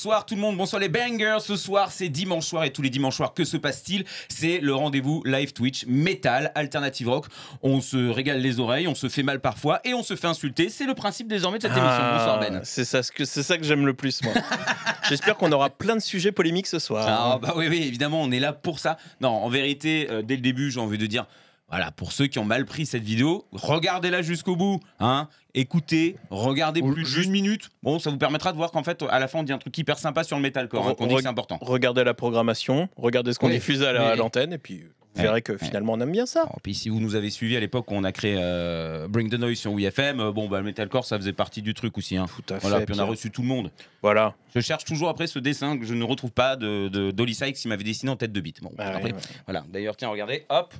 Bonsoir tout le monde, bonsoir les bangers. Ce soir, c'est dimanche soir et tous les dimanches soirs, que se passe-t-il C'est le rendez-vous live Twitch, metal alternative rock. On se régale les oreilles, on se fait mal parfois et on se fait insulter. C'est le principe désormais de cette ah, émission. Bonsoir Ben. C'est ça, que j'aime le plus, moi. J'espère qu'on aura plein de sujets polémiques ce soir. Ah, bah oui, oui, évidemment, on est là pour ça. Non, en vérité, euh, dès le début, j'ai envie de dire. Voilà, pour ceux qui ont mal pris cette vidéo, regardez-la jusqu'au bout. Hein Écoutez, regardez plus juste... d'une minute. Bon, ça vous permettra de voir qu'en fait, à la fin, on dit un truc hyper sympa sur le metalcore, hein, c'est important. Regardez la programmation, regardez ce qu'on diffuse à l'antenne, et puis vous verrez que finalement on aime bien ça. Et oh, puis si vous nous avez suivis à l'époque où on a créé euh, Bring the Noise sur UFM, euh, bon bah le metalcore ça faisait partie du truc aussi. Hein. Tout à voilà, Puis on a reçu tout le monde. Voilà. Je cherche toujours après ce dessin que je ne retrouve pas de, Dolly Sykes qui m'avait dessiné en tête de bite. Bon, ah après, voilà. D'ailleurs tiens regardez, hop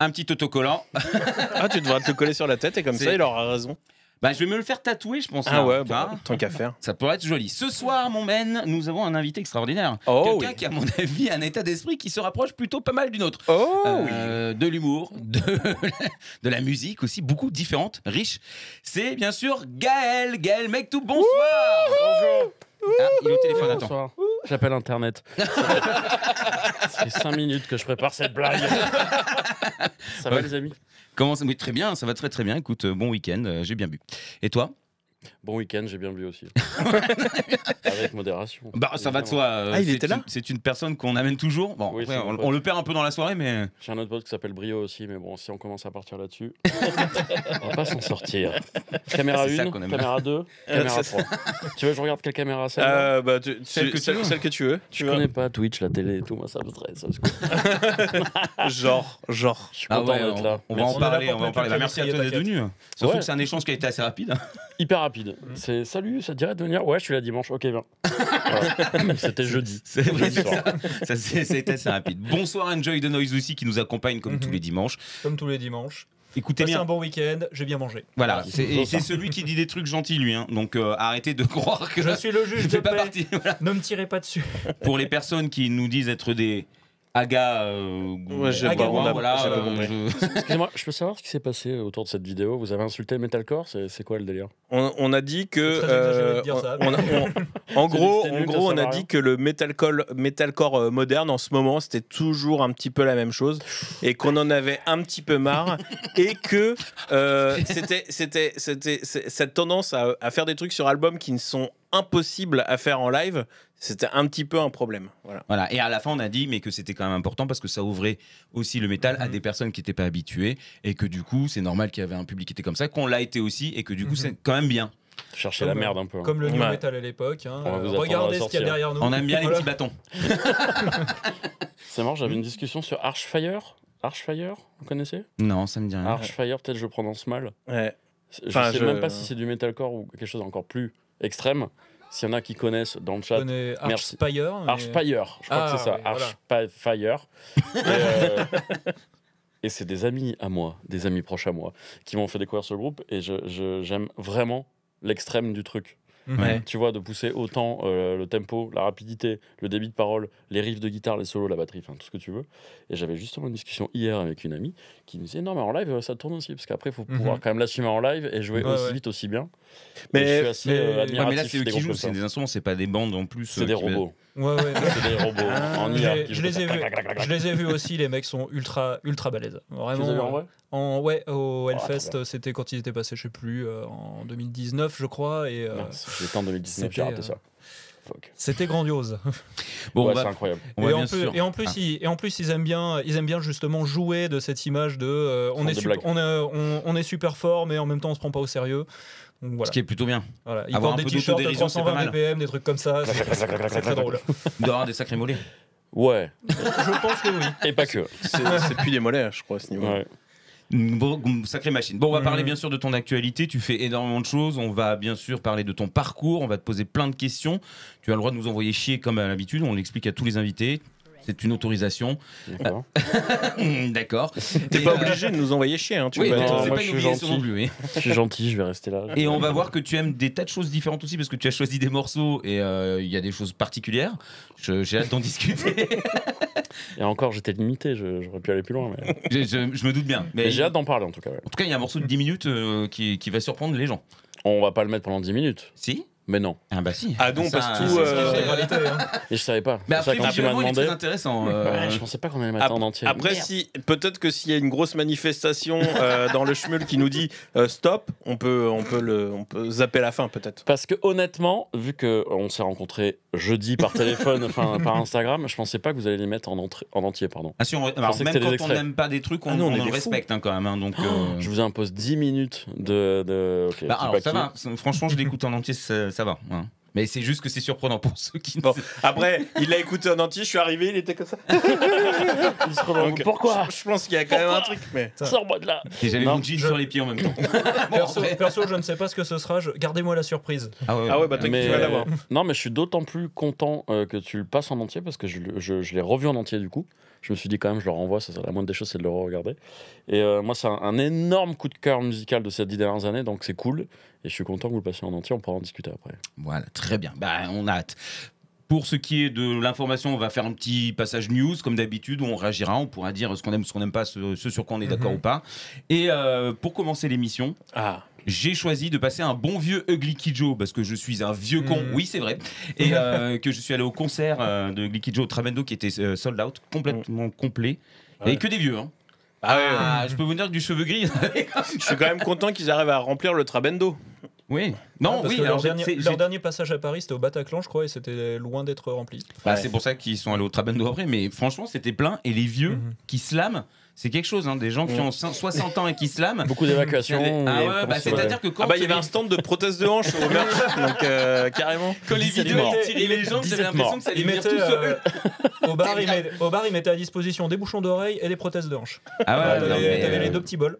un petit autocollant. ah, tu devras te coller sur la tête et comme ça, il aura raison. Bah, je vais me le faire tatouer, je pense. Ah ouais, bah, tant qu'à faire. Ça pourrait être joli. Ce soir, mon men, nous avons un invité extraordinaire. Oh Quelqu'un qui, à mon avis, a un état d'esprit qui se rapproche plutôt pas mal du nôtre. Oh euh, De l'humour, de, de la musique aussi, beaucoup différente, riche. C'est bien sûr Gaël. Gaël, mec, tout bonsoir. Bonjour. Ah, il est au téléphone, attends. Bonsoir. J'appelle Internet. Ça fait minutes que je prépare cette blague. Ça va, les amis Comment ça- Oui, très bien, ça va très très bien. Écoute, euh, bon week-end, euh, j'ai bien bu. Et toi Bon week-end, j'ai bien bu aussi. Avec modération. Bah, ça va de soi. Euh, ah, il c'est était là C'est une personne qu'on amène toujours. Bon, on, le perd un peu dans la soirée, mais. J'ai un autre pote qui s'appelle Brio aussi, mais bon, si on commence à partir là-dessus, on va pas s'en sortir. Caméra 1, ah, caméra 2, ah, caméra 3. tu veux que je regarde quelle caméra c'est euh, bah, Celle que tu veux. tu Je connais pas Twitch, la télé et tout, moi ça me stresse. Genre, genre. Je suis content on, d'être là. on va en parler. On va en parler. Bah, merci à toi d'être venu. Surtout que c'est un échange qui a été assez rapide. Hyper rapide. Mm. C'est salut, ça dirait de venir Ouais, je suis là dimanche. Ok, viens. C'était jeudi. C'est C'était assez rapide. Bonsoir, Enjoy the Noise aussi, qui nous accompagne comme mm-hmm. tous les dimanches. Comme tous les dimanches. Écoutez bien. un bon week-end, j'ai bien mangé. Voilà, c'est celui qui dit des trucs gentils, lui. Hein. Donc euh, arrêtez de croire que. Je suis le juge, je de fais pas Ne me tirez pas dessus. Pour les personnes qui nous disent être des Aga, euh, euh, je, Excusez-moi, je peux savoir ce qui s'est passé autour de cette vidéo Vous avez insulté Metalcore C'est quoi le délire on, a dit que. Euh, en gros, en gros on a dit que le metalcore, moderne, en ce moment, c'était toujours un petit peu la même chose et qu'on en avait un petit peu marre et que c'était cette tendance à, à faire des trucs sur albums qui ne sont impossible à faire en live, c'était un petit peu un problème. Voilà. Et à la fin, on a dit, mais que c'était quand même important parce que ça ouvrait aussi le métal à mhm. des personnes qui n'étaient pas habituées et que du coup, c'est normal qu'il y avait un public qui était comme ça, qu'on l'a été aussi et que du coup, mhm. c'est quand même bien. Chercher la merde un peu. Hein. Comme le new metal à l'époque. Hein. Euh, regardez ce qu'il y a derrière nous. On aime bien les petits bâtons. c'est marrant, j'avais une mm. discussion sur Archfire. Archfire, vous connaissez Non, ça me dit rien. Archfire, peut-être je prononce mal. Je sais même pas si c'est du metalcore ou quelque chose encore plus extrême. S'il y en a qui connaissent dans le chat, merci. Archpire, je crois que c'est ah, ça. Oui, euh, Et, c'est des amis à moi, des amis proches à moi, qui m'ont fait découvrir ce groupe. Et j'aime je, j'aime vraiment l'extrême du truc. Mhm. Tu vois, de pousser autant euh, le tempo, la rapidité, le débit de parole, les riffs de guitare, les solos, la batterie, enfin tout ce que tu veux. Et j'avais justement une discussion hier avec une amie qui nous disait non, mais en live ça tourne aussi, parce qu'après il faut mhm. pouvoir quand même l'assumer en live et jouer aussi vite, aussi bien. Mais, je suis assez, euh, admiratif c'est hein. des instruments, c'est pas des bandes en plus. C'est euh, des robots. Ouais, ouais. c'est des robots ah, Je, les, ai vus, je les ai vus aussi, les mecs sont ultra, ultra balèzes. Vraiment, les euh, en Ouais, au ah, Hellfest, c'était quand ils étaient passés, je sais plus, euh, en 2019, je crois. Euh, c'était en 2019, j'ai raté ça. C'était grandiose. bon, c'est incroyable. Et en, plus, ah. ils, en plus, ils aiment bien, ils aiment bien justement jouer de cette image de euh, on, est super, euh, on, est super fort, mais en même temps, on se prend pas au sérieux. Ce qui est plutôt bien. Ils Avoir des t-shirts de des trucs comme ça. C'est très drôle. D'avoir des sacrés mollets. Ouais. je pense que oui. Et pas que. C'est plus des mollets, je crois, à ce niveau. Ouais sacré sacrée machine. Bon, on va parler mm. bien sûr de ton actualité. Tu fais énormément de choses. On va bien sûr parler de ton parcours. On va te poser plein de questions. Tu as le droit de nous envoyer chier comme à l'habitude. On l'explique à tous les invités. C'est une autorisation. D'accord. Euh, T'es pas euh, obligé de nous envoyer chier. Hein. Tu oui, euh, je, suis gentil. je gentil, je vais rester là. Et on va voir que tu aimes des tas de choses différentes aussi parce que tu as choisi des morceaux et il y a des choses particulières. J'ai hâte d'en discuter. et encore, j'étais limité, j'aurais pu aller plus loin. Je, me doute bien. j'ai hâte d'en parler en tout cas. En tout cas, il y a un morceau de 10 minutes qui, va surprendre les gens. On va pas le mettre pendant 10 minutes. Si mais non. Ah bah si. Ah donc, ah, parce que tout. Et euh, hein. je savais pas. Mais après, quand tu m'as demandé. intéressant. Euh. je pensais pas qu'on allait mettre en entier. Après, si, peut-être que s'il y a une grosse manifestation euh, dans le schmul qui nous dit stop, on peut, on, peut le, on peut zapper la fin peut-être. Parce que honnêtement, vu qu'on s'est rencontrés jeudi par téléphone, enfin par Instagram, je pensais pas que vous allez les mettre en, en entier. Pardon. Ah, on... même quand on n'aime pas des trucs, on, ah les respecte hein, quand même. Hein, donc, Je vous impose 10 minutes de. Bah, ça va. Franchement, je l'écoute en entier ça va. Hein. Mais c'est juste que c'est surprenant pour ceux qui. après, il l'a écouté en entier, je suis arrivé, il était comme ça. il se pourquoi je, pense qu'il y a quand même un truc, mais. sort moi de là j'ai j'avais mon sur les pieds en même temps. perso, je ne sais pas ce que ce sera, gardez-moi la surprise. Ah ouais, ah bah tu vas l'avoir. Non, mais je suis d'autant plus content euh, que tu le passes en entier parce que je l'ai revu en entier du coup je me suis dit quand même, je le renvoie, ça, la moindre des choses, c'est de le re-regarder. Et euh, moi, c'est un, énorme coup de cœur musical de ces dix dernières années, donc c'est cool. Et je suis content que vous le passiez en entier, on pourra en discuter après. Voilà, très bien. Bah, on a hâte. Pour ce qui est de l'information, on va faire un petit passage news, comme d'habitude, où on réagira, on pourra dire ce qu'on aime, ce qu'on n'aime pas, ce, sur quoi on est d'accord mhm. ou pas. Et euh, pour commencer l'émission. Ah! j'ai choisi de passer un bon vieux Ugly Kid Joe parce que je suis un vieux con, mm. oui c'est vrai, et euh, que je suis allé au concert euh, de Ugly Kid Joe Trabendo qui était euh, sold out, complètement complet, et que des vieux. Hein. Ah ah, je peux vous dire que du cheveu gris. je suis quand même content qu'ils arrivent à remplir le Trabendo. Oui. Non, ah, oui. leur, dernier, passage à Paris, c'était au Bataclan, je crois, et c'était loin d'être rempli. Bah, c'est pour ça qu'ils sont allés au Trabendo après, mais franchement, c'était plein. Et les vieux mhm. qui slament, c'est quelque chose, hein, des gens qui mm. ont 60 ans et qui se lament. Beaucoup d'évacuation. Ah ouais, bah, c'est-à-dire que ah quand. Ah bah, il y avait un stand de prothèses de hanche au Merch, donc euh, carrément. Quand les vidéos étaient les gens, j'avais l'impression que ça allait venir tout seul. Euh, au bar, ils mettaient mettait à disposition des bouchons d'oreilles et des prothèses de hanche. Ah ouais, t'avais les euh, deux petits bols.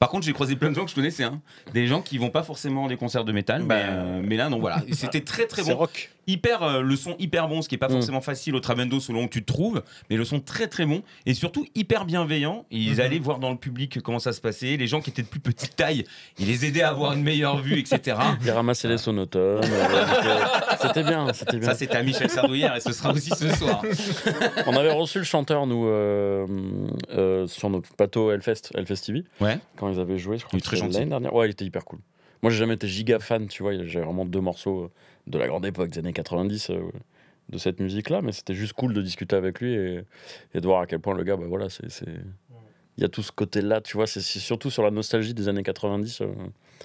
Par contre, j'ai croisé plein de gens que je connaissais, hein. des gens qui vont pas forcément à des concerts de métal, bah, mais, là, non, voilà. C'était très très bon. C'est rock hyper, euh, le son hyper bon, ce qui est pas mm. forcément facile au tramendo, selon où tu te trouves, mais le son très très bon et surtout hyper bienveillant. Ils mm-hmm. allaient voir dans le public comment ça se passait, les gens qui étaient de plus petite taille, ils les aidaient à avoir une meilleure vue, etc. Ils ramassaient les sonotones. Euh, c'était- bien, Ça, c'était à Michel Sardouillère et ce sera aussi ce soir. On avait reçu le chanteur, nous, euh, sur notre plateau Hellfest, Hellfest TV, quand ils avaient joué, je très gentil. Ouais, il était hyper cool. Moi, j'ai jamais été giga fan, tu vois. J'avais vraiment deux morceaux de la grande époque des années 90 euh, de cette musique-là, mais c'était juste cool de discuter avec lui et, de voir à quel point le gars, ben voilà, c'est. Il y a tout ce côté-là, tu vois, c'est surtout sur la nostalgie des années 90.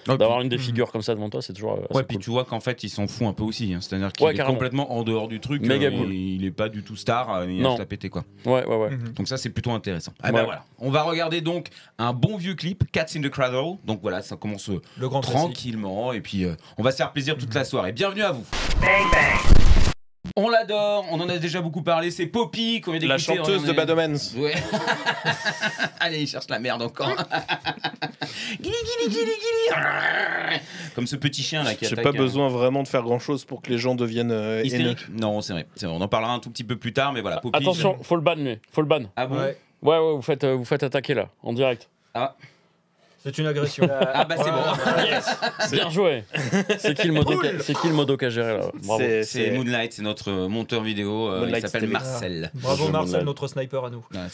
D'avoir une des mhm. figures comme ça devant toi, c'est toujours. Euh, ouais, puis tu vois qu'en fait, ils s'en fout un peu aussi. Hein. C'est-à-dire qu'il est complètement en dehors du truc. Euh, il est pas du tout star, euh, il a se la péter, quoi. Ouais, ouais, ouais. Mhm. Donc ça, c'est plutôt intéressant. Ah, ben voilà. On va regarder donc un bon vieux clip, Cats in the Cradle. Donc voilà, ça commence tranquillement. Et puis, on va se faire plaisir toute la soirée. Bienvenue à vous. Bang, bang. On l'adore, on en a déjà beaucoup parlé. C'est Poppy qu'on vient d'écouter. La chanteuse de Badomens. Ouais. Allez, il cherche la merde encore. Comme ce petit chien là qui J'ai pas euh, besoin vraiment de faire grand chose pour que les gens deviennent euh, Non, c'est vrai, On en parlera un tout petit peu plus tard, mais voilà. Poppy, Attention, euh, faut le ban, lui. Faut le ban. Ah ouais. ouais, ouais, vous faites, euh, vous faites attaquer là, en direct. Ah. C'est une agression. Euh, ah bah c'est bon. Bien joué. C'est qui le modo qu'a géré là C'est- Moonlight, c'est notre euh, monteur vidéo. Euh, il s'appelle Marcel. Ah. Bravo Marcel, notre sniper à nous. Bah,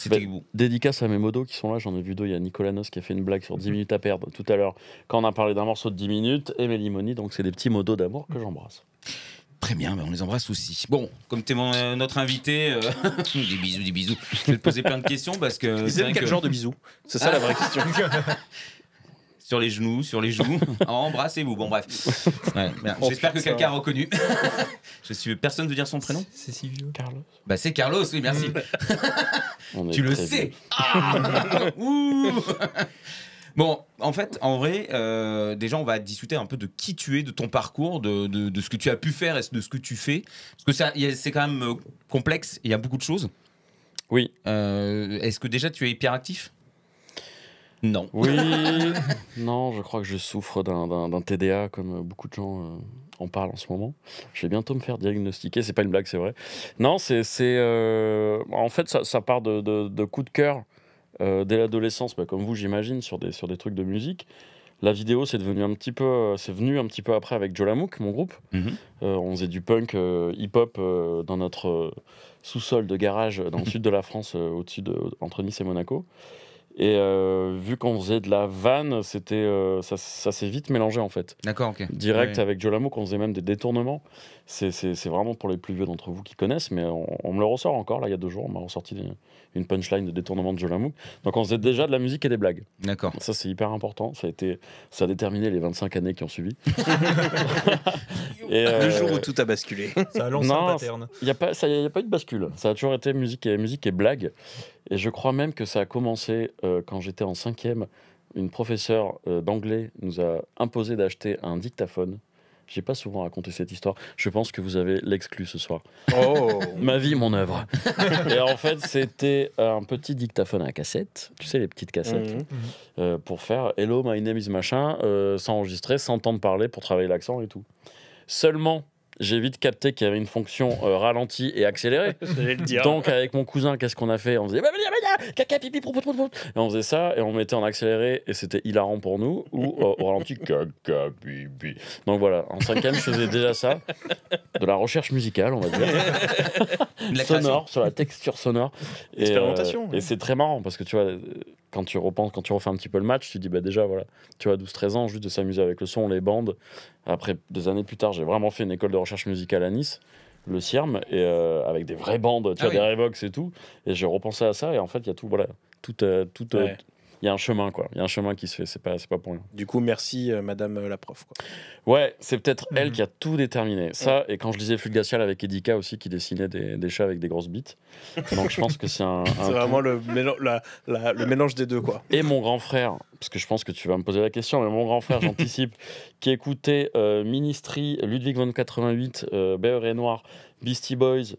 dédicace à mes modos qui sont là, j'en ai vu deux. Il y a Nicolas Nos qui a fait une blague sur 10 minutes à perdre tout à l'heure quand on a parlé d'un morceau de 10 minutes et Mélimoni, donc c'est des petits modos d'amour que j'embrasse. Très bien, bah, on les embrasse aussi. Bon, comme t'es notre invité, des bisous, des bisous. Je vais te poser plein de questions parce que. quel genre de bisous C'est ça la vraie question. sur les genoux, sur les joues. Ah, embrassez-vous. Bon, bref. Oh, J'espère que quelqu'un a reconnu. je suis personne de dire son prénom. C'est Silvio Carlos. Bah, c'est Carlos, oui, merci. Mm. tu le sais. Ah. Bon, en fait, en vrai, euh, déjà, on va discuter un peu de qui tu es, de ton parcours, de, ce que tu as pu faire et de ce que tu fais. Parce que c'est quand même euh, complexe, il y a beaucoup de choses. Oui. Euh, est-ce que déjà tu es hyperactif non. Oui. non, je crois que je souffre d'un TDA comme beaucoup de gens euh, en parlent en ce moment. Je vais bientôt me faire diagnostiquer. C'est pas une blague, c'est vrai. Non, c'est euh, en fait ça, part de, de, de, coups de cœur euh, dès l'adolescence, bah, comme vous j'imagine sur des trucs de musique. La vidéo, c'est devenu un petit peu, c'est venu un petit peu après avec Jolamouk, mon groupe. Mhm. on faisait du punk hip-hop dans notre sous-sol de garage dans le sud de la France, au entre Nice et Monaco. Et euh, vu qu'on faisait de la vanne, c'était, euh, ça, s'est vite mélangé en fait. D'accord, ok. Direct avec Jolamo, qu'on faisait même des détournements. C'est, vraiment pour les plus vieux d'entre vous qui connaissent, mais on, me le ressort encore. Là, il y a deux jours, on m'a ressorti des, une punchline de détournement de Jolamouk. Donc on faisait déjà de la musique et des blagues. D'accord. Ça c'est hyper important. Ça a été, ça a déterminé les 25 années qui ont suivi. et Le euh, jour où tout a basculé. Ça a lancé un Il n'y a pas, ça pas eu de bascule. Ça a toujours été musique et musique et blagues. Et je crois même que ça a commencé euh, quand j'étais en cinquième. Une professeure euh, d'anglais nous a imposé d'acheter un dictaphone j'ai pas souvent raconté cette histoire. Je pense que vous avez l'exclu ce soir. Oh. Ma vie, mon œuvre. et en fait, c'était un petit dictaphone à cassette, tu sais, les petites cassettes, mhm. euh, pour faire Hello, my name is machin, euh, s'enregistrer, s'entendre parler pour travailler l'accent et tout. Seulement, j'ai vite capté qu'il y avait une fonction euh, ralentie et accélérée. Donc avec mon cousin, qu'est-ce qu'on a fait On faisait bah, caca pipi et on faisait ça et on mettait en accéléré et c'était hilarant pour nous ou euh, au ralenti caca pipi. Donc voilà, en cinquième, je faisais déjà ça, de la recherche musicale, on va dire, sonore sur la texture sonore. Et, euh, et c'est très marrant parce que tu vois quand tu repenses, quand tu refais un petit peu le match, tu te dis bah déjà voilà, tu as 12-13 ans juste de s'amuser avec le son, les bandes. Après des années plus tard, j'ai vraiment fait une école de recherche recherche musicale à Nice le CIRM et euh, avec des vraies bandes, tu ah des Revox et tout. Et j'ai repensé à ça et en fait, il y a tout, voilà, tout, euh, euh, il y a un chemin, quoi. Il y a un chemin qui se fait, c'est pas, pas pour rien. Du coup, merci, euh, madame euh, la prof. Quoi. Ouais, c'est peut-être elle mhm. qui a tout déterminé. Ça, et quand je disais Fulgacial avec Edika aussi, qui dessinait des, des chats avec des grosses bites. Donc je pense que c'est un. c'est vraiment le, mélange, le mélange des deux, quoi. Et mon grand frère, parce que je pense que tu vas me poser la question, mais mon grand frère, j'anticipe, qui écoutait euh, Ludwig von 88, euh, Beurre et Noir, Beastie Boys.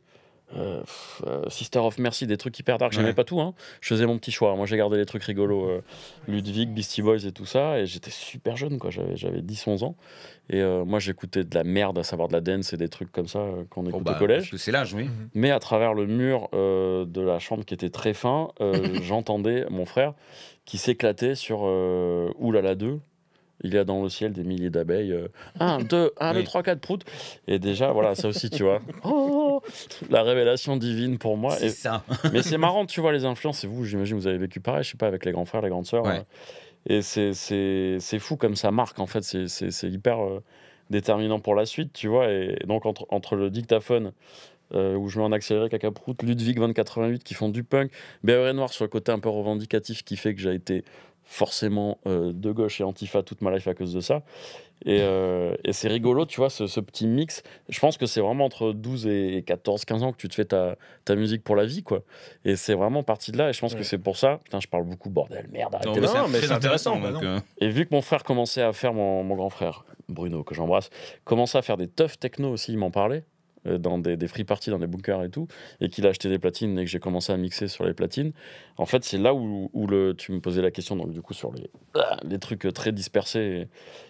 Euh, euh, Sister of Mercy, des trucs hyper dark. J'aimais ouais. pas tout. Hein. Je faisais mon petit choix. Moi, j'ai gardé les trucs rigolos, euh, Ludwig, Beastie Boys et tout ça. Et j'étais super jeune, quoi. J'avais 10-11 ans. Et moi, j'écoutais de la merde, à savoir de la dance et des trucs comme ça qu'on écoute bah, au collège. c'est l'âge, oui. Mhm. Mais à travers le mur de la chambre qui était très fin, j'entendais mon frère qui s'éclatait sur Oulala 2 il y a dans le ciel des milliers d'abeilles. 1, 2, 1, 2, 3, 4, prout. Et déjà, voilà, ça aussi, tu vois. Oh. la révélation divine pour moi. C'est ça. mais c'est marrant, tu vois, les influences. Et vous, j'imagine, vous avez vécu pareil, je sais pas, avec les grands frères, les grandes sœurs. Euh. et c'est fou comme ça marque, en fait. C'est hyper euh, déterminant pour la suite, tu vois. Et donc, entre, le dictaphone. Euh, où je mets en accéléré Cacaproute, Ludwig 2088 qui font du punk, Béoré Noir sur le côté un peu revendicatif qui fait que j'ai été forcément euh, de gauche et antifa toute ma life à cause de ça. Et, euh, c'est rigolo, tu vois, ce, petit mix. Je pense que c'est vraiment entre 12 et 14, 15 ans que tu te fais ta, musique pour la vie, quoi. Et c'est vraiment parti de là. Et je pense que c'est pour ça. Putain, je parle beaucoup, bordel, merde, mais c'est intéressant. Bah euh. Et vu que mon frère commençait à faire, mon, grand frère, Bruno, que j'embrasse, commençait à faire des tough techno aussi, il m'en parlait. Euh, dans des, free parties, dans des bunkers et tout, et qu'il a acheté des platines et que j'ai commencé à mixer sur les platines, en fait, c'est là où, le, tu me posais la question, donc du coup, sur les, bah, trucs euh, très dispersés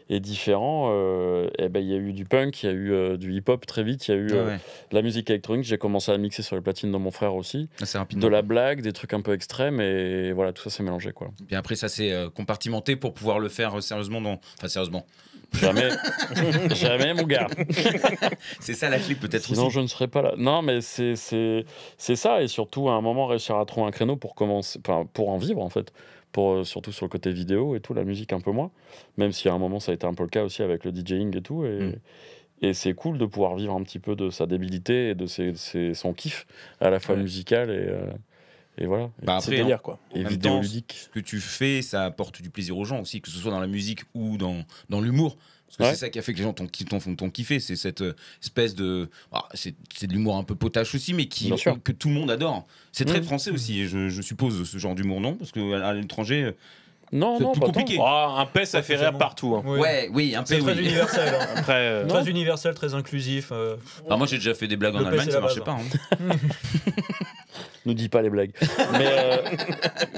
et, différents, et euh, eh ben, il y a eu du punk, il y a eu du hip-hop très vite, il y a eu de la musique électronique, j'ai commencé à mixer sur les platines de mon frère aussi, ah, de la blague, des trucs un peu extrêmes, et voilà, tout ça s'est mélangé. Quoi. Et après, ça s'est compartimenté pour pouvoir le faire sérieusement, dans... enfin sérieusement, Jamais. jamais, mon gars. c'est ça la clé, peut-être aussi. je ne serais pas là. Non, mais c'est ça. Et surtout, à un moment, réussir à trouver un créneau pour commencer, pour en vivre, en fait. Pour, euh, surtout sur le côté vidéo et tout, la musique un peu moins. Même si à un moment, ça a été un peu le cas aussi avec le DJing et tout. Et. Mm. Et c'est cool de pouvoir vivre un petit peu de sa débilité et de ses, son kiff, à la fois musical et, euh, et voilà. Bah, c'est délire, hein, quoi. Et musique Ce que tu fais, ça apporte du plaisir aux gens aussi, que ce soit dans la musique ou dans, dans l'humour. Parce que c'est ça qui a fait que les gens t'ont, kiffé. C'est cette euh, espèce de. Bah, c'est, c'est de l'humour un peu potache aussi, mais qui, que tout le monde adore. C'est très mmh. français aussi, je, je, suppose, ce genre d'humour, non Parce qu'à à l'étranger. Euh, non, c'est non, compliqué. Ah, un P, ça fait rire partout. Hein. Oui. Ouais, oui, un C'est très universel. Hein. Euh, très universel, très inclusif. Ah, moi, j'ai déjà fait des blagues en Allemagne, ça marchait pas. Ne dis pas les blagues. Euh,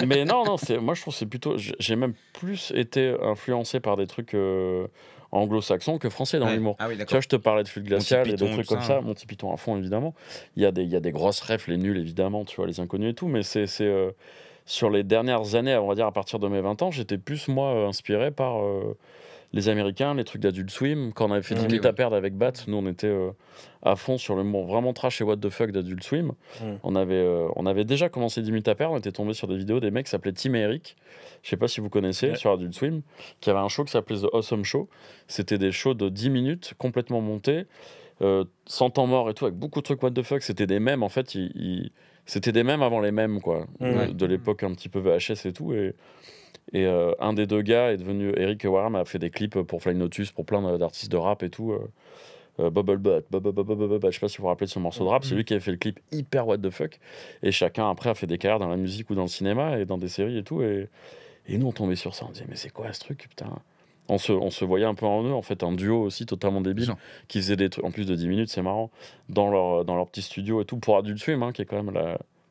mais, non, non, moi je trouve c'est plutôt. J'ai même plus été influencé par des trucs euh, anglo-saxons que français dans l'humour. Ah tu vois, je te parlais de Flûte Glaciale et de trucs comme ça. Hein. mon petit piton à fond, évidemment. Il y, a des, il y a des grosses refs, les nuls, évidemment, tu vois, les inconnus et tout. Mais c'est. Euh, sur les dernières années, on va dire à partir de mes 20 ans, j'étais plus, moi, inspiré par les Américains, les trucs d'Adult Swim. Quand on avait fait 10 minutes à perdre avec Bat, nous on était euh, à fond sur le monde vraiment trash et what the fuck d'Adult Swim. Mm. On, avait, euh, on avait déjà commencé 10 minutes à perdre, on était tombé sur des vidéos des mecs qui s'appelaient Tim Eric. Je sais pas si vous connaissez, sur Adult Swim, qui avait un show qui s'appelait The Awesome Show. C'était des shows de 10 minutes complètement montés, 100 euh, sans temps mort et tout, avec beaucoup de trucs what the fuck. C'était des mêmes en fait. C'était des mêmes avant les mêmes, quoi, mm. de, de l'époque un petit peu VHS et tout. Et et euh, un des deux gars est devenu Eric Warham, a fait des clips pour Fly Notus, pour plein d'artistes de rap et tout. Euh, euh, Bubble Butt, je sais pas si vous vous rappelez de son morceau de rap, mm-hmm. c'est lui qui avait fait le clip hyper what the fuck. Et chacun après a fait des carrières dans la musique ou dans le cinéma et dans des séries et tout. Et, et nous on tombait sur ça, on disait mais c'est quoi ce truc putain on se, voyait un peu en eux, en fait, un duo aussi totalement débile, qui faisait des trucs, en plus de 10 minutes, c'est marrant, dans leur, dans leur petit studio et tout, pour Adult Swim, hein, qui est quand même,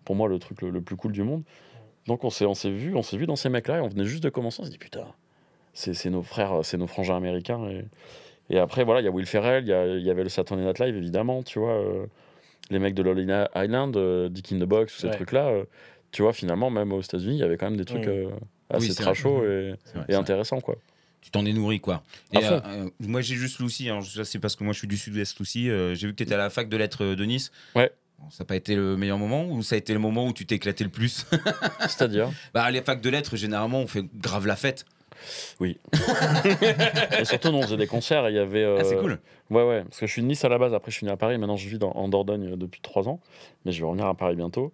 pour moi, le truc le plus cool du monde. Donc on s'est, vu, on s'est vu dans ces mecs-là et on venait juste de commencer. On s'est dit putain, c'est, c'est nos frères, c'est nos frangins américains. Et, après voilà, il y a Will Ferrell, il y, avait le Saturday Night Live évidemment, tu vois, euh, les mecs de Lolina Island, euh, Dick in the Box, tous ces trucs-là. Euh, tu vois, finalement, même aux États-Unis, il y avait quand même des trucs assez mhm. et, et intéressants quoi tu t'en es nourri quoi. moi j'ai juste Lucie, hein, c'est parce que moi je suis du sud-ouest aussi, j'ai vu que tu étais à la fac de lettres de Nice. Ouais. Ça n'a pas été le meilleur moment ou ça a été le moment où tu t'es éclaté le plus C'est-à-dire bah, Les facs de lettres, généralement, on fait grave la fête. Oui. et surtout, on faisait des concerts et il y avait. Ah, c'est euh, cool. Ouais, ouais. Parce que je suis de Nice à la base, après je suis né à Paris, maintenant je vis en Dordogne euh, depuis trois ans, mais je vais revenir à Paris bientôt.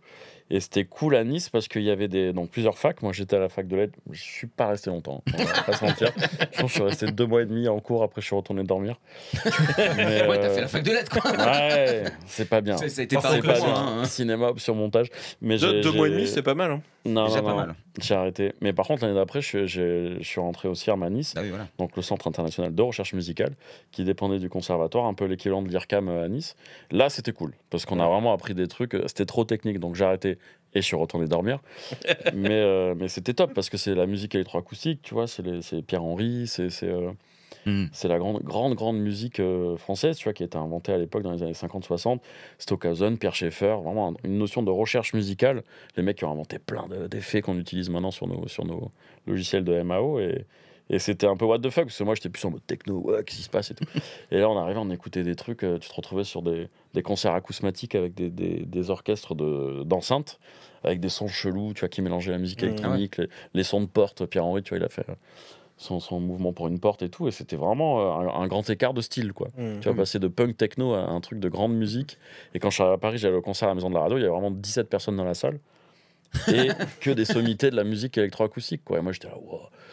Et c'était cool à Nice parce qu'il y avait des, dans plusieurs facs. Moi, j'étais à la fac de lettres. Je suis pas resté longtemps. Hein. On va pas se mentir. Je suis resté deux mois et demi en cours. Après, je suis retourné dormir. Mais ouais, t'as fait la euh, fac de lettres, quoi. Ouais, c'est pas bien. Ça, pas, hein. Cinéma, sur montage. Mais deux, deux mois et demi, c'est pas mal. Hein. Non, non, pas mal. J'ai arrêté. Mais par contre, l'année d'après, je, suis rentré au CIRM à Nice, bah donc le Centre international de recherche musicale, qui dépendait du conservatoire, un peu l'équivalent de l'IRCAM euh, à Nice. Là, c'était cool, parce qu'on a vraiment appris des trucs. Euh, c'était trop technique, donc j'ai arrêté et je suis retourné dormir. mais euh, mais c'était top, parce que c'est la musique électroacoustique, tu vois, c'est Pierre-Henri, c'est. Mm. C'est la grande, grande, musique euh, française, tu vois, qui a été inventée à l'époque dans les années 50-60. Stockhausen, Pierre Schaeffer, vraiment une notion de recherche musicale. Les mecs qui ont inventé plein d'effets qu'on utilise maintenant sur nos, sur nos logiciels de MAO. Et, c'était un peu what the fuck, parce que moi j'étais plus en mode techno, qu'est-ce qui se passe et tout. et là on arrivait, on écoutait des trucs, euh, tu te retrouvais sur des, des concerts acousmatiques avec des, orchestres d'enceintes, avec des sons chelous, tu vois, qui mélangeaient la musique électronique, mm. ah les, sons de porte. Pierre-Henri, tu vois, il a fait euh, son, mouvement pour une porte et tout. Et c'était vraiment euh, un, grand écart de style, quoi. Mm. Tu vois, mm. passer de punk techno à un truc de grande musique. Et quand je suis arrivé à Paris, j'allais au concert à la Maison de la Radio, il y avait vraiment 17 personnes dans la salle. et que des sommités de la musique électroacoustique, quoi. Et moi, j'étais là,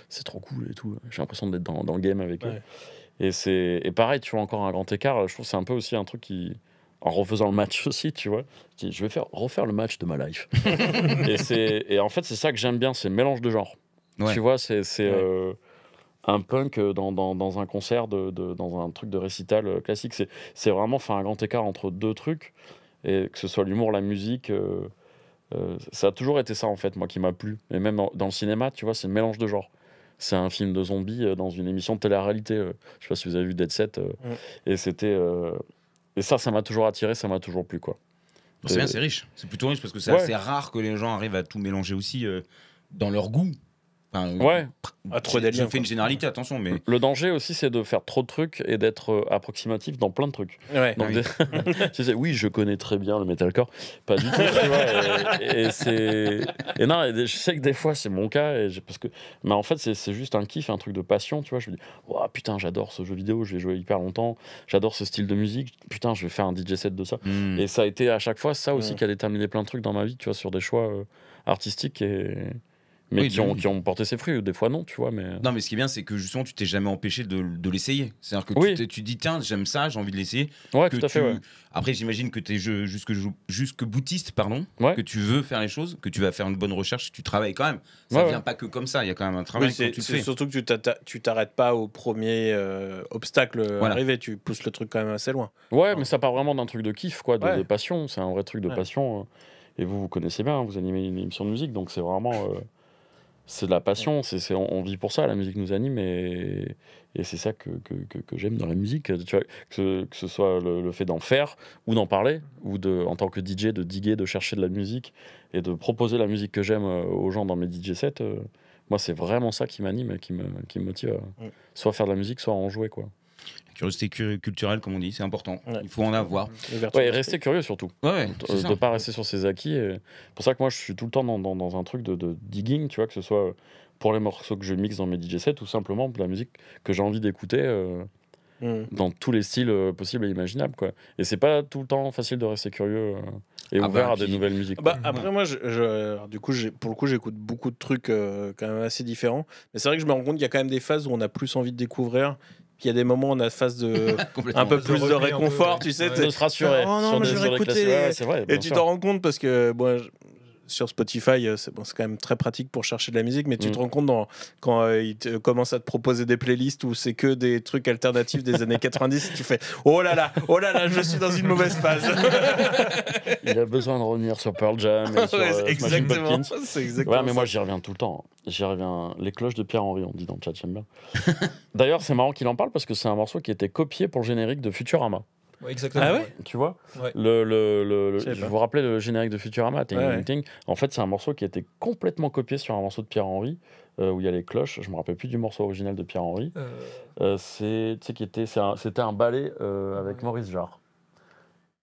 c'est trop cool et tout. J'ai l'impression d'être dans, dans, le game avec eux. Et c'est et pareil, tu vois, encore un grand écart. Je trouve c'est un peu aussi un truc qui, en refaisant le match aussi, tu vois, je, vais faire refaire le match de ma life. et, et en fait, c'est ça que j'aime bien, c'est le mélange de genres. Tu vois, c'est euh, un punk euh, dans, un concert, de, dans un truc de récital euh, classique. C'est vraiment faire un grand écart entre deux trucs, et que ce soit l'humour, la musique. Euh, ça a toujours été ça, en fait, moi, qui m'a plu. Et même dans le cinéma, tu vois, c'est le mélange de genres. C'est un film de zombies dans une émission de télé-réalité. Je sais pas si vous avez vu Dead Set. Et c'était. et ça, ça m'a toujours attiré, ça m'a toujours plu, quoi. C'est bien, c'est riche. C'est plutôt riche parce que c'est assez rare que les gens arrivent à tout mélanger aussi dans leur goût ouais. Ah, trop je, fais une généralité, attention. mais Le danger aussi, c'est de faire trop de trucs et d'être euh, approximatif dans plein de trucs. Ah oui. je connais très bien le metalcore. Pas du tout, tu vois. Et, c'est. Et non, je sais que des fois, c'est mon cas. Et parce que... Mais en fait, c'est juste un kiff, un truc de passion, tu vois. Je me dis, oh, putain, j'adore ce jeu vidéo, je vais jouer hyper longtemps. J'adore ce style de musique. Putain, je vais faire un DJ set de ça. Hmm. Et ça a été à chaque fois ça aussi qui a déterminé plein de trucs dans ma vie, tu vois, sur des choix euh, artistiques et mais qui, ont, porté ses fruits. Des fois, non, tu vois. Mais... Non, mais ce qui est bien, c'est que justement, tu t'es jamais empêché de, l'essayer. C'est-à-dire que tu, te dis, tiens, j'aime ça, j'ai envie de l'essayer. Ouais, tout à fait. Après, j'imagine que tu es jusque, jusque boutiste, pardon, que tu veux faire les choses, que tu vas faire une bonne recherche, tu travailles quand même. Ça vient pas que comme ça, il y a quand même un travail. c'est surtout que tu t'arrêtes pas au premier euh, obstacle euh, arrivé, tu pousses le truc quand même assez loin. Ouais, mais ça part vraiment d'un truc de kiff, quoi, de, de passion. C'est un vrai truc de passion. Euh. Et vous, vous connaissez bien, hein, vous animez une émission de musique, donc c'est vraiment c'est de la passion, c'est, on vit pour ça, la musique nous anime et, c'est ça que, j'aime dans la musique, que, ce soit le, fait d'en faire ou d'en parler, ou de, en tant que DJ de diguer, de chercher de la musique et de proposer la musique que j'aime euh, aux gens dans mes DJ sets. Euh, moi, c'est vraiment ça qui m'anime et qui me, qui me motive soit faire de la musique, soit en jouer. quoi curiosité culturelle, comme on dit, c'est important. Il faut en avoir. Ouais, et rester curieux surtout. Ouais, euh, de ne pas rester sur ses acquis. c'est Pour ça que moi, je suis tout le temps dans, dans, un truc de, de, digging, tu vois, que ce soit euh, pour les morceaux que je mixe dans mes DJ sets ou simplement pour la musique que j'ai envie d'écouter euh, hmm. dans tous les styles possibles et imaginables. Quoi. Et c'est pas tout le temps facile de rester curieux. Et ah bah, ouvert à des nouvelles musiques. Bah, après, moi, du coup, pour le coup, j'écoute beaucoup de trucs quand même assez différents. Mais c'est vrai que je me rends compte qu'il y a quand même des phases où on a plus envie de découvrir qu'il y a des moments où on a phase de un peu plus de, réconfort, tu sais, de se rassurer. Oh non, sur mais des, sur les et tu t'en rends compte parce que bon, sur Spotify, euh, c'est bon, quand même très pratique pour chercher de la musique, mais tu mm. te rends compte quand il euh, ils commencent à te proposer des playlists où c'est que des trucs alternatifs des années 90, tu fais oh là là, oh là là, je suis dans une mauvaise phase. Il a besoin de revenir sur Pearl Jam. Euh, exactement. mais moi j'y reviens tout le temps. J'y reviens. Les cloches de Pierre-Henri, on dit dans le j'aime bien. D'ailleurs, c'est marrant qu'il en parle parce que c'est un morceau qui était copié pour le générique de Futurama exactement. Ah tu vois le, le, Je vous rappelais le générique de Futurama, ting, ting. En fait, c'est un morceau qui a été complètement copié sur un morceau de Pierre-Henri. Euh, où il y a les cloches, je me rappelle plus du morceau original de Pierre-Henri. Euh. Euh, qui était c'était un, ballet avec Maurice Jarre.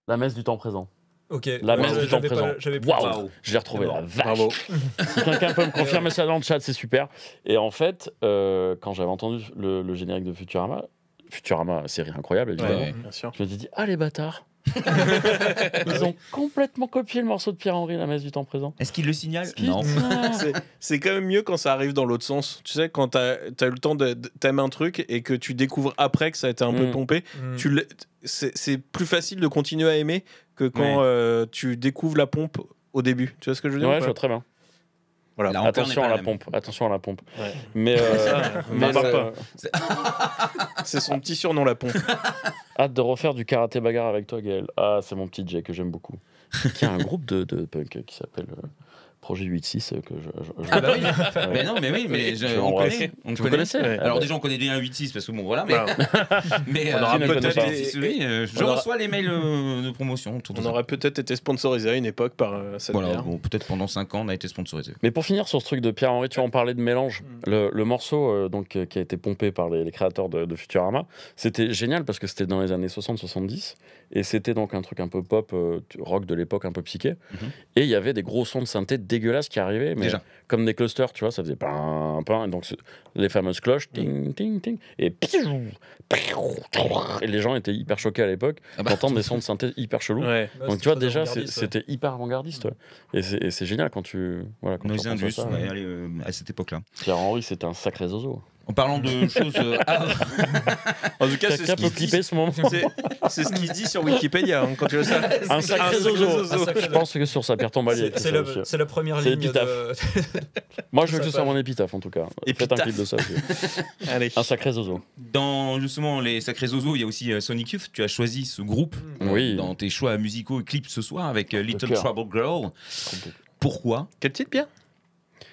La messe du temps présent. Ok. La messe du temps présent. Waouh, je l'ai retrouvé là. Bravo. si quelqu'un peut me confirmer ça dans le chat, c'est super. Et en fait, quand j'avais entendu le, générique de Futurama, Futurama, série incroyable, évidemment. Je me suis dit, ah les bâtards Ils ont complètement copié le morceau de Pierre-Henri, la messe du temps présent. Est-ce qu'il le signale Non. C'est quand même mieux quand ça arrive dans l'autre sens. Tu sais, quand t'as as eu le temps de t'aimer un truc et que tu découvres après que ça a été un peu mm. pompé, mm. c'est plus facile de continuer à aimer que quand euh, tu découvres la pompe au début. Tu vois ce que je veux dire Ouais, très bien attention à la, pompe. Attention à la pompe. Mais, euh, c'est son petit surnom la pompe. Hâte de refaire du karaté bagarre avec toi, Gaël. Ah, c'est mon petit Jay que j'aime beaucoup. Il y a un groupe de, de punk qui s'appelle euh, projet 8 6 euh, que je. on connaît. Alors déjà, on connaît déjà 8-6, parce que bon, voilà, mais. on euh, peut-être. Euh, je reçois les mails de promotion. on aurait peut-être été sponsorisé à une époque par cette peut-être pendant 5 ans, on a été sponsorisé. Mais pour finir sur ce truc de Pierre-Henri, tu en parlais de mélange. Mm. Le, morceau donc, qui a été pompé par les, créateurs de, Futurama, c'était génial parce que c'était dans les années 60-70 et c'était donc un truc un peu pop, rock de l'époque, un peu psyché. Mhm. Et il y avait des gros sons de synthé dégueulasse qui arrivait, mais comme des clusters, tu vois, ça faisait pas pain, donc les fameuses cloches, ting, mm. ting, ting, et, et les gens étaient hyper choqués à l'époque ah bah. d'entendre des sons de synthèse hyper chelous. Bah, donc tu vois, déjà, c'était hyper avant-gardiste. Et c'est génial quand tu. Voilà, quand Nos Indus, euh, à cette époque-là. Pierre-Henri, c'était un sacré zozo. En parlant de choses. Euh, ah, en tout cas, c'est ce qui peut dit. ce moment. C'est ce qu'il dit sur Wikipédia quand Un sacré zozo. Je pense que sur ça, pierre tombale, C'est le- c'est la première ligne de... Moi, je veux que ce soit mon épitaphe en tout cas. Faites un clip de ça. Un sacré zozo. Dans justement les Sacrés Zozos, il y a aussi euh, Sonic Youth. Tu as choisi ce groupe euh, dans tes choix musicaux et clips ce soir avec Little Trouble Girl. Pourquoi Quel titre, Pierre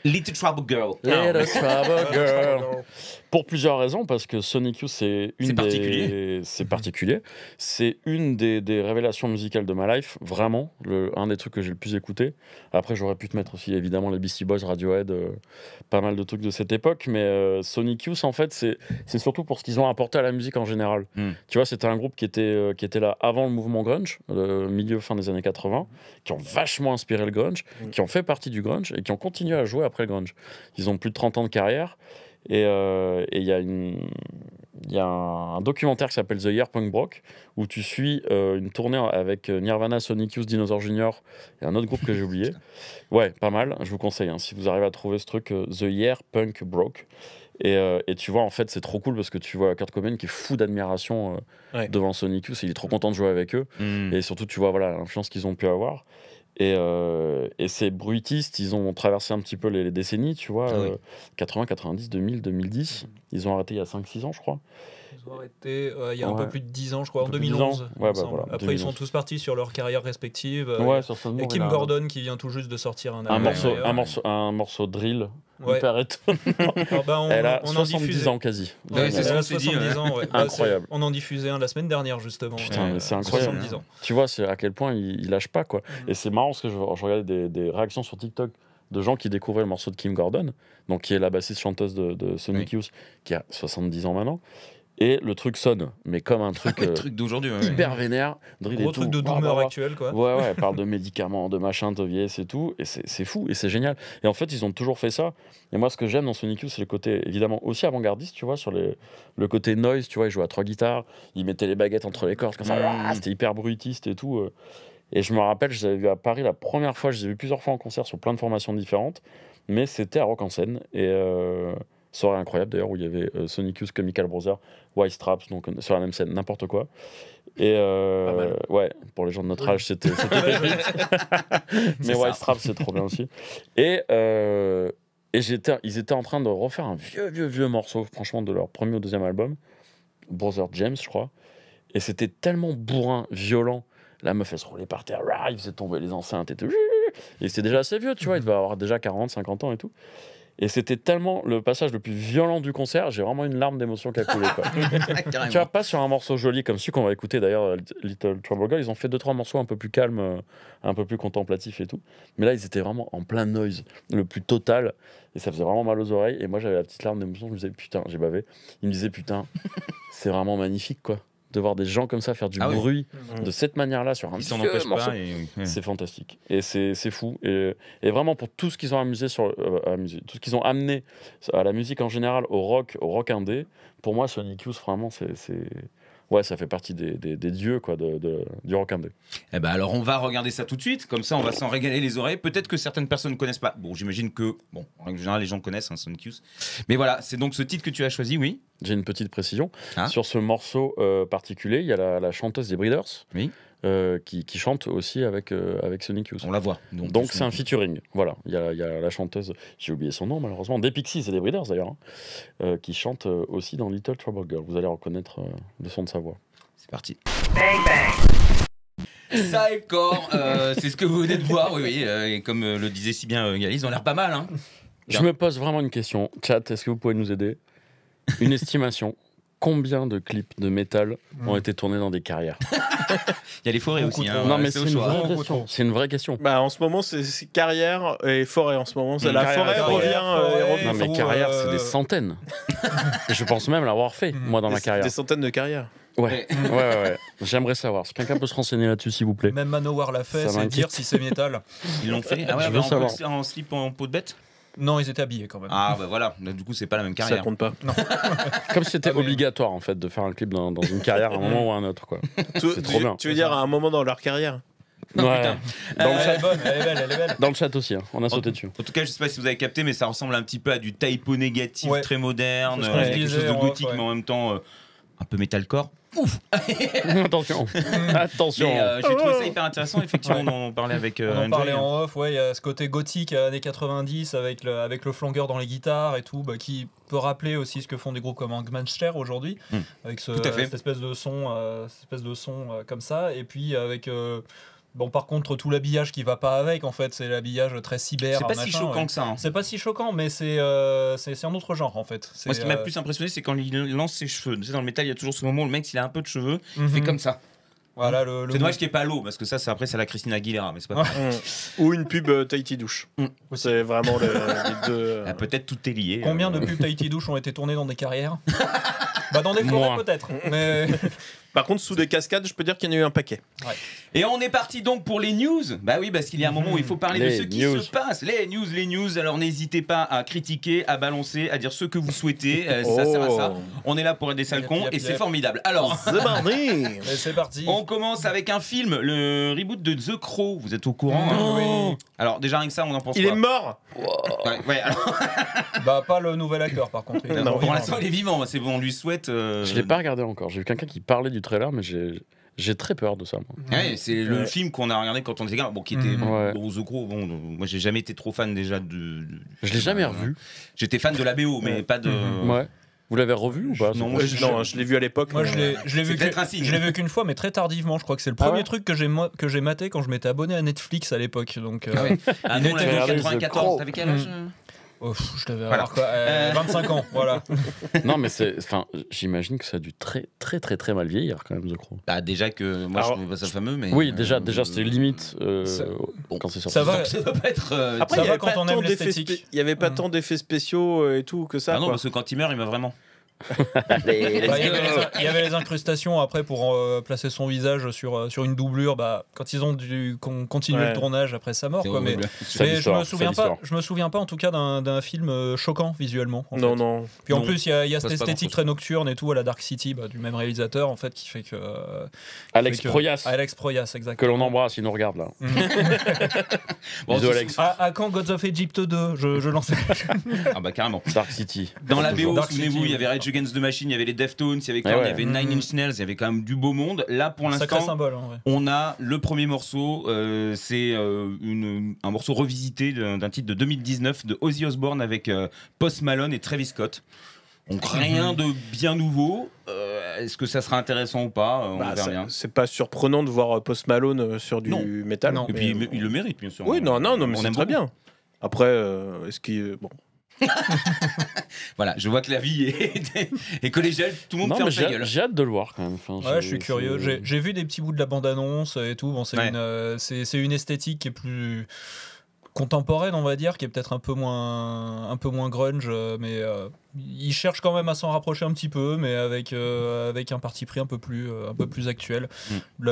Little Trouble Girl. Little Trouble Girl. Pour plusieurs raisons, parce que Sonic Youth, c'est une des. C'est particulier. C'est une des, révélations musicales de ma life, vraiment. Le, un des trucs que j'ai le plus écouté. Après, j'aurais pu te mettre aussi, évidemment, les Beastie Boys, Radiohead, euh, pas mal de trucs de cette époque. Mais euh, Sonic Youth, en fait, c'est surtout pour ce qu'ils ont apporté à la musique en général. Hmm. Tu vois, c'était un groupe qui était, euh, qui était là avant le mouvement grunge, milieu, fin des années 80, qui ont vachement inspiré le grunge, hmm. qui ont fait partie du grunge et qui ont continué à jouer à après le grunge. Ils ont plus de 30 ans de carrière. Et euh, il y a, a un, documentaire qui s'appelle The Year Punk Broke, où tu suis euh, une tournée avec euh, Nirvana, Sonic Youth, Dinosaur Junior et un autre groupe que j'ai oublié. Ouais, pas mal, je vous conseille. Hein, si vous arrivez à trouver ce truc, The Year Punk Broke. Et, tu vois, en fait, c'est trop cool parce que tu vois Kurt Cobain qui est fou d'admiration devant Sonic Youth. Il est trop content de jouer avec eux. Mm. Et surtout, tu vois voilà, l'influence qu'ils ont pu avoir. Et, euh, et, ces bruitistes, ils ont traversé un petit peu les, décennies, tu vois. 80, 90, 2000, 2010. Ils ont arrêté il y a 5-6 ans, je crois. Euh, il y a un peu plus de 10 ans, je crois, en 2011. Bah, Après, ils sont tous partis sur leur carrière respective. Euh, et, Kim Gordon qui vient tout juste de sortir un, un euh, morceau, un morceau, drill. Hyper étonnant. Ah, bah, on, elle a 70 ans quasi. c'est ça, on en diffusait un la semaine dernière, justement. Putain, c'est incroyable. Ans. Tu vois, c'est à quel point il, lâche pas, quoi. Mhm. Et c'est marrant parce que je, regardais des, réactions sur TikTok de gens qui découvraient le morceau de Kim Gordon, donc qui est la bassiste chanteuse de, de Sonic Youth, qui a 70 ans maintenant, et le truc sonne, mais comme un ah truc, euh, truc d'aujourd'hui, hyper vénère. Gros truc de doomer actuel, quoi. Ouais, ouais, parle de médicaments, de machin, de vieillesse et tout, et c'est fou, et c'est génial. Et en fait, ils ont toujours fait ça. Et moi, ce que j'aime dans Sonic Youth, c'est le côté évidemment aussi avant-gardiste, tu vois, sur le côté noise, tu vois, ils jouaient à trois guitares, ils mettaient les baguettes entre les cordes, comme ça, mmh. ah, c'était hyper brutiste et tout. Euh. Et je me rappelle, je les avais vus à Paris la première fois, je les ai vus plusieurs fois en concert sur plein de formations différentes, mais c'était à Rock en scène. Et. Euh, Soirée incroyable d'ailleurs où il y avait euh, Sonic Youth, Comical Brother, White Straps, donc euh, sur la même scène, n'importe quoi. Et euh, ouais, pour les gens de notre âge, c'était Mais White Straps, c'est trop bien aussi. Et, et j'étais, ils étaient en train de refaire un vieux, vieux, vieux morceau, franchement, de leur premier ou deuxième album, Brother James, je crois. Et c'était tellement bourrin, violent. La meuf, elle se roulait par terre, il faisait tomber les enceintes et tout. Et c'était déjà assez vieux, tu vois, il devait avoir déjà 40, 50 ans et tout. Et c'était tellement le passage le plus violent du concert, j'ai vraiment une larme d'émotion qui a coulé. tu vois, pas sur un morceau joli comme celui qu'on va écouter d'ailleurs, euh, Little Trouble Girl. Ils ont fait deux, trois morceaux un peu plus calmes, euh, un peu plus contemplatifs et tout. Mais là, ils étaient vraiment en plein noise, le plus total. Et ça faisait vraiment mal aux oreilles. Et moi, j'avais la petite larme d'émotion. Je me disais, putain, j'ai bavé. Il me disait, putain, c'est vraiment magnifique, quoi de voir des gens comme ça faire du ah bruit mmh. de cette manière-là sur un petit morceau. C'est fantastique. Et c'est fou. Et, et, vraiment, pour tout ce qu'ils ont amusé sur, euh, amusé, tout ce qu'ils ont amené à la musique en général, au rock, au rock indé, pour moi, Sonic Youth, vraiment, c'est ouais, ça fait partie des, dieux quoi, de, de du rock Eh ben alors on va regarder ça tout de suite, comme ça on va s'en régaler les oreilles. Peut-être que certaines personnes ne connaissent pas. Bon, j'imagine que, bon, en règle générale, les gens connaissent hein, Mais voilà, c'est donc ce titre que tu as choisi, oui. J'ai une petite précision. Ah. Sur ce morceau euh, particulier, il y a la chanteuse des Breeders. Oui euh, qui, chante aussi avec, euh, avec Sonic Youth. On la voit. Donc c'est un featuring. Voilà, il y a, la chanteuse, j'ai oublié son nom malheureusement, des Pixies et des Breeders d'ailleurs, hein, euh, qui chante aussi dans Little Trouble Girl. Vous allez reconnaître le son de sa voix. C'est parti. Bang, bang. c'est ce que vous venez de voir, oui, oui. et comme le disait si bien Galis, on a l'air pas mal. Hein. Je me pose vraiment une question. Chat, est-ce que vous pouvez nous aider Une estimation combien de clips de métal hmm. ont été tournés dans des carrières Il y a les forêts aussi. non, mais c'est une, vraie question. Bah, en ce moment, c'est carrière et forêt. En ce moment, hmm, la forêt, revient. Euh, mais carrière, c'est des euh, centaines. je pense même l'avoir fait, hmm. moi, dans ma carrière. Des centaines de carrières. Ouais, ouais, ouais, J'aimerais savoir. Si quelqu'un peut se renseigner là-dessus, s'il vous plaît. Même Manowar l'a fait, c'est dire si c'est métal. Ils l'ont fait. Ah je veux savoir. en slip en peau de bête non, ils étaient habillés quand même. Ah, bah voilà. Du coup, c'est pas la même carrière. Ça compte pas. Non. Comme si c'était ah, obligatoire, en fait, de faire un clip dans, une carrière à un moment ou à un autre, quoi. C'est trop bien. Tu veux dire à un moment dans leur carrière non, ouais. Dans, le chat... elle est belle, elle est belle. dans le chat aussi, hein. on a sauté dessus. En tout cas, je sais pas si vous avez capté, mais ça ressemble un petit peu à du typo négatif très moderne, euh, quelque chose de gothique, mais en même temps euh, un peu metalcore ouf Attention hmm. Attention euh, J'ai trouvé ça hyper intéressant, effectivement, on avec On euh, en parlait hein. en off, ouais, il y a ce côté gothique euh, années 90 avec le, avec le flangueur dans les guitares et tout, bah, qui peut rappeler aussi ce que font des groupes comme Angmanster aujourd'hui, hmm. avec ce, cette espèce de son, cette espèce de son comme ça, et puis avec Bon, par contre, tout l'habillage qui va pas avec, en fait, c'est l'habillage très cyber. C'est pas si choquant que ça. Hein. C'est pas si choquant, mais euh, c'est c'est un autre genre, en fait. Moi, ce qui m'a euh, plus impressionné, c'est quand il lance ses cheveux. Tu sais, dans le métal, il y a toujours ce moment où le mec, s'il a un peu de cheveux, il fait mhm. comme ça. Voilà, le, le c'est dommage qu'il n'y ait pas l'eau, parce que ça, c'est après, c'est la Christina Aguilera, mais mm. Ou une pub euh, Tahiti Douche. Mm. C'est vraiment le, les deux. Ah, peut-être tout est lié. Combien de pubs Tahiti Douche ont été tournées dans des carrières bah, dans des forêts, peut-être. Par contre, sous des cascades, je peux dire qu'il y en a eu un paquet. Et on est parti donc pour les news. Bah oui, parce qu'il y a un moment où il faut parler de ce qui se passe. Les news, les news. Alors n'hésitez pas à critiquer, à balancer, à dire ce que vous souhaitez. Euh, ça oh. sert à ça. On est là pour être des sales cons et c'est formidable. Alors, c'est parti. On commence avec un film, le reboot de The Crow. Vous êtes au courant hein oh. oui. Alors déjà rien que ça, on en pense. Il est mort. bah pas le nouvel acteur par contre. Il pour est vivant. C'est bon, on lui souhaite. je euh, Je l'ai pas regardé encore. J'ai vu quelqu'un qui parlait du Très trailer, mais j'ai. J'ai très peur de ça. c'est le euh, film qu'on a regardé quand on était gars, bon, qui était gros ou gros. Bon, euh, moi, j'ai jamais été trop fan déjà de. je l'ai jamais revu. J'étais fan de la BO, mais pas de. Mm-hmm. Ouais. Vous l'avez revu ou pas Non, je, l'ai vu à l'époque. Moi, je l'ai euh, vu Je l'ai vu qu'une fois, mais très tardivement. Je crois que c'est le ah premier truc que j'ai que j'ai maté quand je m'étais abonné à Netflix à l'époque. Donc, 94. Ah ah t'avais quel âge mm. Oh, je devais 25 euh, euh. ans, voilà. Non, mais c'est, enfin, j'imagine que ça a dû très, très, très, très mal vieillir quand même, The crois. Bah déjà que moi je trouve pas ça fameux, mais. Oui, euh, déjà, déjà c'était limite ça, bon, quand c'est sorti. Ça va, ça va pas être. Après, ça va quand on aime l'esthétique. Il n'y avait pas mm. tant d'effets spéciaux et tout que ça. Ah non, parce que quand il meurt, il meurt vraiment. Bah, il, y avait les, incrustations après pour euh, placer son visage sur, euh, sur une doublure. Bah, quand ils ont dû continuer le tournage après sa mort. mais, je, me souviens pas, je me souviens pas en tout cas d'un film euh, choquant visuellement. non, non. Puis en plus, il y a, cette esthétique très nocturne et tout à la Dark City bah, du même réalisateur en fait qui fait que. Alex Proyas. Alex Que l'on embrasse, il nous regarde là. Mm. bon, Alex. À, quand Gods of Egypt 2 Je, je lance. ah bah carrément. Dark City. Dans la BO, souvenez-vous, il y avait Rage Against the Machine, il y avait les Deftones, il y avait, ah y avait Nine mm-hmm. Inch Nails, il y avait quand même du beau monde. Là, pour l'instant, on a le premier morceau, euh, c'est euh, un morceau revisité d'un titre de 2019 de Ozzy Osbourne avec euh, Post Malone et Travis Scott. Mm-hmm. rien de bien nouveau. Est-ce que ça sera intéressant ou pas bah, C'est pas surprenant de voir Post Malone sur du métal. et puis il, le mérite, bien sûr. Oui, non, non, mais c'est très bien. Après, est-ce qu'il. Bon, voilà, je vois que la vie est, collégiale, tout le monde non, fait gueule. J'ai hâte de le voir quand même. ouais, je suis curieux. J'ai vu des petits bouts de la bande-annonce et tout. Bon, c'est une, euh, une esthétique qui est plus contemporaine, on va dire, qui est peut-être un peu moins, un peu moins grunge, euh, mais ils euh, il cherche quand même à s'en rapprocher un petit peu, mais avec euh, avec un parti pris un peu plus, un peu plus actuel. Mm.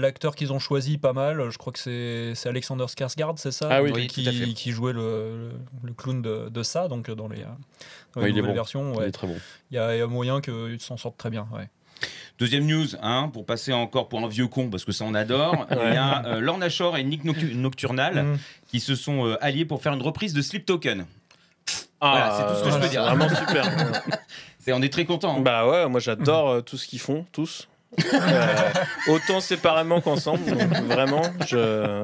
L'acteur qu'ils ont choisi, pas mal. Je crois que c'est Alexander Skarsgård, c'est ça, ah oui, qui, jouait le, le, clown de, ça, donc dans les, dans les nouvelles versions. Il est très bon. Il y, a moyen qu'ils s'en sortent très bien. Ouais. Deuxième news, hein, pour passer encore pour un vieux con, parce que ça on adore, il y a euh, Lorna Shore et Nick Nocturnal mm. qui se sont euh, alliés pour faire une reprise de Sleep Token. Ah, voilà, c'est tout ce que je peux dire. Vraiment super. c'est, on est très contents hein. Bah ouais, moi j'adore euh, tout ce qu'ils font, tous. autant séparément qu'ensemble. vraiment, je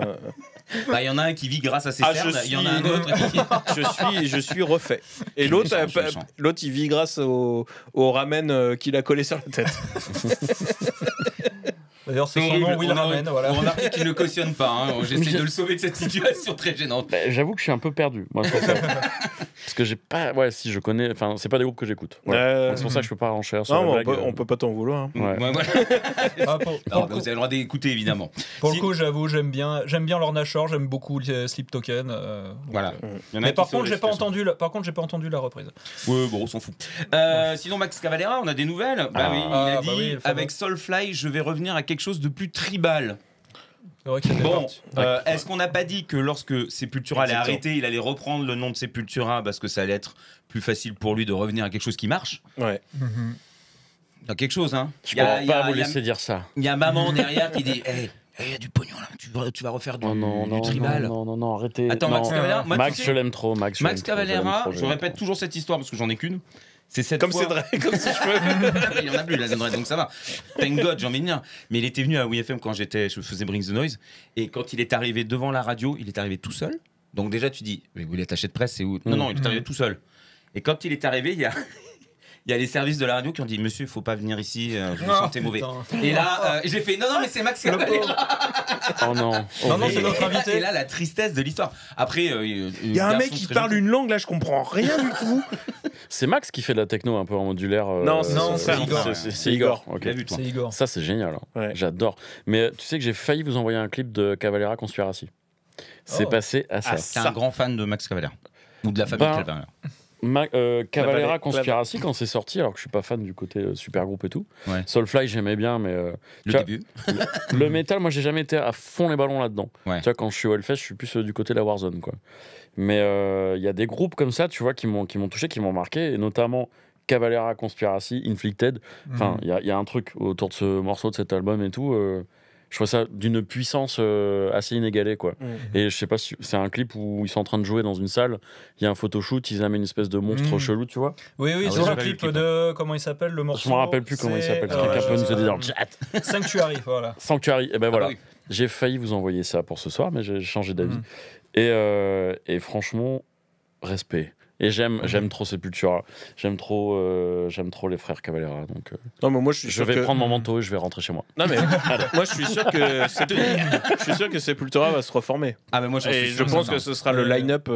bah, il y en a un qui vit grâce à ses ah, il y en a un autre qui... je, suis, refait. Et l'autre, euh, l'autre, il vit grâce au, au ramen euh, qu'il a collé sur la tête. D'ailleurs, c'est son nom, voilà. qu'il ne cautionne pas. Hein. J'essaie de le sauver de cette situation très gênante. Bah, j'avoue que je suis un peu perdu, Parce que j'ai pas. Ouais, si je connais. Enfin, c'est pas des groupes que j'écoute. Euh, c'est pour ça que je peux pas en Non, on peut, peut, pas t'en vouloir. Hein. Ah, bah, vous avez le droit d'écouter, évidemment. Pour le coup, j'avoue, j'aime bien, j'aime bien leur j'aime beaucoup Sleep Token. Euh, voilà. Euh. Mais par contre, j'ai pas entendu. La... Par contre, j'ai pas entendu la reprise. Ouais, bon, on s'en fout. Sinon, Max Cavalera, on a des nouvelles. Bah ah. il a ah, dit avec Soulfly, je vais revenir à quelque chose de plus tribal. Bon, euh, est-ce qu'on n'a pas dit que lorsque Sepultura allait arrêter, il allait reprendre le nom de Sepultura parce que ça allait être plus facile pour lui de revenir à quelque chose qui marche Ouais. Mm-hmm. quelque chose, hein. Je peux pas vous laisser dire ça. Il y a maman derrière qui dit hey, il y a du pognon là, tu, vas refaire du, oh tribal. Non, non, non, arrêtez. Attends, Max Cavalera. Max, je l'aime trop, Max. Max Cavalera, je répète toujours cette histoire parce que j'en ai qu'une. C'est cette comme c'est Cédric, comme il y en a plus, la Cédric, donc ça va. Thank God, j'en envie Mais il était venu à WFM quand j'étais, je faisais Bring the Noise. Et quand il est arrivé devant la radio, il est arrivé tout seul. Donc déjà, tu dis, mais vous l'attachez de presse, c'est où Non, mm. non, il est arrivé mm. tout seul. Et quand il est arrivé, il y a, il y a les services de la radio qui ont dit Monsieur, il faut pas venir ici, je euh, vous vous ah, sentez mauvais. Et là, oh. euh, j'ai fait Non, non, mais c'est Max Oh non. Non, non, c'est notre invité. Et là, la tristesse de l'histoire. Après, euh, il y a un mec qui parle une langue, là, je comprends rien du tout. C'est Max qui fait de la techno un peu en modulaire. Non, c'est Igor. c'est- Igor. Ça, c'est génial. Hein. J'adore. Mais tu sais que j'ai failli vous envoyer un clip de Cavalera Conspiracy. C'est oh. passé à ah, ça. Ah, C'est un grand fan de Max Cavalera. Ou de la famille ben, Cavalera. Cavallera euh, Cavalera Conspiracy, quand c'est sorti, alors que je suis pas fan du côté euh, super groupe et tout. Soulfly, j'aimais bien, mais. Euh, le métal, moi, j'ai jamais été à fond les ballons là-dedans. Tu vois, quand je suis au Hellfest, je suis plus du côté de la Warzone, quoi. Mais il y a des groupes comme ça, tu vois, qui m'ont touché, qui m'ont marqué, et notamment Cavalera Conspiracy, Inflicted. Mhm. Enfin, il y, a un truc autour de ce morceau, de cet album et tout je trouve ça d'une puissance euh, assez inégalée quoi. Mm. Mm. Et je sais pas si c'est un clip où ils sont en train de jouer dans une salle, il y a un photoshoot, ils amènent une espèce de monstre mmh. chelou, tu vois. Oui oui, ah c'est un clip, de hein. comment il s'appelle le morceau. Je me rappelle plus comment il s'appelle, oh, quelqu'un peut nous aider chat. Sanctuary, voilà. Sanctuary, et eh ben ah voilà. J'ai failli vous envoyer ça pour ce soir mais j'ai changé d'avis. Mm. Et, euh, et franchement, respect. Et j'aime, j'aime trop Sepultura. J'aime trop, euh, j'aime trop les frères Cavalera. Donc, euh. non, mais moi, je, vais prendre mon manteau et je vais rentrer chez moi. Non, mais moi, je suis sûr que je suis sûr que Sepultura va se reformer. Ah, mais moi, je, je pense que, ce sera le euh, line-up.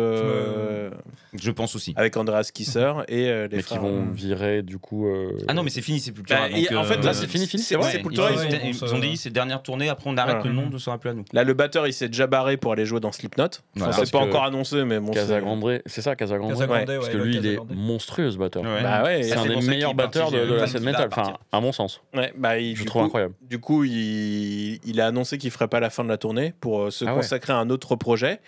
je pense aussi. Avec Andreas Kisser et les mais qui vont virer du coup. Ah non, mais c'est fini Sepultura. Bah, en fait, là, c'est fini, fini. C'est Sepultura. Ils ont dit c'est dernière tournée. Après, on arrête le nom de sera plus à nous. Là, le batteur, il s'est déjà barré pour aller jouer dans Slipknot. C'est pas encore annoncé, mais bon. Casagrande, c'est ça, Casagrande parce que lui, il est monstrueux ce batteur. Bah ouais, c'est un des meilleurs batteurs de, de la scène metal, enfin, à mon sens. Ouais, bah, il, je trouve incroyable. Du coup, il, il a annoncé qu'il ferait pas la fin de la tournée pour euh, se ah consacrer à un autre projet.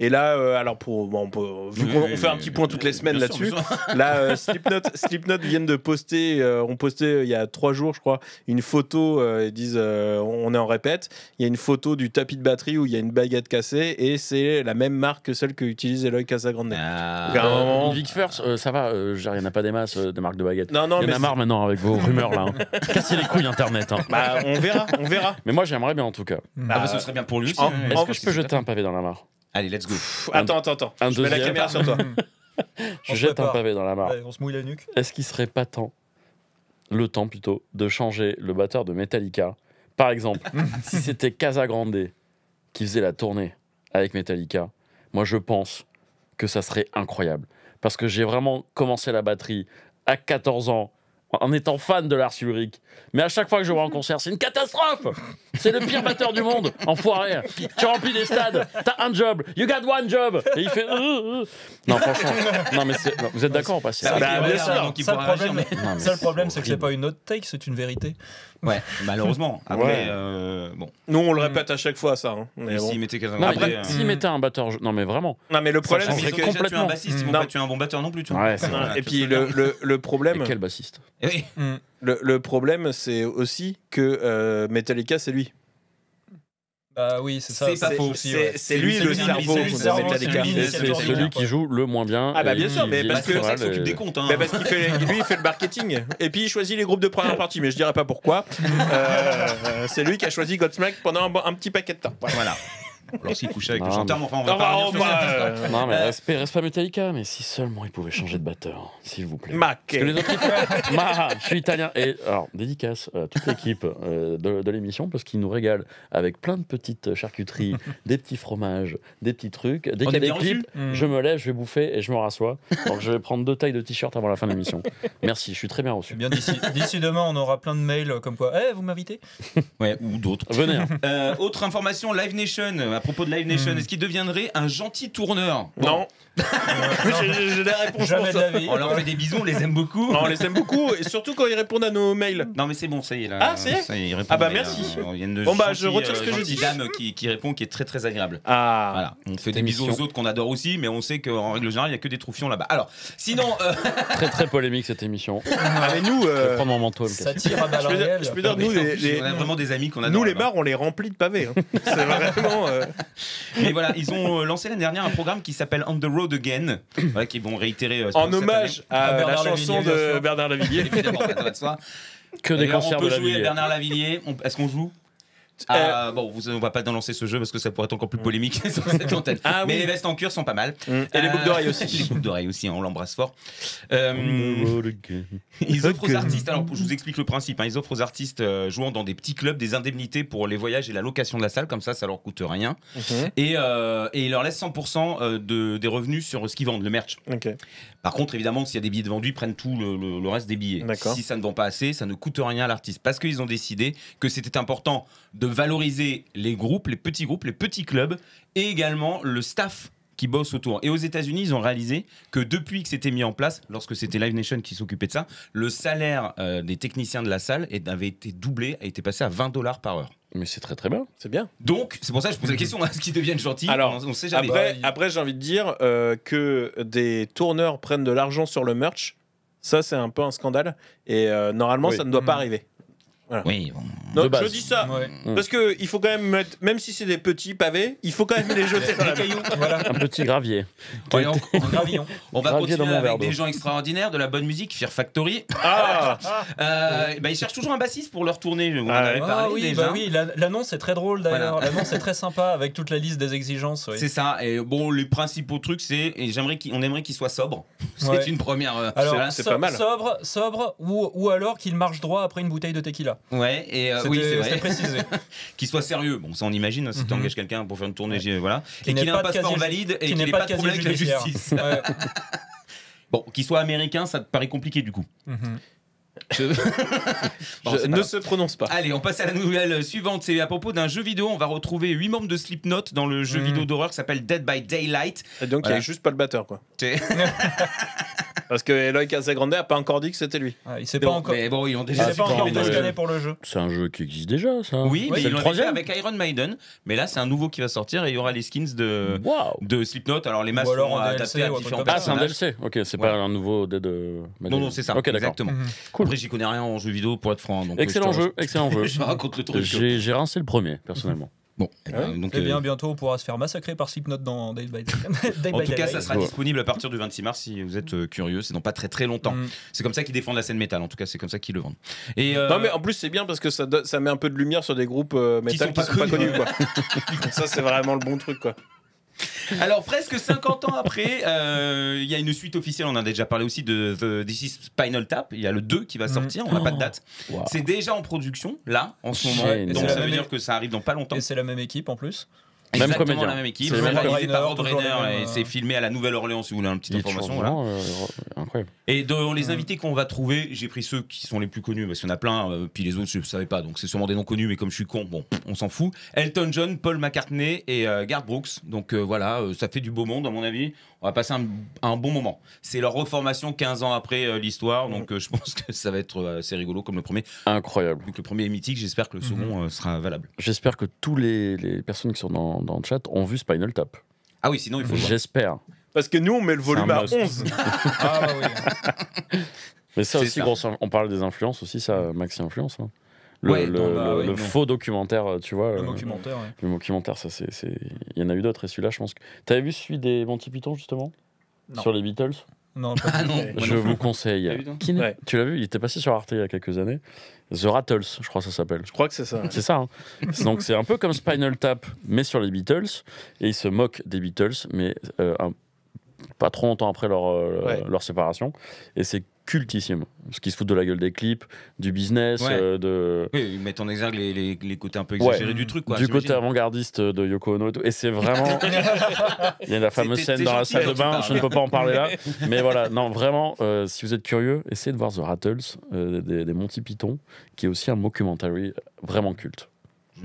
Et là, euh, alors pour, on, fait un petit point toutes les semaines là-dessus, là, euh, Slipknot, viennent de poster, euh, ont posté euh, il y a trois jours, je crois, une photo. ils disent, on est en répète. Il y a une photo du tapis de batterie où il y a une baguette cassée et c'est la même marque que celle que utilise Eloy Casagrande. Ah, Vic First, ça va, il n'y en a pas des masses de marques de baguettes. Non, non, il y en a marre maintenant avec vos rumeurs là. Hein. casser les couilles Internet. Hein. Bah, on verra, on verra. Mais moi j'aimerais bien en tout cas. Mmh. Ah, bah, ah, ce serait bien pour lui. Hein. Est-ce que je peux jeter un pavé dans la mare Allez, let's go. attends, attends, attends. je mets la caméra sur toi. je jette un pavé dans la mare. on se mouille la nuque. Est-ce qu'il serait pas temps, le temps plutôt, de changer le batteur de Metallica Par exemple, si c'était Casagrande qui faisait la tournée avec Metallica, moi je pense que ça serait incroyable. Parce que j'ai vraiment commencé la batterie à 14 ans en étant fan de Lars Ulrich. Mais à chaque fois que je vois en concert, c'est une catastrophe C'est le pire batteur du monde, enfoiré Tu remplis des stades, t'as un job, you got one job Et il fait... Euh, euh. Non, franchement, non, mais vous êtes d'accord ou pas C'est le problème, problème c'est que c'est pas une autre take, c'est une vérité. Ouais, malheureusement. Après, euh, bon. Nous, on le répète à chaque fois, ça. Hein. Mais s'il euh, mettait un batteur, non mais vraiment. Non mais le problème, c'est que complètement. tu es un bassiste, mmh. vont tu tuer un bon batteur non plus. Et puis le, le, le, problème. quel bassiste le, problème, c'est aussi que euh, Metallica, c'est lui. Bah oui, c'est ça. C'est faux aussi. C'est lui, le cerveau C'est celui qui joue le moins bien. Ah bah bien sûr, euh, hein. mais parce que s'occupe des comptes. lui, il fait le marketing. Et puis il choisit les groupes de première partie, mais je dirais pas pourquoi. Euh, c'est lui qui a choisi Godsmack pendant un petit paquet de temps. Voilà. Alors s'il avec le Non, mais enfin, on va pas euh, Non, mais bah. respect, respect Metallica, mais si seulement ils pouvaient changer de batteur, s'il vous plaît. Mac. que les autres je suis italien. Et alors, dédicace à toute l'équipe euh, de, l'émission parce qu'ils nous régalent avec plein de petites charcuteries, des petits fromages, des petits trucs. Dès qu'il y a des clips, je me lève, je vais bouffer et je me rassois. Donc je vais prendre deux tailles de t-shirt avant la fin de l'émission. Merci, je suis très bien reçu. Bien d'ici demain, on aura plein de mails comme quoi. Eh, vous m'invitez Ouais, ou d'autres. Venez. Hein. Euh, autre information, Live Nation propos de Live Nation. Hmm. Est-ce qu'il deviendrait un gentil tourneur Non. J'ai la réponse On leur fait des bisous, on les aime beaucoup. Non, on les aime beaucoup, et surtout quand ils répondent à nos mails. Non, mais c'est bon, ça y est. Là, ah, c'est Ah, bah merci. bon, bah je retire ce euh, que je dis. dame qui, répond, qui est très très agréable. Ah. Voilà. On fait des bisous aux autres qu'on adore aussi, mais on sait qu'en règle générale, il n'y a que des troufions là-bas. Alors, sinon. Euh, très très polémique cette émission. Ah, mais nous. Je euh, prendre mon manteau. Ça tire à Je peux dire, nous, on a vraiment des amis qu'on adore. Nous, les bars, on les remplit de pavés. Hein. C'est vraiment. Mais voilà, ils ont euh, lancé l'année dernière un programme qui s'appelle On the Road Again, qui vont réitérer. Euh, en hommage à, la chanson de Bernard Lavillier. Euh, de Que des concerts on peut jouer Bernard Lavillier. Est-ce qu'on joue euh, ah, bon, vous, on va pas lancer ce jeu parce que ça pourrait être encore plus mm. polémique sur cette antenne. Ah Mais les vestes en cuir sont pas mal. Mm. Et les boucles d'oreilles aussi. les boucles d'oreilles aussi, on l'embrasse fort. Euh, ils offrent aux artistes, alors je vous explique le principe, hein. ils offrent aux artistes euh, jouant dans des petits clubs des indemnités pour les voyages et la location de la salle, comme ça, ça leur coûte rien. Et, et, ils leur laissent 100% de, des revenus sur ce qu'ils vendent, le merch. Ok par contre, évidemment, s'il y a des billets de vendus, ils prennent tout le, reste des billets. Si ça ne vend pas assez, ça ne coûte rien à l'artiste. Parce qu'ils ont décidé que c'était important de valoriser les groupes, les petits groupes, les petits clubs et également le staff qui bossent autour. Et aux États-Unis, ils ont réalisé que depuis que c'était mis en place, lorsque c'était Live Nation qui s'occupait de ça, le salaire euh, des techniciens de la salle avait été doublé, a été passé à 20 dollars par heure. Mais c'est très très bien. C'est bien. Donc, c'est pour ça que je pose la question à hein, ce qu'ils deviennent gentils. Alors, on, sait jamais. Après, j'ai envie de dire euh, que des tourneurs prennent de l'argent sur le merch. Ça, c'est un peu un scandale. Et euh, normalement, ça ne doit pas mhm. arriver. Oui, je dis ça mm. parce que il faut quand même mettre, même si c'est des petits pavés, il faut quand même les jeter dans les cailloux. Un petit gravier. on, gravillon. on va continuer avec des gens extraordinaires, de la bonne musique, Fire Factory. Ah. Euh, bah, ils cherchent toujours un bassiste pour leur tournée. parlé oui, l'annonce est très drôle d'ailleurs. L'annonce est très sympa avec toute la liste des exigences. C'est ça. Et bon, les principaux trucs, c'est et j'aimerais qu'on aimerait qu'il soit sobre. C'est une première. Euh, c'est Sobre, sobre ou, ou alors qu'il marche droit après une bouteille de tequila. Ouais, et euh, oui, c'est précisé. qu'il soit sérieux. Bon, ça on imagine, si mhm. tu engages quelqu'un pour faire une tournée, voilà. et qu'il ait un passeport valide et qu'il n'ait pas de problème avec la justice. Bon, qu'il soit américain, ça te paraît compliqué du coup. Mhm. Je... ne se prononce pas. Allez, on passe à la nouvelle suivante. C'est à propos d'un jeu vidéo. On va retrouver 8 membres de Slipknot dans le jeu hmm. vidéo d'horreur qui s'appelle Dead by Daylight. Et donc, il n'y a juste pas le batteur, quoi. Parce que Eloy Casagrande n'a pas encore dit que c'était lui. Ah, il sait pas encore. Mais bon, ils ont déjà pour le jeu. C'est un jeu qui existe déjà, ça. Oui, mais ils l'ont déjà avec Iron Maiden. Mais là, c'est un nouveau qui va sortir et il y aura les skins de, de Slipknot. Alors, les masques seront adaptés à différents Ah, c'est un DLC. Ok, c'est pas un nouveau Dead. Euh, non, non, c'est ça. Exactement. Mhm. Cool. Après, j'y connais rien en jeu vidéo pour être franc. Euh, excellent jeu, excellent jeu. le J'ai rincé le premier, personnellement. Bon, et eh ben, eh bien, euh, bientôt on pourra se faire massacrer par Slipknot dans Day by Day. en tout cas, ça sera disponible à partir du 26 mars si vous êtes euh, curieux. C'est dans pas très très longtemps. Mm. C'est comme ça qu'ils défendent la scène métal. En tout cas, c'est comme ça qu'ils le vendent. Et Non, mais en plus, c'est bien parce que ça, met un peu de lumière sur des groupes métal qui sont, connus. pas, connus. ça, c'est vraiment le bon truc. quoi. Alors, presque 50 ans après, euh, il y a une suite officielle, on en a déjà parlé aussi de The, This Spinal Tap. Il y a le 2 qui va mmh. sortir, on n'a pas de oh. date. C'est déjà en production, là, en ce moment. Donc, ça veut dire que ça arrive dans pas longtemps. Et c'est la même équipe en plus même Exactement la même équipe. C'est euh, c'est filmé à la Nouvelle-Orléans si vous voulez une petite information. Euh, incroyable. Et dans les mm. invités qu'on va trouver, j'ai pris ceux qui sont les plus connus parce qu'il y en a plein, euh, puis les autres je ne savais pas, donc c'est sûrement des non connus, mais comme je suis con, bon, on s'en fout. Elton John, Paul McCartney et Garth Brooks. Donc voilà, ça fait du beau monde à mon avis on va passer un, bon moment. C'est leur reformation 15 ans après euh, l'histoire, donc euh, je pense que ça va être euh, assez rigolo comme le premier. Incroyable. Donc le premier est mythique, j'espère que le second mhm. sera valable. J'espère que tous les, personnes qui sont dans, le chat ont vu Spinal Tap. Ah oui, sinon il faut. J'espère. Parce que nous, on met le volume à 11. ah bah oui. Mais ça aussi, on parle des influences aussi, ça, Maxi Influence. Hein le, bah, faux documentaire, euh, tu vois. Le euh, documentaire, documentaire, ça, c'est. Il y en a eu d'autres, et celui-là, je pense que. T'avais vu celui des Monty Python, justement Sur les Beatles non, ah, je vous conseille. Tu l'as vu, il était passé sur Arte il y a quelques années. The Rattles, je crois que ça s'appelle. Je crois que c'est ça. c'est ça. Hein. Donc c'est un peu comme Spinal Tap, mais sur les Beatles. Et ils se moquent des Beatles, mais euh, pas trop longtemps après leur, leur séparation. Et c'est cultissime. ce qui se foutent de la gueule des clips, du business, euh, de. Oui, ils mettent en exergue les, les, côtés un peu exagérés du truc, quoi. Du côté avant-gardiste de Yoko Ono et tout. c'est vraiment. Il y a la fameuse scène dans la salle de bain, je ne peux pas en parler là. Mais voilà, non, vraiment, euh, si vous êtes curieux, essayez de voir The Rattles, euh, des, des Monty Python, qui est aussi un mockumentary vraiment culte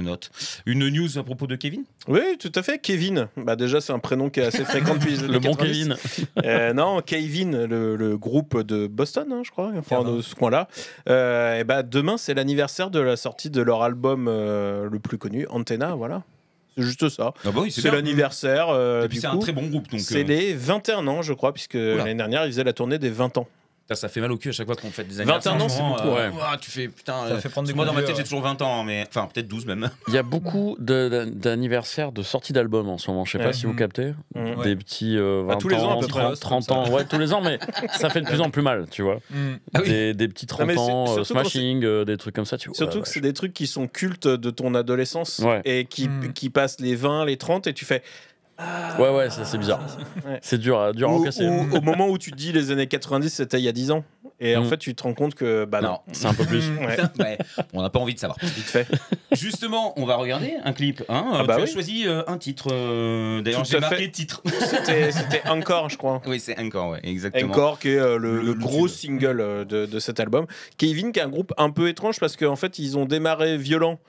note. Une news à propos de Kevin Oui, tout à fait. Kevin. Bah déjà, c'est un prénom qui est assez fréquent depuis le bon Kevin. Euh, non, Kevin, le, groupe de Boston, hein, je crois, enfin de ce coin-là. Euh, et bah demain, c'est l'anniversaire de la sortie de leur album euh, le plus connu, Antenna. Voilà. C'est juste ça. Ah bah c'est l'anniversaire. c'est un très bon groupe. C'est les 21 ans, je crois, puisque l'année dernière, ils faisaient la tournée des 20 ans ça fait mal au cul à chaque fois qu'on fait des anniversaires. 21 ans, c'est beaucoup. Euh, ouais. tu fais putain. Ça euh, fait prendre des moi, dans ma tête, j'ai toujours 20 ans, hein, mais enfin, peut-être 12 même. Il y a beaucoup d'anniversaires de, de sortie d'albums en ce moment. Je sais pas si vous mmh. captez. Mmh. Des petits 20 euh, bah, tous ans, les ans à peu 30, 30 ans. Ouais, tous les ans, mais ça fait de plus en plus mal, tu vois. Mmh. Ah des, des, petits 30 non, ans, euh, smashing, des trucs comme ça. Tu... vois. Surtout ah, que c'est des trucs qui sont cultes de ton adolescence et qui, mmh. qui passent les 20, les 30, et tu fais Ouais, ouais, ça, c'est bizarre. C'est dur, à- dur au moment où tu te dis les années 90, c'était il y a 10 ans. Et en mm. fait, tu te rends compte que, bah non, C'est un peu plus. on n'a pas envie de savoir. vite fait. Justement, on va regarder un clip. Hein ah bah tu as choisi euh, un titre. Euh, d'ailleurs, j'ai marqué titre. C'était encore, je crois. oui, c'est Encore, ouais, exactement. Encore, qui est euh, le, gros single de, de cet album. Kevin, qui est un groupe un peu étrange parce qu'en fait, ils ont démarré violent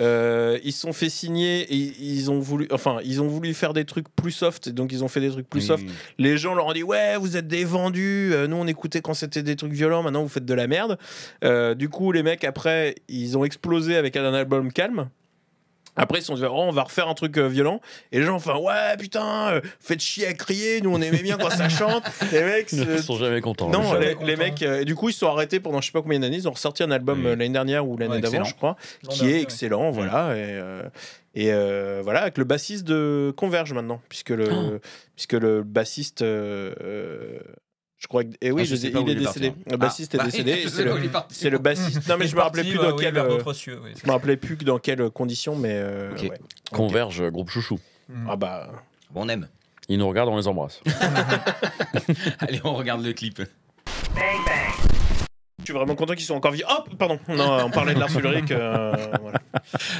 euh, ils se sont fait signer et ils ont voulu, enfin, ils ont voulu faire des trucs plus soft, donc ils ont fait des trucs plus soft. Les gens leur ont dit ouais, vous êtes des vendus. Euh, nous, on écoutait quand c'était des trucs violents. Maintenant, vous faites de la merde. Euh, du coup, les mecs après, ils ont explosé avec un album calme. Après, ils se sont dit, oh, on va refaire un truc euh, violent. Et les gens, enfin, ouais, putain, euh, faites chier à crier. Nous, on aimait bien quand ça chante. Les mecs. Ils ne euh, sont jamais contents. Non, hein, les, mecs. du coup, ils sont arrêtés pendant je sais pas combien d'années. Ils ont ressorti un album l'année dernière ou l'année d'avant, je crois, qui est excellent. Voilà. Et, voilà, avec le bassiste de Converge maintenant, puisque le, ah. puisque le bassiste. Je crois que. Eh oui, ah, je sais il est, décédé. Hein. Le bassiste est décédé. c'est le, bassiste. Non, mais je me rappelais plus dans euh, quelle. Euh, je me rappelais plus que dans quelles euh, conditions, mais. Converge, groupe chouchou. Hmm. Ah bah. On aime. Ils nous regardent, on les embrasse. Allez, on regarde le clip. Bang, bang suis vraiment content qu'ils soient encore vivants. Hop, oh, pardon. on parlait de l'art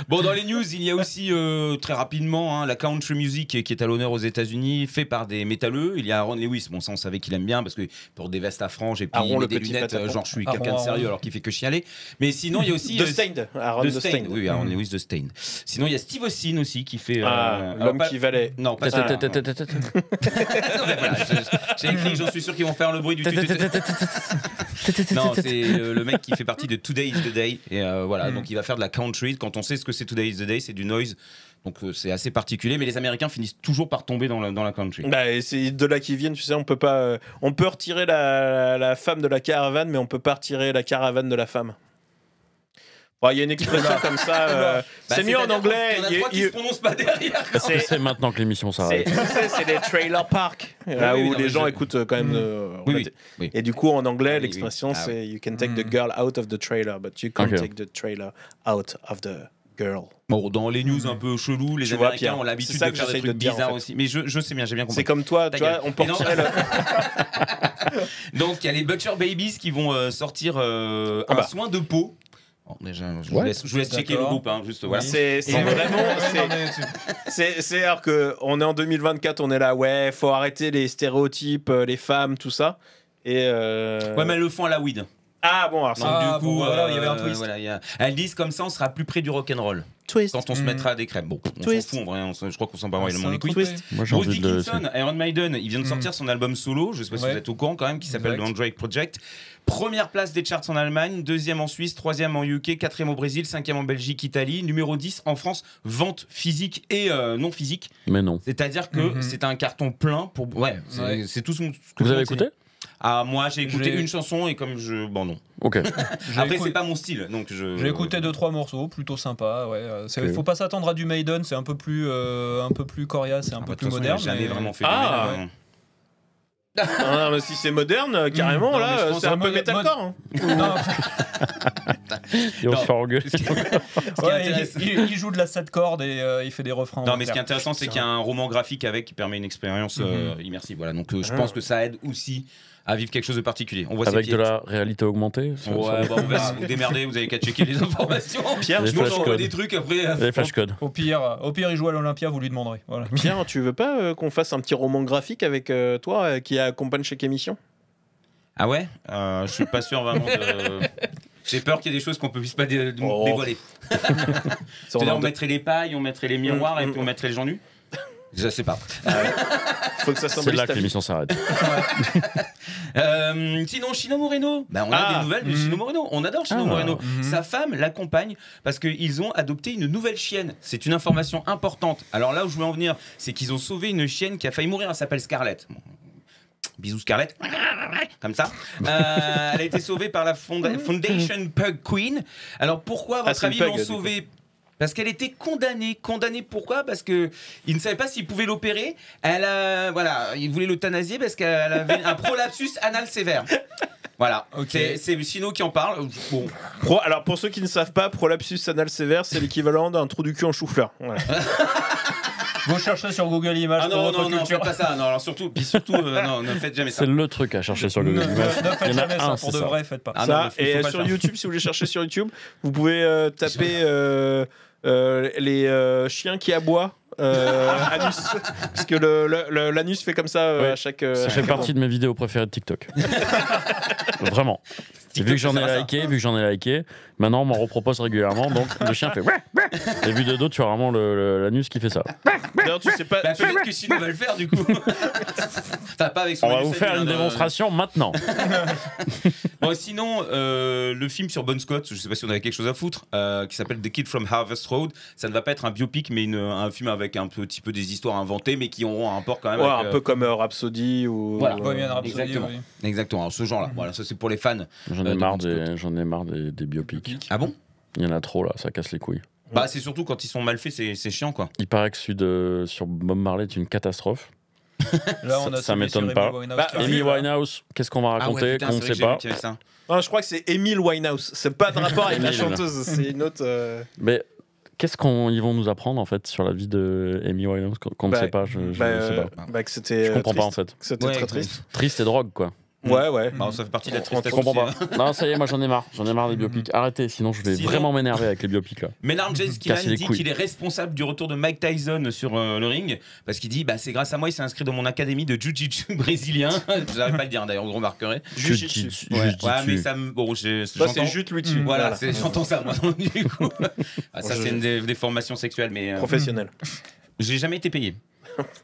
Bon, dans les news, il y a aussi très rapidement la country music qui est à l'honneur aux États-Unis, fait par des métalleux. Il y a Aaron Lewis. Bon, ça, on savait qu'il aime bien parce que pour des vestes à franges et puis il des lunettes, genre je suis quelqu'un de sérieux alors qu'il fait que chialer. Mais sinon, il y a aussi. De Stained. Aaron de Oui, Aaron Lewis de Stained. Sinon, il y a Steve Austin aussi qui fait. L'homme qui valait. Non, pas ça. J'ai écrit, j'en suis sûr qu'ils vont faire le bruit du. c'est le mec qui fait partie de Today is the Day. Et euh, voilà, mm. donc il va faire de la country. Quand on sait ce que c'est Today is the Day, c'est du noise. Donc euh, c'est assez particulier, mais les Américains finissent toujours par tomber dans la, country. Bah, c'est de là qu'ils viennent, tu sais, on peut pas, euh, on peut retirer la, la, femme de la caravane, mais on peut pas retirer la caravane de la femme. Il y a une expression comme ça. Euh, bah, c'est mieux en anglais. Il y se pas derrière. C'est maintenant que l'émission s'arrête. C'est des trailer parks là euh, ah où les gens écoutent euh, quand même. Mm. oui, et du coup, en anglais, l'expression ah c'est You can take the mm. girl out of the trailer, but you can't take the trailer out of the girl. Bon, dans les news mm. un peu chelous les Américains ont l'habitude de faire des trucs bizarres aussi. Mais je, sais bien, j'ai bien compris. C'est comme toi, tu vois, on porte Donc, il y a les Butcher Babies qui vont sortir ah un bah. soin de peau Oh, je, vous laisse, checker le groupe, hein, juste. C'est vraiment. C'est alors qu'on est en 2024, on est là, ouais, faut arrêter les stéréotypes, euh, les femmes, tout ça. Et euh, Ouais, mais elles le font à la weed. Ah bon, alors du ah, coup, euh, il y avait un twist. Elles disent comme ça, on sera plus près du rock'n'roll. Twist. Quand on se hmm. mettra à des crèmes. Bon, on s'en fout en vrai, je crois qu'on s'en bat vraiment les couilles. Twist. Bruce Dickinson, Iron Maiden, il vient de hmm. sortir son album solo, je sais pas si vous êtes au courant quand même, qui s'appelle The Drake Project. Première place des charts en Allemagne, deuxième en Suisse, troisième en UK, quatrième au Brésil, cinquième en Belgique, Italie, numéro 10 en France, vente physique et euh, non physique. Mais non. C'est-à-dire que mhm. c'est un carton plein pour. Ouais, c'est tout ce que Vous avez écouté ah, moi, j'ai écouté une chanson et comme je. Bon, non. Ok. Après, c'est pas mon style, donc je. J'ai écouté deux trois morceaux, plutôt sympa. Ouais. Euh, faut pas s'attendre à du Maiden, c'est un peu plus, euh, un peu plus coriace, c'est un ah, peu bah, plus moderne. Mais... Jamais vraiment fait. Ah. Hein. Ah, mais si c'est moderne, euh, carrément, là, euh, c'est un, peu metalcore. Hein. Non. il, il, joue de la 7 cordes et euh, il fait des refrains. Non, mais ce qui est intéressant, c'est qu'il y a un roman graphique avec qui permet une expérience mhm. immersive. Voilà, donc je ah. pense que ça aide aussi à vivre quelque chose de particulier. On voit Avec de la réalité augmentée Ouais, bah, on va vous démerder, vous avez qu'à checker les informations. Pierre, je vous envoie des trucs après. Euh, les flashcodes. Au, pire, euh, au pire, il joue à l'Olympia, vous lui demanderez. Pierre, tu veux pas euh, qu'on fasse un petit roman graphique avec toi qui accompagne chaque émission Ah ouais Je suis pas sûr vraiment de. J'ai peur qu'il y ait des choses qu'on ne puisse pas oh. dévoiler. on mettrait les pailles, on mettrait les miroirs et puis on mm. mettrait les gens nus. Je sais pas. Euh, c'est là que l'émission s'arrête. Euh, sinon, Chino Moreno. Bah, on a des ah. nouvelles de Chino mhm. Moreno. On adore Chino ah. Moreno. Mhm. Sa femme l'accompagne parce qu'ils ont adopté une nouvelle chienne. C'est une information importante. Alors là où je voulais en venir, c'est qu'ils ont sauvé une chienne qui a failli mourir. Elle s'appelle Scarlett. Bisous Scarlett, comme ça. Euh, elle a été sauvée par la Foundation Pug Queen. Alors pourquoi, votre ah, avis, l'ont sauvée parce qu'elle était condamnée. Condamnée pourquoi Parce que ne savait pas s'il pouvait l'opérer. Elle voilà, il voulait l'euthanasier parce qu'elle avait un prolapsus anal sévère. Voilà, okay. c'est Sino qui en parle. Bon. alors pour ceux qui ne savent pas, prolapsus anal sévère, c'est l'équivalent d'un trou du cul en chou-fleur. Vous cherchez sur Google Images. Ah non, non, non, pas ça. Non, alors surtout, puis surtout, euh, non, ne faites jamais ça. C'est le truc à chercher sur Google Images. Ne, faites jamais ça. Pour de vrai, faites pas. ça, et sur YouTube, si vous voulez chercher sur YouTube, vous pouvez euh, taper. Euh, les euh, chiens qui aboient. Euh, anus. Parce que l'anus fait comme ça à chaque. ça fait partie de mes vidéos préférées de TikTok. Vraiment vu que j'en ai liké, vu que j'en ai liké, maintenant on m'en repropose régulièrement. Donc le chien fait. Et vu de dos, tu as vraiment l'anus qui fait ça. D'ailleurs, tu sais pas. Bah, peut-être que Chine va le faire du coup. on va vous faire une euh, démonstration maintenant. bon, sinon, euh, le film sur Bon Scott, je sais pas si on avait quelque chose à foutre, euh, qui s'appelle The Kid from Harvest Road. Ça ne va pas être un biopic, mais un film avec un petit peu des histoires inventées, mais qui auront un rapport quand même. un peu comme Rhapsody ou. Voilà, Exactement. Exactement. ce genre-là. Voilà, ça c'est pour les fans j'en ai marre des, biopics. Ah bon Il y en a trop là, ça casse les couilles. Bah, c'est surtout quand ils sont mal faits, c'est chiant quoi. Il paraît que Sud sur Bob Marley est une catastrophe. Là, on a ça, ça m'étonne pas. Amy bah, euh, Winehouse, qu'est-ce qu'on va ah raconter sait pas. je crois que c'est Emile Winehouse. C'est pas de rapport avec la chanteuse. C'est une autre. Euh, Mais qu'est-ce qu'ils vont nous apprendre en fait sur la vie de Winehouse qu'on ne bah, sait pas Je, bah, ne sais pas. Bah, que je comprends euh, pas en fait. C'était très triste. Triste et drogue quoi. Ouais, ouais. Bah, ça fait partie de la tristesse. Hein. Non, ça y est, moi j'en ai marre. J'en ai marre des mm. biopics. Arrêtez, sinon je vais vraiment m'énerver avec les biopics là. Ménard James mm. dit qu'il est responsable du retour de Mike Tyson sur euh, le ring parce qu'il dit bah c'est grâce à moi il s'est inscrit dans mon académie de jiu-jitsu brésilien. J'arrive pas à le dire hein, d'ailleurs, vous remarquerez. Jiu-Jitsu Ouais. mais ça me bon, j'ai, bah, c'est jute juste dessus. Mm, voilà, j'entends ça moi. Du coup, ah, ça c'est une déformation sexuelle, mais euh, j'ai jamais été payé.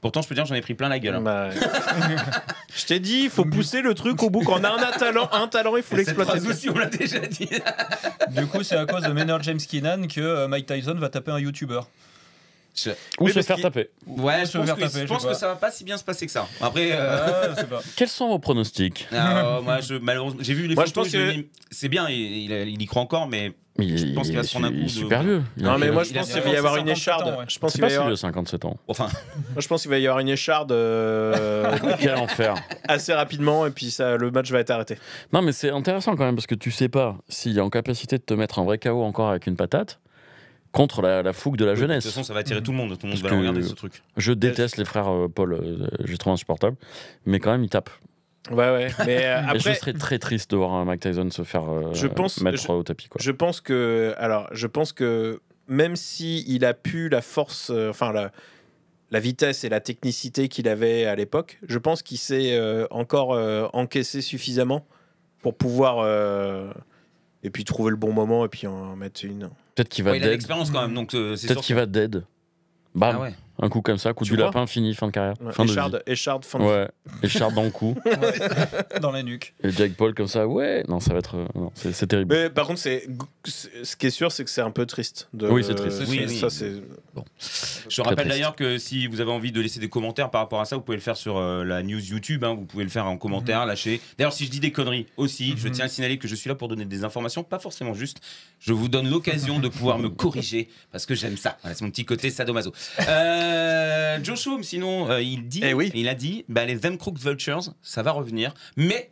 Pourtant, je peux dire, j'en ai pris plein la gueule. Hein. Bah, je t'ai dit, il faut pousser le truc au bout. Quand on a un talent, un talent, il faut l'exploiter. aussi, on l'a déjà dit. Du coup, c'est à cause de Maynard James Keenan que euh, Mike Tyson va taper un YouTuber. Je- Ou se faire taper. Ouais, je pense, que, ça va pas si bien se passer que ça. Après, euh, pas. Quels sont vos pronostics ah, moi, j'ai vu les Moi, C'est bien, il y croit encore, mais je pense qu'il va prendre un coup. Il est super vieux. non, mais moi, je pense qu'il va y avoir une écharde. Je pense qu'il va y avoir 57 ans. Enfin, moi, je pense qu'il va y avoir une écharde. Euh, Quel enfer. Assez rapidement, et puis ça, le match va être arrêté. Non, mais c'est intéressant quand même, parce que tu sais pas s'il est en capacité de te mettre un vrai KO encore avec une patate contre la, fougue de la jeunesse. De toute façon, ça va attirer tout le monde. Tout le monde va regarder ce truc. Je déteste les frères euh, Paul. Euh, J'ai trouvé insupportable. Mais quand même, ils tapent. Ouais, ouais. Mais euh, après, je serais très triste de voir un Mike Tyson se faire euh, mettre au tapis. Quoi. Je pense que, alors, je pense que même si il a pu la force, euh, enfin la, la, vitesse et la technicité qu'il avait à l'époque, je pense qu'il s'est encore encaissé suffisamment pour pouvoir et puis trouver le bon moment et puis en mettre une. Peut-être qu'il va ouais, dead. Il a l'expérience quand même, donc c'est Peut-être qu'il va dead. bah ouais. Un coup comme ça, coup du lapin, fini, fin de carrière. Ouais. Fin de Echard, fin de Ouais, Echard dans le cou. dans la nuque. Et Jack Paul comme ça, ouais. Non, ça va être. Euh, c'est terrible. Mais par contre, c'est ce qui est sûr, c'est que c'est un peu triste. De... Oui, c'est triste. Oui, Ça, c'est. Bon. Je rappelle d'ailleurs que si vous avez envie de laisser des commentaires par rapport à ça, vous pouvez le faire sur euh, la news YouTube. Hein. vous pouvez le faire en commentaire, mhm. lâcher. D'ailleurs, si je dis des conneries aussi, je mhm. tiens à signaler que je suis là pour donner des informations pas forcément juste Je vous donne l'occasion de pouvoir me corriger parce que j'aime ça. c'est mon petit côté sadomaso. Euh, Euh, Joshua, sinon, euh, il dit, eh il a dit, bah, les Them Vultures, ça va revenir, mais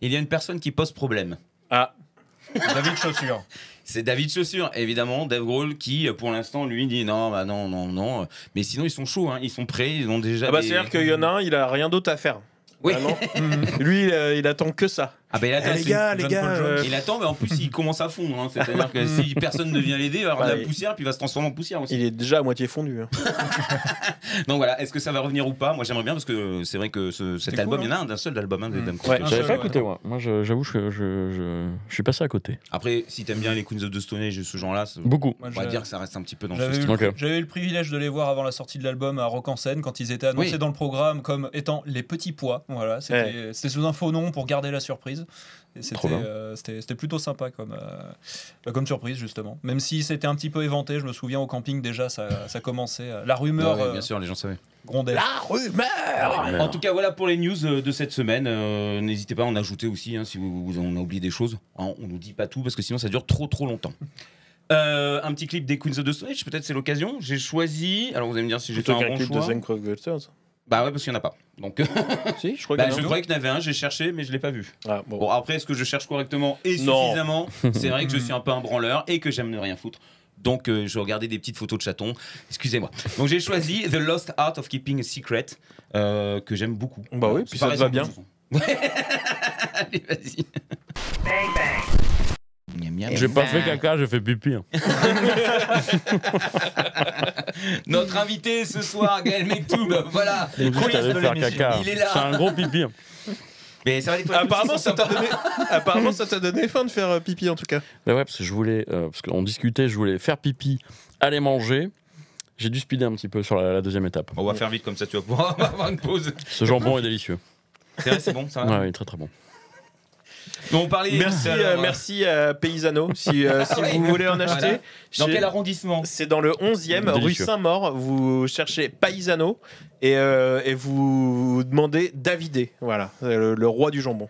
il y a une personne qui pose problème. Ah, David Chaussure. C'est David Chaussure, évidemment, Dave Grohl qui, euh, pour l'instant, lui dit non, bah non, non, non. Mais sinon, ils sont chauds, hein. ils sont prêts, ils ont déjà. Ah bah, c'est-à-dire qu'il y en a un, il a rien d'autre à faire. Oui. lui, il attend que ça. Ah ben bah, attend, eh, les gars, les gars, euh, Il attend, mais en plus il commence à fondre. Hein. C'est-à-dire que si personne ne vient l'aider, bah, il va avoir de la poussière, puis il va se transformer en poussière aussi. Il est déjà à moitié fondu. Hein. Donc voilà, est-ce que ça va revenir ou pas Moi j'aimerais bien parce que c'est vrai que cet album, il y en a hein. un d'un seul album hein, mmh. ouais, j'avais pas écouté moi. Moi j'avoue que je, suis passé à côté. Après, si t'aimes bien les Queens of the Stone Age ce genre-là, beaucoup. On va dire que ça reste un petit peu dans ce style. J'avais eu le privilège de les voir avant la sortie de l'album à Rock en scène quand ils étaient annoncés dans le programme comme étant les petits pois. Voilà, c'était eh. sous un faux nom pour garder la surprise. Euh, c'était, plutôt sympa comme, euh, comme surprise, justement. Même si c'était un petit peu éventé, je me souviens au camping déjà, ça, ça commençait. Euh, la rumeur. bien sûr, les gens savaient. Grondait. La rumeur En tout cas, voilà pour les news de cette semaine. n'hésitez pas à en ajouter aussi hein, si vous, on a oublié des choses. Hein, on ne nous dit pas tout parce que sinon ça dure trop trop longtemps. un petit clip des Queens of the Switch peut-être c'est l'occasion. J'ai choisi. Alors vous allez me dire si j'ai fait un bon clip choix. de Zen bah ouais, parce qu'il n'y en a pas. Donc, euh, je, crois bah, croyais qu'il y en avait un, j'ai cherché, mais je ne l'ai pas vu. Ah, bon. après, est-ce que je cherche correctement et suffisamment C'est vrai que je suis un peu un branleur et que j'aime ne rien foutre. Donc, euh, je regardais des petites photos de chatons. Excusez-moi. Donc, j'ai choisi The Lost Art of Keeping a Secret, euh, que j'aime beaucoup. Bah oui, puis ça va bien. Allez, vas J'ai pas fait caca, j'ai fait pipi. Hein. Notre invité ce soir, Gaël Mektoub, voilà. Il, est là. C'est un gros pipi. Hein. Mais ça va apparemment, ça t'a donné... apparemment, ça t'a donné faim de faire euh, pipi en tout cas. Mais ben ouais, parce que je voulais, euh, parce qu'on discutait, je voulais faire pipi, aller manger. J'ai dû speeder un petit peu sur la, deuxième étape. On va faire vite comme ça, tu vas pouvoir avoir une pause. Ce jambon est délicieux. C'est vrai, c'est bon, ça. Va ouais, il est très très bon. Bon, merci, euh, hein. merci euh, Paysano si, euh, ah vous voulez en acheter. Dans quel arrondissement C'est dans le 11e, rue Saint-Maur. Vous cherchez Paysano et, vous, demandez Davidé, voilà, le roi du jambon.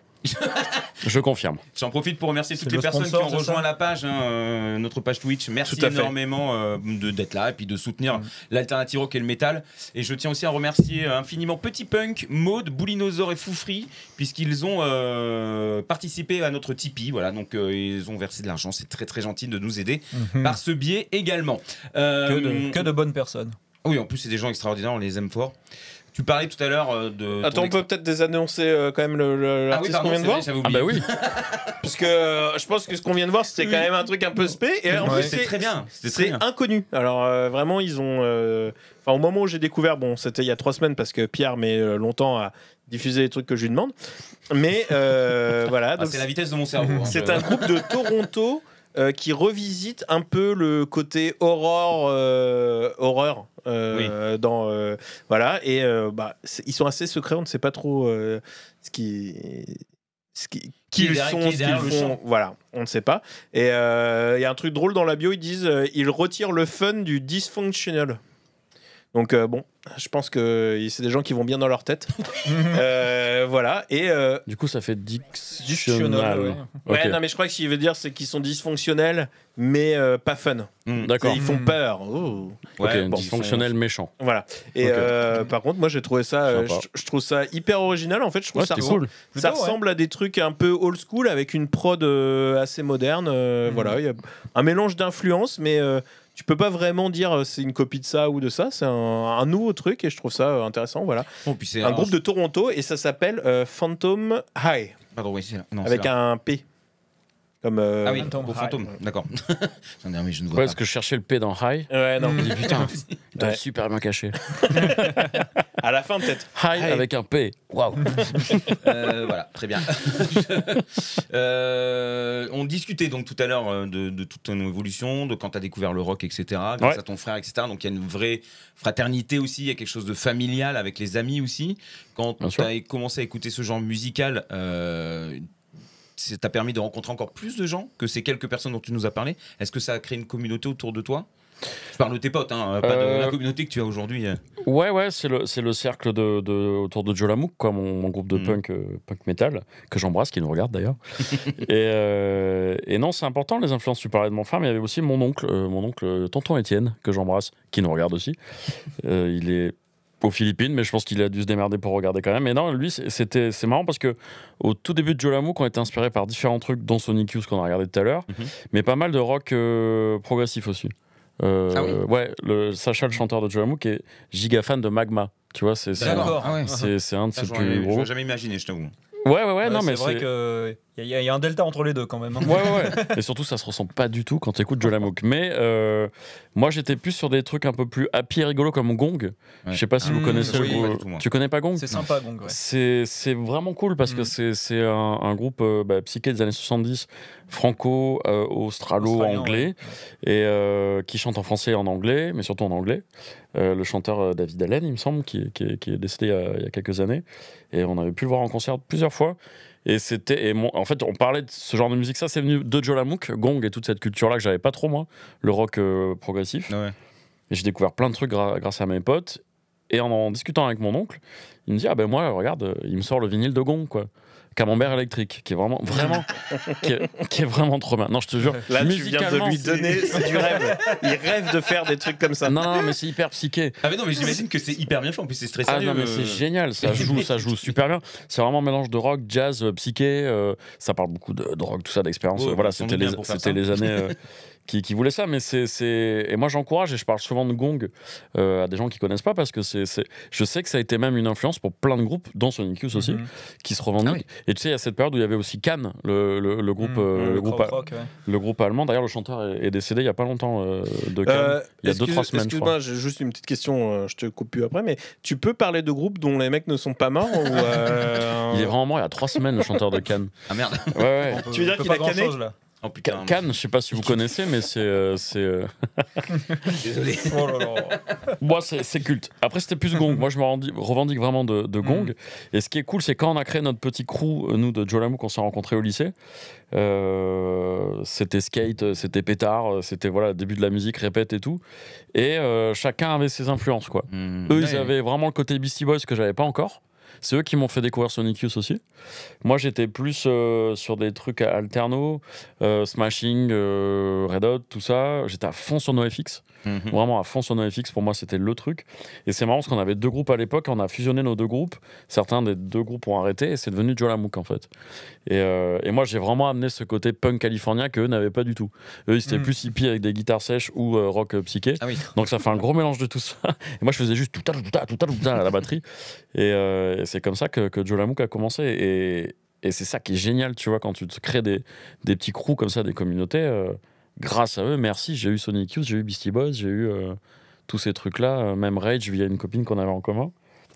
Je confirme. J'en profite pour remercier toutes les personnes qui ont rejoint la page, hein, euh, notre page Twitch. Merci énormément euh, d'être là et puis de soutenir mm. l'alternative rock et le métal. Et je tiens aussi à remercier euh, infiniment Petit Punk, Maude, Boulinosaur et Foufri, puisqu'ils ont euh, participé à notre Tipeee. Voilà, donc ils ont versé de l'argent. C'est très très gentil de nous aider mm-hmm. par ce biais également. Que que de bonnes personnes. Oui, en plus, c'est des gens extraordinaires, on les aime fort. Tu parlais tout à l'heure euh, de. Attends, on peut peut-être désannoncer euh, quand même ah l'artiste qu'on vient de voir. Ah bah oui. Parce que euh, je pense que ce qu'on vient de voir, c'était quand même un truc un peu spé. Et en plus, c'est très bien. C'est inconnu. Alors vraiment, ils ont. Enfin, au moment où j'ai découvert, bon, c'était il y a trois semaines parce que Pierre met longtemps à diffuser les trucs que je lui demande. Mais voilà. Ah, c'est la vitesse de mon cerveau. Hein, c'est un groupe de Toronto. Euh, qui revisite un peu le côté horror, euh, horreur. Euh, dans voilà et bah ils sont assez secrets on ne sait pas trop ce qui ce qui, ils sont, ce qu'ils font, voilà, on ne sait pas. Et il y a un truc drôle dans la bio, ils disent ils retirent le fun du dysfunctional. Donc euh, bon, je pense que c'est des gens qui vont bien dans leur tête. Euh, voilà. Et euh, du coup, ça fait dysfonctionnel. Ouais, non, mais je crois que ce qu'il veut dire, c'est qu'ils sont dysfonctionnels, mais pas fun. Hmm. D'accord. Ils font hmm. peur. Oh. Ouais, dysfonctionnels méchants. Voilà. Et par contre, moi, j'ai trouvé ça, je, trouve ça hyper original. En fait, je trouve ça, cool. ça ressemble à des trucs un peu old school avec une prod assez moderne. Hmm. Voilà, Voilà, y a un mélange d'influences, mais tu peux pas vraiment dire euh, c'est une copie de ça ou de ça. C'est un, nouveau truc et je trouve ça euh, intéressant. Voilà. Oh, puis un, un groupe de Toronto et ça s'appelle euh, Phantom High. oui, avec un P. Comme, euh, ah oui, Fantôme, d'accord. mais je ne vois Parce que je cherchais le P dans High. Ouais, non. Dit, putain, super bien caché. à la fin, peut-être. High, avec un P. Waouh. Euh, voilà, très bien. Euh, on discutait donc tout à l'heure de, toute ton évolution, de quand tu as découvert le rock, etc. Grâce à ton frère, etc. Donc il y a une vraie fraternité aussi, il y a quelque chose de familial avec les amis aussi. Quand tu as commencé à écouter ce genre musical, euh, ça t'a permis de rencontrer encore plus de gens que ces quelques personnes dont tu nous as parlé Est-ce que ça a créé une communauté autour de toi je parle de tes potes, hein, pas de la euh, communauté que tu as aujourd'hui. Ouais, ouais, c'est le, le, cercle de, de, autour de Jolamouk, mon, groupe de hmm. punk, euh, punk metal, que j'embrasse, qui nous regarde d'ailleurs. Euh, et, non, c'est important, les influences. Tu parlais de mon frère, mais il y avait aussi mon oncle, mon oncle Tonton Étienne, que j'embrasse, qui nous regarde aussi. il est aux Philippines, mais je pense qu'il a dû se démerder pour regarder quand même. Mais non, lui, c'était c'est marrant parce que au tout début de Jolamu, qu'on été inspiré par différents trucs, dont Sonic Youth qu'on a regardé tout à l'heure, mhm. mais pas mal de rock euh, progressif aussi. Euh, ah ouais, le, Sacha, le chanteur de Jolamouk, qui est giga fan de Magma. Tu vois, c'est c'est ah un de ses plus gros. jamais imaginé, je t'avoue. Ouais, ouais, ouais, ouais, non, mais c'est vrai que il y, a un delta entre les deux quand même. Hein. Ouais, ouais. et surtout, ça se ressent pas du tout quand tu écoutes Jolamook. Mais euh, moi, j'étais plus sur des trucs un peu plus happy et rigolo comme Gong. Je Je sais pas si vous mmh, connaissez. le... groupe tu connais pas Gong C'est sympa Gong. C'est vraiment cool parce que mmh. c'est un, groupe euh, bah, psyché des années 70, franco, euh, australo, anglais, et qui chante en français et en anglais, mais surtout en anglais. le chanteur David Allen, il me semble, qui, est décédé il y, a, il y a quelques années. Et on avait pu le voir en concert plusieurs fois. Et c'était, en fait, on parlait de ce genre de musique. Ça, c'est venu de Jolamouk, Gong et toute cette culture-là que j'avais pas trop moi, le rock euh, progressif. Et j'ai découvert plein de trucs grâce à mes potes. Et en, en discutant avec mon oncle, il me dit ah ben moi regarde, euh, il me sort le vinyle de Gong quoi. Camembert électrique, qui est vraiment, vraiment, qui, est, vraiment trop bien. Non, je te jure. Là, tu viens de lui donner du rêve. Il rêve de faire des trucs comme ça. Non, non mais c'est hyper psyché. Ah, mais non, mais j'imagine que c'est hyper bien fait. En plus, c'est stressé. Ah, non, mais euh, c'est génial. Ça joue, ça joue super bien. C'est vraiment un mélange de rock, jazz, euh, psyché. Euh, ça parle beaucoup de, drogue rock, tout ça, d'expérience. voilà, c'était les, années. qui, voulait ça. Mais c'est, Et moi, j'encourage, et je parle souvent de Gong euh, à des gens qui connaissent pas, parce que c'est, je sais que ça a été même une influence pour plein de groupes, dont Sonic Youth aussi, mhm. qui se revendiquent. Ah et tu sais, il y a cette période où il y avait aussi Cannes, le, le, groupe, le, groupe mhm. euh, le, groupe allemand. D'ailleurs, le chanteur est, décédé il y a pas longtemps euh, de Cannes, il y a 2-3 semaines. Excuse-moi, j'ai juste une petite question, je te coupe plus après, mais tu peux parler de groupes dont les mecs ne sont pas morts Il est vraiment mort il y a 3 semaines, le chanteur de Cannes. Ah merde. Ouais, tu veux dire qu'il a canné là Oh je sais pas si vous connaissez, mais c'est. Euh, euh, Désolé. Oh moi, c'est culte. Après, c'était plus Gong. Moi, je me revendique vraiment de, mm. Gong. Et ce qui est cool, c'est quand on a créé notre petit crew, euh, nous, de Lamou, qu'on s'est rencontrés au lycée. c'était skate, c'était pétard, c'était voilà, début de la musique, répète et tout. Et chacun avait ses influences, quoi. Mm. Eux, ils avaient vraiment le côté Beastie Boys que j'avais pas encore. C'est eux qui m'ont fait découvrir Sonic Youth aussi. Moi, j'étais plus euh, sur des trucs alterno, euh, Smashing, euh, Red Hot, tout ça. J'étais à fond sur NoFX. Mhm. Vraiment à fond sur NoFX, pour moi, c'était le truc. Et c'est marrant parce qu'on avait deux groupes à l'époque, on a fusionné nos deux groupes. Certains des deux groupes ont arrêté et c'est devenu Jolamook en fait. Euh, et, moi, j'ai vraiment amené ce côté punk californien qu'eux n'avaient pas du tout. Eux, ils étaient mm. plus hippies avec des guitares sèches ou euh, rock euh, psyché. Ah Donc ça fait un gros mélange de tout ça. Et moi, je faisais juste tout à tout tout à la batterie. Et, c'est comme ça que, que Jolamook a commencé. Et, c'est ça qui est génial, tu vois, quand tu te crées des, petits crews comme ça, des communautés grâce à eux, merci, j'ai eu Sonic Youth, j'ai eu Beastie Boys, j'ai eu euh, tous ces trucs-là, euh, même Rage via une copine qu'on avait en commun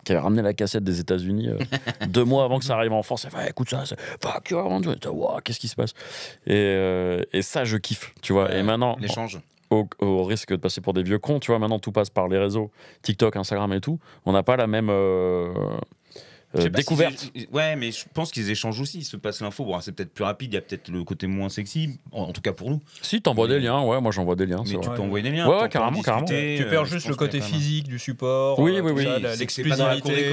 qui avait ramené la cassette des États-Unis euh, deux mois avant que ça arrive en France. Elle fait écoute ça, fuck wow, qu'est-ce qui se passe et, et, ça, je kiffe, tu vois. et maintenant, Au, risque de passer pour des vieux cons, tu vois, maintenant tout passe par les réseaux, TikTok, Instagram et tout. On n'a pas la même. Euh, découverte. ouais, mais je pense qu'ils échangent aussi, ils se passent l'info. Bon, c'est peut-être plus rapide, il y a peut-être le côté moins sexy, en, tout cas pour nous. Si, t'envoies des liens, ouais, moi j'envoie des liens. Mais tu peux envoyer des liens. Ouais, carrément, carrément. tu perds euh, juste le côté physique du support. Oui, euh, oui, oui. L'exclusivité.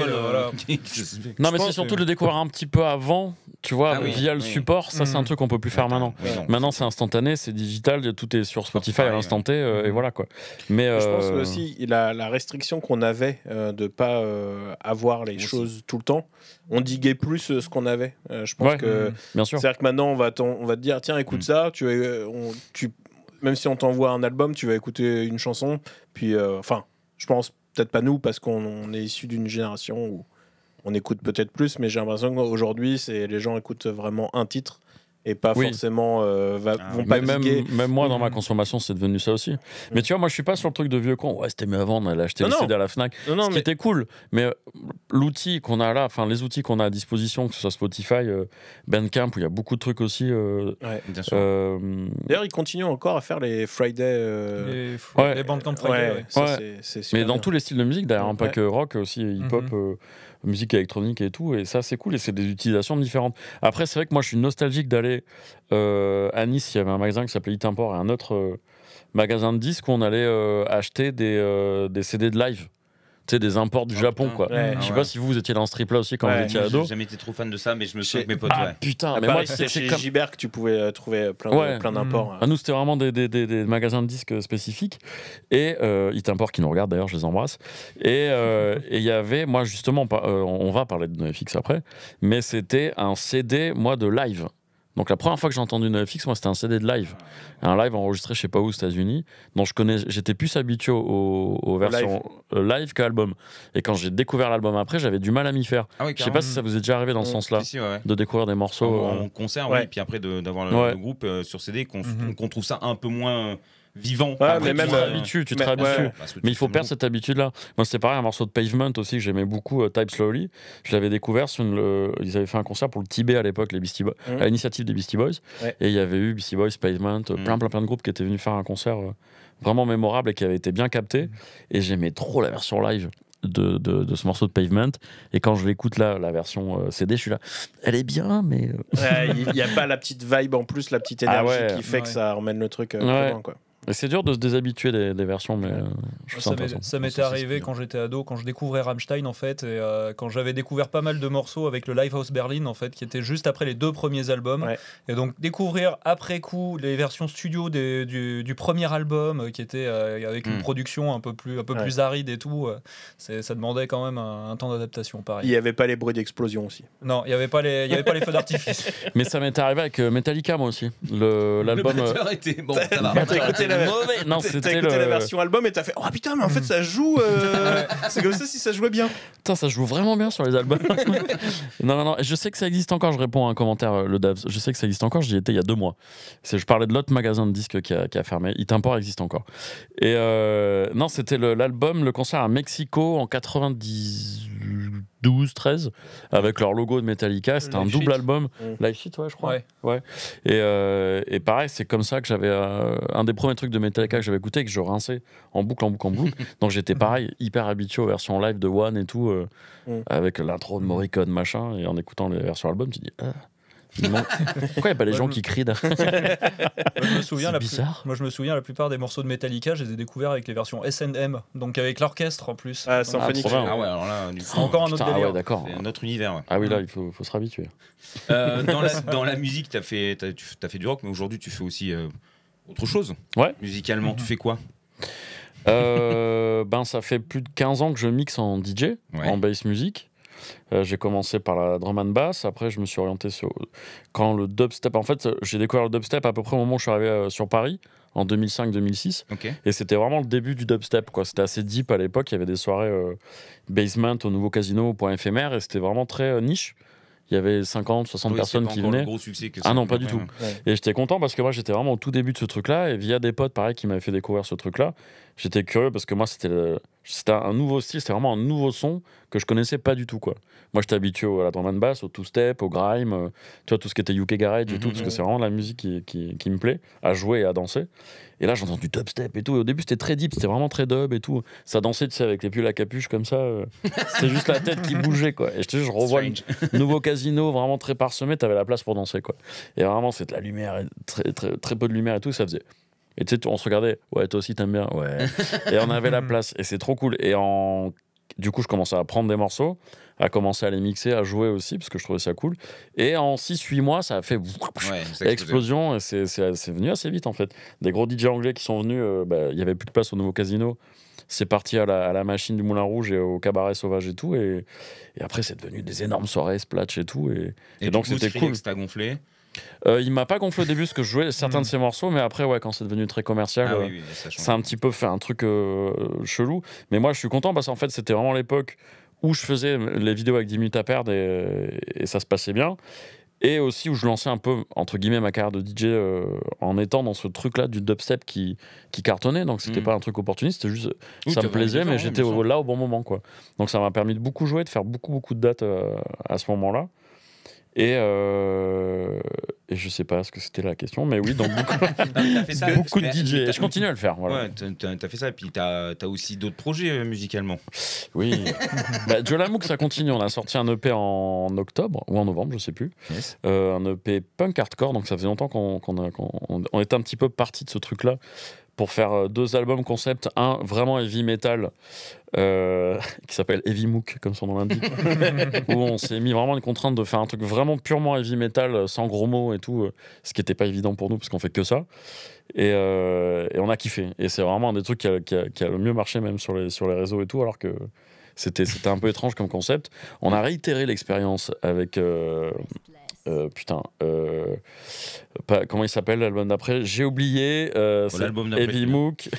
non, mais c'est surtout de le découvrir un petit peu avant, tu vois, ah via le support. Ça, c'est un mm. truc qu'on peut plus faire maintenant. Maintenant, c'est instantané, c'est digital, tout est sur Spotify à l'instant T, et mm. voilà quoi. Mais je pense aussi la restriction qu'on avait de pas avoir les choses tout le on diguait plus euh, ce qu'on avait. Euh, je pense que. Mmh, mmh. Bien sûr. C'est-à-dire que maintenant, on va, on va te dire tiens, écoute mmh. ça, euh, tu, même si on t'envoie un album, tu vas écouter une chanson. Puis, enfin, je pense peut-être pas nous parce qu'on est issu d'une génération où on écoute peut-être plus, mais j'ai l'impression qu'aujourd'hui, les gens écoutent vraiment un titre et pas forcément euh, ah, pas même, même, moi, dans ma mm. consommation, c'est devenu ça aussi. Mais tu vois, moi, je suis pas sur le truc de vieux con. Ouais, c'était mieux avant, on acheter à la Fnac. Non, ce qui était cool. Mais euh, l'outil qu'on a là, enfin, les outils qu'on a à disposition, que ce soit Spotify, euh, Bandcamp, où il y a beaucoup de trucs aussi. Ouais, D'ailleurs, ils continuent encore à faire les Friday. Les, Bandcamp Friday. Ça, mais dans tous les styles de musique, d'ailleurs, pas que rock, aussi hip-hop. Mhm musique électronique et tout. Et ça, c'est cool. Et c'est des utilisations différentes. Après, c'est vrai que moi, je suis nostalgique d'aller euh, à Nice. Il y avait un magasin qui s'appelait Itimport et un autre euh, magasin de disques où on allait euh, acheter des, des CD de live des imports du oh, Japon, quoi. je sais pas si vous, vous étiez dans ce trip-là aussi quand vous étiez ado. J'ai jamais été trop fan de ça, mais je me souviens que mes potes. Ah putain, mais moi, c'est chez comme... que tu pouvais euh, trouver euh, plein, plein d'imports. à ah, nous, c'était vraiment des, des, des, magasins de disques euh, spécifiques. Et euh, ils t'importent, qui nous regardent d'ailleurs, je les embrasse. Et il y avait, moi, justement, on va parler de NoFX après, mais c'était un CD, moi, de live. Donc la première fois que j'ai entendu une fixe moi c'était un CD de live, un live enregistré je sais pas où aux États-Unis, dont je connais, j'étais plus habitué aux, versions live, euh, qu'album. qu'à Et quand j'ai découvert l'album après, j'avais du mal à m'y faire. Je ah ne je sais pas si ça vous est déjà arrivé dans ce sens-là, de découvrir des morceaux en, euh, concert, oui, et puis après d'avoir le, groupe euh, sur CD, mhm. qu'on trouve ça un peu moins vivant. même euh, euh, tu te tu te mais, bah, mais il faut perdre cette habitude-là. Moi, c'est pareil, un morceau de Pavement aussi que j'aimais beaucoup, euh, Type Slowly. Je l'avais découvert, sur ils avaient fait un concert pour le Tibet à l'époque, les Beastie Boys, mmh. à l'initiative des Beastie Boys. Et il y avait eu Beastie Boys, Pavement, plein, mmh. plein, plein de groupes qui étaient venus faire un concert vraiment mémorable et qui avait été bien capté. Mmh. Et j'aimais trop la version live. De, de, ce morceau de Pavement. Et quand je l'écoute là, la version CD, je suis là, elle est bien, mais. Il n'y a pas la petite vibe en plus, la petite ah énergie qui fait que ça emmène le truc. vraiment, quoi. C'est dur de se déshabituer des, versions, mais euh, je ça, ça m'était arrivé quand j'étais ado, quand je découvrais Rammstein en fait, et euh, quand j'avais découvert pas mal de morceaux avec le Lifehouse Berlin en fait, qui était juste après les deux premiers albums. Et donc découvrir après coup les versions studio du, premier album, euh, qui était avec une hmm. production un peu plus un peu plus aride et tout, ça demandait quand même un, temps d'adaptation. Pareil. Il n'y avait pas les bruits d'explosion aussi. Non, il n'y avait pas les les feux d'artifice. Mais ça m'est arrivé avec Metallica moi aussi. L'album. Le, l'album. Bon, ça mauvais. Non, c'était écouté la version album et t'as fait oh putain mais en fait ça joue. Euh, c'est comme ça si ça jouait bien. Putain ça joue vraiment bien sur les albums. non non non je sais que ça existe encore. Je réponds à un commentaire euh, le Davs. Je sais que ça existe encore. J'y étais il y a deux mois. Je parlais de l'autre magasin de disques qui a, qui a fermé. existe encore. Et euh, non c'était l'album le, le concert à Mexico en 98 12, 13, avec leur logo de Metallica. C'était un double album, mm. Live ouais, je crois. Ouais. Euh, et, pareil, c'est comme ça que j'avais. Euh, un des premiers trucs de Metallica que j'avais écouté, que je rinçais en boucle, en boucle, en boucle. Donc j'étais pareil, hyper habitué aux versions live de One et tout, euh, mm. avec l'intro de mm. Morricone, machin. Et en écoutant les versions album, tu dis. Ah, Pourquoi il n'y a pas les gens qui crient bizarre. Moi, je me souviens, la plupart des morceaux de Metallica, je les ai découverts avec les versions SNM, donc avec l'orchestre en plus. Ah, symphonique. Ah, ah encore un autre ah un autre univers. Ah oui, là, mm. il faut, se réhabituer. Euh, dans, la, musique, fait, tu as fait du rock, mais aujourd'hui, tu fais aussi euh, autre chose. Ouais. Musicalement, tu mm-hmm. fais quoi euh, ben ça fait plus de 15 ans que je mixe en DJ, en bass music. Euh, j'ai commencé par la drum and bass. Après, je me suis orienté sur. Quand le dubstep. En fait, j'ai découvert le dubstep à peu près au moment où je suis arrivé euh, sur Paris, en 2005-2006. Et c'était vraiment le début du dubstep. quoi. C'était assez deep à l'époque. Il y avait des soirées euh, basement au nouveau casino, au point éphémère. Et c'était vraiment très niche il y avait 50, 60 personnes qui venaient. Gros succès ah non, pas du tout. Et j'étais content parce que moi j'étais vraiment au tout début de ce truc-là et via des potes pareil qui m'avaient fait découvrir ce truc-là j'étais curieux parce que moi, c'était c'était un nouveau style, c'était vraiment un nouveau son que je connaissais pas du tout. quoi. Moi, j'étais habitué à la drum and bass, au two-step, au grime, euh, tu vois, tout ce qui était UK Garage et mhm, tout, parce que c'est vraiment la musique qui, qui, me plaît, à jouer et à danser. Et là, j'entends du dubstep et tout. Et au début, c'était très deep, c'était vraiment très dub et tout. Ça dansait, tu avec les pulls à capuche comme ça. Euh, c'était juste la tête qui bougeait, quoi. Et je te je revois nouveau casino, vraiment très parsemé, t'avais la place pour danser, quoi. Et vraiment, c'était de la lumière, très, très, très peu de lumière et tout, ça faisait et tu sais, on se regardait, ouais, toi aussi t'aimes bien, ouais. et on avait la place, et c'est trop cool. Et en... du coup, je commençais à prendre des morceaux, à commencer à les mixer, à jouer aussi, parce que je trouvais ça cool. Et en 6-8 mois, ça a fait explosion, et c'est venu assez vite en fait. Des gros DJ anglais qui sont venus, euh, bah, il y n'y avait plus de place au nouveau casino c'est parti à la, machine du Moulin Rouge et au cabaret sauvage et tout. Et, et après, c'est devenu des énormes soirées, splatch et tout. Et, et donc, c'était cool. c'était gonflé euh, il m'a pas gonflé au début parce que je jouais certains de hmm. ses morceaux, mais après, ouais, quand c'est devenu très commercial, ah euh, ça a un petit peu fait un truc euh, chelou. Mais moi, je suis content parce qu'en fait, c'était vraiment l'époque où je faisais les vidéos avec 10 minutes à perdre et, ça se passait bien. Et aussi où je lançais un peu, entre guillemets, ma carrière de DJ en étant dans ce truc-là du dubstep qui, cartonnait. Donc c'était hmm. pas un truc opportuniste, juste ça me plaisait, mais j'étais là au bon moment. quoi. Donc ça m'a permis de beaucoup jouer, de faire beaucoup, beaucoup de dates à ce moment-là. Et, euh, et je sais pas ce que c'était la question, mais oui, dans beaucoup, beaucoup de DJ. Et je continue à le faire. Voilà. Ouais, t'as as fait ça, et puis t'as as aussi d'autres projets euh, musicalement. Oui. bah, Lamouk ça continue. On a sorti un EP en octobre ou en novembre, je sais plus. Euh, un EP punk hardcore, donc ça faisait longtemps qu'on était un petit peu parti de ce truc-là pour faire euh, deux albums concept. Un vraiment heavy metal, euh, qui s'appelle Heavy Mook, comme son nom l'indique, où on s'est mis vraiment une contrainte de faire un truc vraiment purement heavy metal, euh, sans gros mots et tout, ce qui n'était pas évident pour nous, parce qu'on fait que ça. Et, on a kiffé. Et c'est vraiment un des trucs qui a, le mieux marché, même sur les, sur les réseaux et tout, alors que c'était un peu étrange comme concept. On a réitéré l'expérience avec. putain comment il s'appelle l'album d'après J'ai oublié. Euh, oh, l'album d'après. Heavy Mook.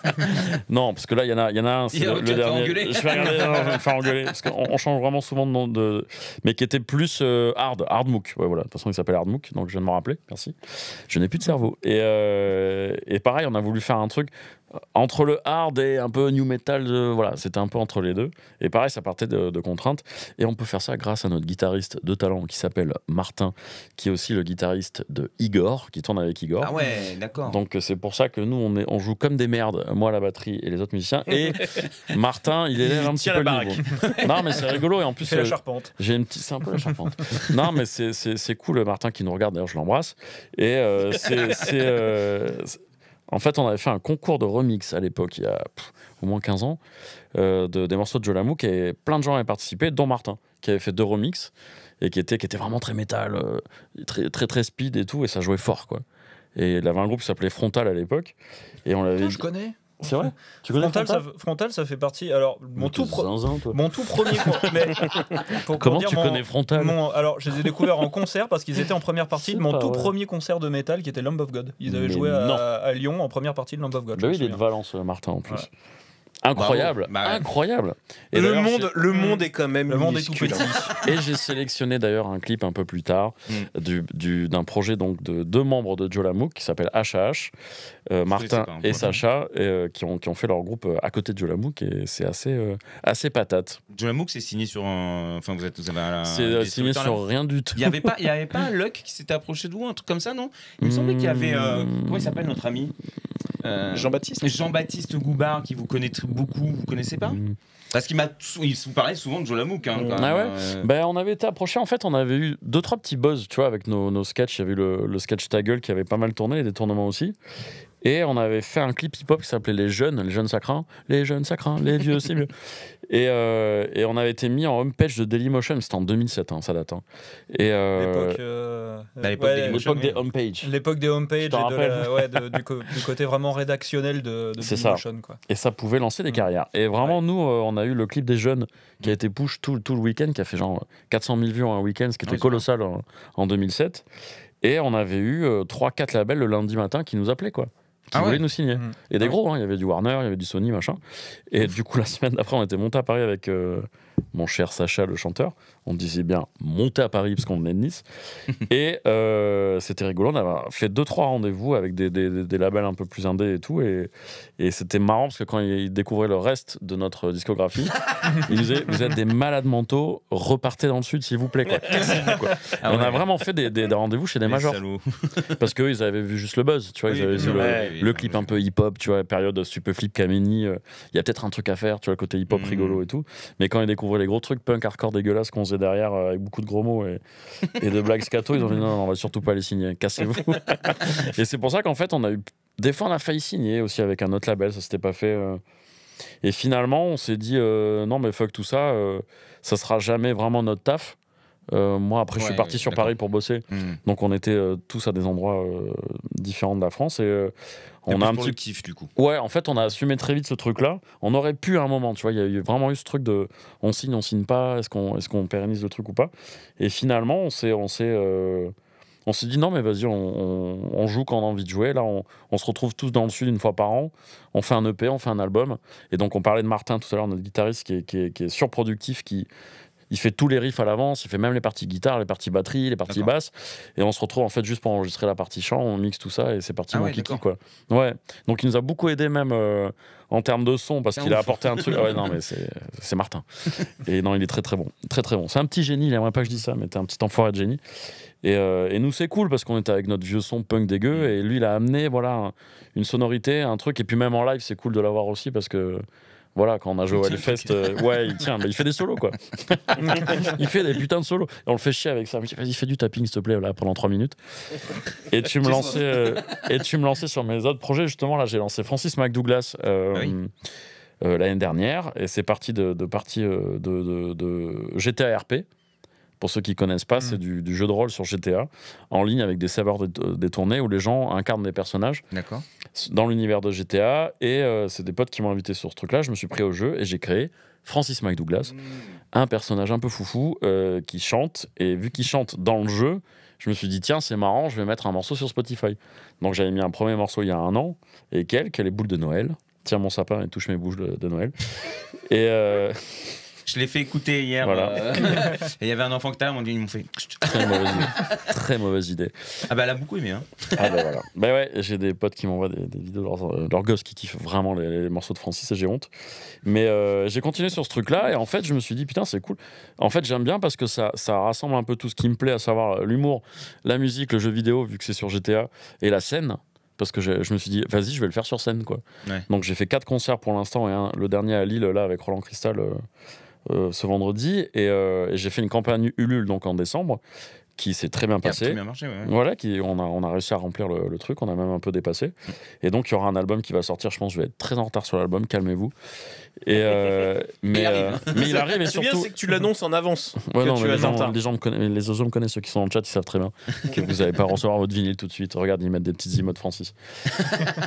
non, parce que là, il y, en a, y en a un, le, dernier. Je vais regarder, je me faire engueuler. Parce qu'on change vraiment souvent de nom. De... Mais qui était plus euh, Hard, Hard Mook. voilà. De toute façon, il s'appelle Hard Mook, donc je viens de m'en rappeler. Merci. Je n'ai plus de cerveau. Et, euh, et pareil, on a voulu faire un truc entre le hard et un peu new metal, euh, voilà, c'était un peu entre les deux. Et pareil, ça partait de, de, contraintes. Et on peut faire ça grâce à notre guitariste de talent qui s'appelle Martin, qui est aussi le guitariste de Igor, qui tourne avec Igor. Ah ouais, d'accord. Donc euh, c'est pour ça que nous, on, est, on joue comme des merdes, moi la batterie et les autres musiciens. Et Martin, il élève un petit peu la non, mais c'est rigolo. Et en plus, c'est la euh, charpente. J'ai une petite, c'est un la charpente. non, mais c'est cool, Martin qui nous regarde. D'ailleurs, je l'embrasse. Et euh, c'est. en fait, on avait fait un concours de remix à l'époque, il y a au moins 15 ans, de, des morceaux de Jolamouk et plein de gens avaient participé, dont Martin, qui avait fait deux remixes et qui était, qui était vraiment très métal, euh, très, très, très speed et tout, et ça jouait fort, quoi. Et il avait un groupe qui s'appelait Frontal à l'époque, et on l'avait. Je connais. C'est vrai Frontal, ça, fait partie. Alors, mon, tout, mon tout, premier. Comment tu connais Frontal Alors, je les ai découverts en concert parce qu'ils étaient en première partie de mon tout premier concert de métal qui était Lamb of God. Ils avaient joué à, Lyon en première partie de Lamb of God. Bah oui, il est de Valence, euh, Martin, en plus. Incroyable, bah incroyable. Et le monde, le monde est quand même le monde est tout petit. Et j'ai sélectionné d'ailleurs un clip un peu plus tard mm. du d'un projet donc de deux membres de Lamouk qui s'appelle HH, euh, Martin et Sacha, euh, qui, ont, qui ont fait leur groupe euh, à côté de Lamouk et c'est assez assez patate. Jolamook c'est signé sur un, enfin vous êtes c'est signé sur rien du tout. Il y avait pas il y avait pas Luck qui s'était approché de vous un truc comme ça non Il me semblait qu'il y avait comment il s'appelle notre ami Jean-Baptiste Jean-Baptiste Goubard qui vous connaît très beaucoup Vous connaissez pas mm. Parce qu'il m'a, il vous parlait souvent de Jolamouk. Hein, ah euh. Ben, on avait été approché. En fait, on avait eu deux trois petits buzz, tu vois, avec nos, nos sketchs. Il y avait le, le sketch Ta gueule qui avait pas mal tourné, et des tournements aussi. Et on avait fait un clip hip-hop qui s'appelait Les Jeunes, Les Jeunes Sacrins, Les Jeunes Sacrins, Les Vieux, c'est mieux. Et, euh, et, on avait été mis en homepage de Dailymotion, c'était en 2007, hein, ça date. Hein. Et euh, euh, bah, l'époque des homepages. L'époque des homepages et du, côté vraiment rédactionnel de, de Dailymotion. Ça. Et ça pouvait lancer des mm. carrières. Et vraiment, nous, on a eu le clip des Jeunes qui a mm. été push tout, tout le week-end, qui a fait genre 400 000 vues en un week-end, ce qui était colossal en, en 2007. Et on avait eu 3-4 labels le lundi matin qui nous appelaient, quoi qui ah nous signer. Mm. Et des ah gros, hein. il y avait du Warner, il y avait du Sony, machin. Et du coup, la semaine d'après, on était monté à Paris avec euh, mon cher Sacha, le chanteur. On disait bien monter à Paris parce qu'on venait de Nice. et euh, c'était rigolo. On avait fait deux, trois rendez-vous avec des, labels un peu plus indés et tout. Et, et c'était marrant parce que quand ils découvraient le reste de notre discographie, ils disaient Vous êtes des malades mentaux, repartez dans le sud, s'il vous plaît. Ah on a vraiment fait des, des rendez-vous chez des majors. parce qu'eux, ils avaient vu juste le buzz. Tu vois, ils avaient vu le, clip un peu hip-hop, tu vois, période Superflip Kamini. Euh, il y a peut-être un truc à faire, tu vois, côté hip-hop mm. rigolo et tout. Mais quand ils les gros trucs punk hardcore dégueulasses qu'on faisait derrière euh, avec beaucoup de gros mots et, et de blagues scato, ils ont dit non, on va surtout pas les signer, cassez-vous. et c'est pour ça qu'en fait, on a eu. Des fois, on a failli signer aussi avec un autre label, ça s'était pas fait. Euh. Et finalement, on s'est dit euh, non, mais fuck tout ça, ça sera jamais vraiment notre taf. Euh, moi, après, je suis parti sur Paris pour bosser. Hmm. Donc, on était euh, tous à des endroits euh, différents de la France. Et on a un petit. kiff, du coup. Ouais, en fait, on a assumé très vite ce truc-là. On aurait pu à un moment, tu vois. Il y, a a vraiment eu ce truc de on signe, on signe pas, est-ce qu'on est qu'on pérennise le truc ou pas. Et finalement, on s'est. On s'est on dit non, mais vas-y, on, joue quand on a envie de jouer. Là, on, se retrouve tous dans le sud une fois par an. On fait un EP, on fait un album. Et donc, on parlait de Martin tout à l'heure, notre guitariste qui est, qui est, qui est surproductif, qui, il fait tous les riffs à l'avance, il fait même les parties guitare, les parties batterie, les parties basses. Et on se retrouve en fait juste pour enregistrer la partie chant, on mixe tout ça et c'est parti ah kiki quoi. Ouais. Donc il nous a beaucoup aidé même euh, en termes de son parce qu'il a apporté un truc. Ah ouais, non mais c'est Martin. et non, il est très très bon, très très bon. C'est un petit génie. Il aimerait pas que je dise ça, mais t'es un petit enfoiré de génie. Et, euh, et, nous, c'est cool parce qu'on était avec notre vieux son punk dégueu mm. et lui, il a amené voilà, une sonorité, un truc. Et puis, même en live, c'est cool de l'avoir aussi parce que voilà, quand on a joué au Hellfest, euh, ouais, il mais il fait des solos, quoi. il fait des putains de solos. on le fait chier avec ça. Vas-y, fais du tapping, s'il te plaît, là, pendant trois minutes. Et tu me lançais, euh, et tu me lançais sur mes autres projets. Justement, là, j'ai lancé Francis McDouglas. Euh, ah l'année dernière, et c'est parti de, partie de, GTA RP. Pour ceux qui connaissent pas, c'est mm. du, jeu de rôle sur GTA, en ligne avec des serveurs détournés où les gens incarnent des personnages. D'accord dans l'univers de GTA. Et euh, c'est des potes qui m'ont invité sur ce truc-là. Je me suis pris au jeu et j'ai créé Francis Mike Douglas, mm. un personnage un peu foufou euh, qui chante. Et vu qu'il chante dans le jeu, je me suis dit, tiens, c'est marrant, je vais mettre un morceau sur Spotify. Donc j'avais mis un premier morceau il y a un an et Quelle est boules de Noël. Tiens mon sapin et touche mes bouches de, de Noël. et. Euh... Je l'ai fait écouter hier. Voilà. Euh, et il y avait un enfant que t'as, ils m'ont dit, ils m'ont fait. Très mauvaise idée. Très mauvaise idée. Ah bah elle a beaucoup aimé. Hein. Ah bah voilà. Bah ouais, j'ai des potes qui m'envoient des, vidéos de euh, leurs, gosses qui kiffent vraiment les, morceaux de Francis et j'ai honte. Mais euh, j'ai continué sur ce truc-là et en fait, je me suis dit, putain, c'est cool. En fait, j'aime bien parce que ça, ça rassemble un peu tout ce qui me plaît, à savoir l'humour, la musique, le jeu vidéo, vu que c'est sur GTA, et la scène parce que je, me suis dit vas-y je vais le faire sur scène quoi donc j'ai fait quatre concerts pour l'instant et le dernier à Lille là avec Roland Cristal euh, ce vendredi euh, et, j'ai fait une campagne Ulule donc en décembre qui s'est très bien passé. Voilà, qui, on, a, réussi à remplir le, truc, on a même un peu dépassé. Mm. Et donc, il y aura un album qui va sortir, je pense, je vais être très en retard sur l'album, calmez-vous. Et euh, euh, mais, il arrive. mais surtout. bien, c'est que tu l'annonces en avance. les, gens, les, me connaissent, osos me connaissent, ceux qui sont en chat, ils savent très bien que vous n'allez pas recevoir votre vinyle tout de suite. Regarde, ils mettent des petites emotes Francis.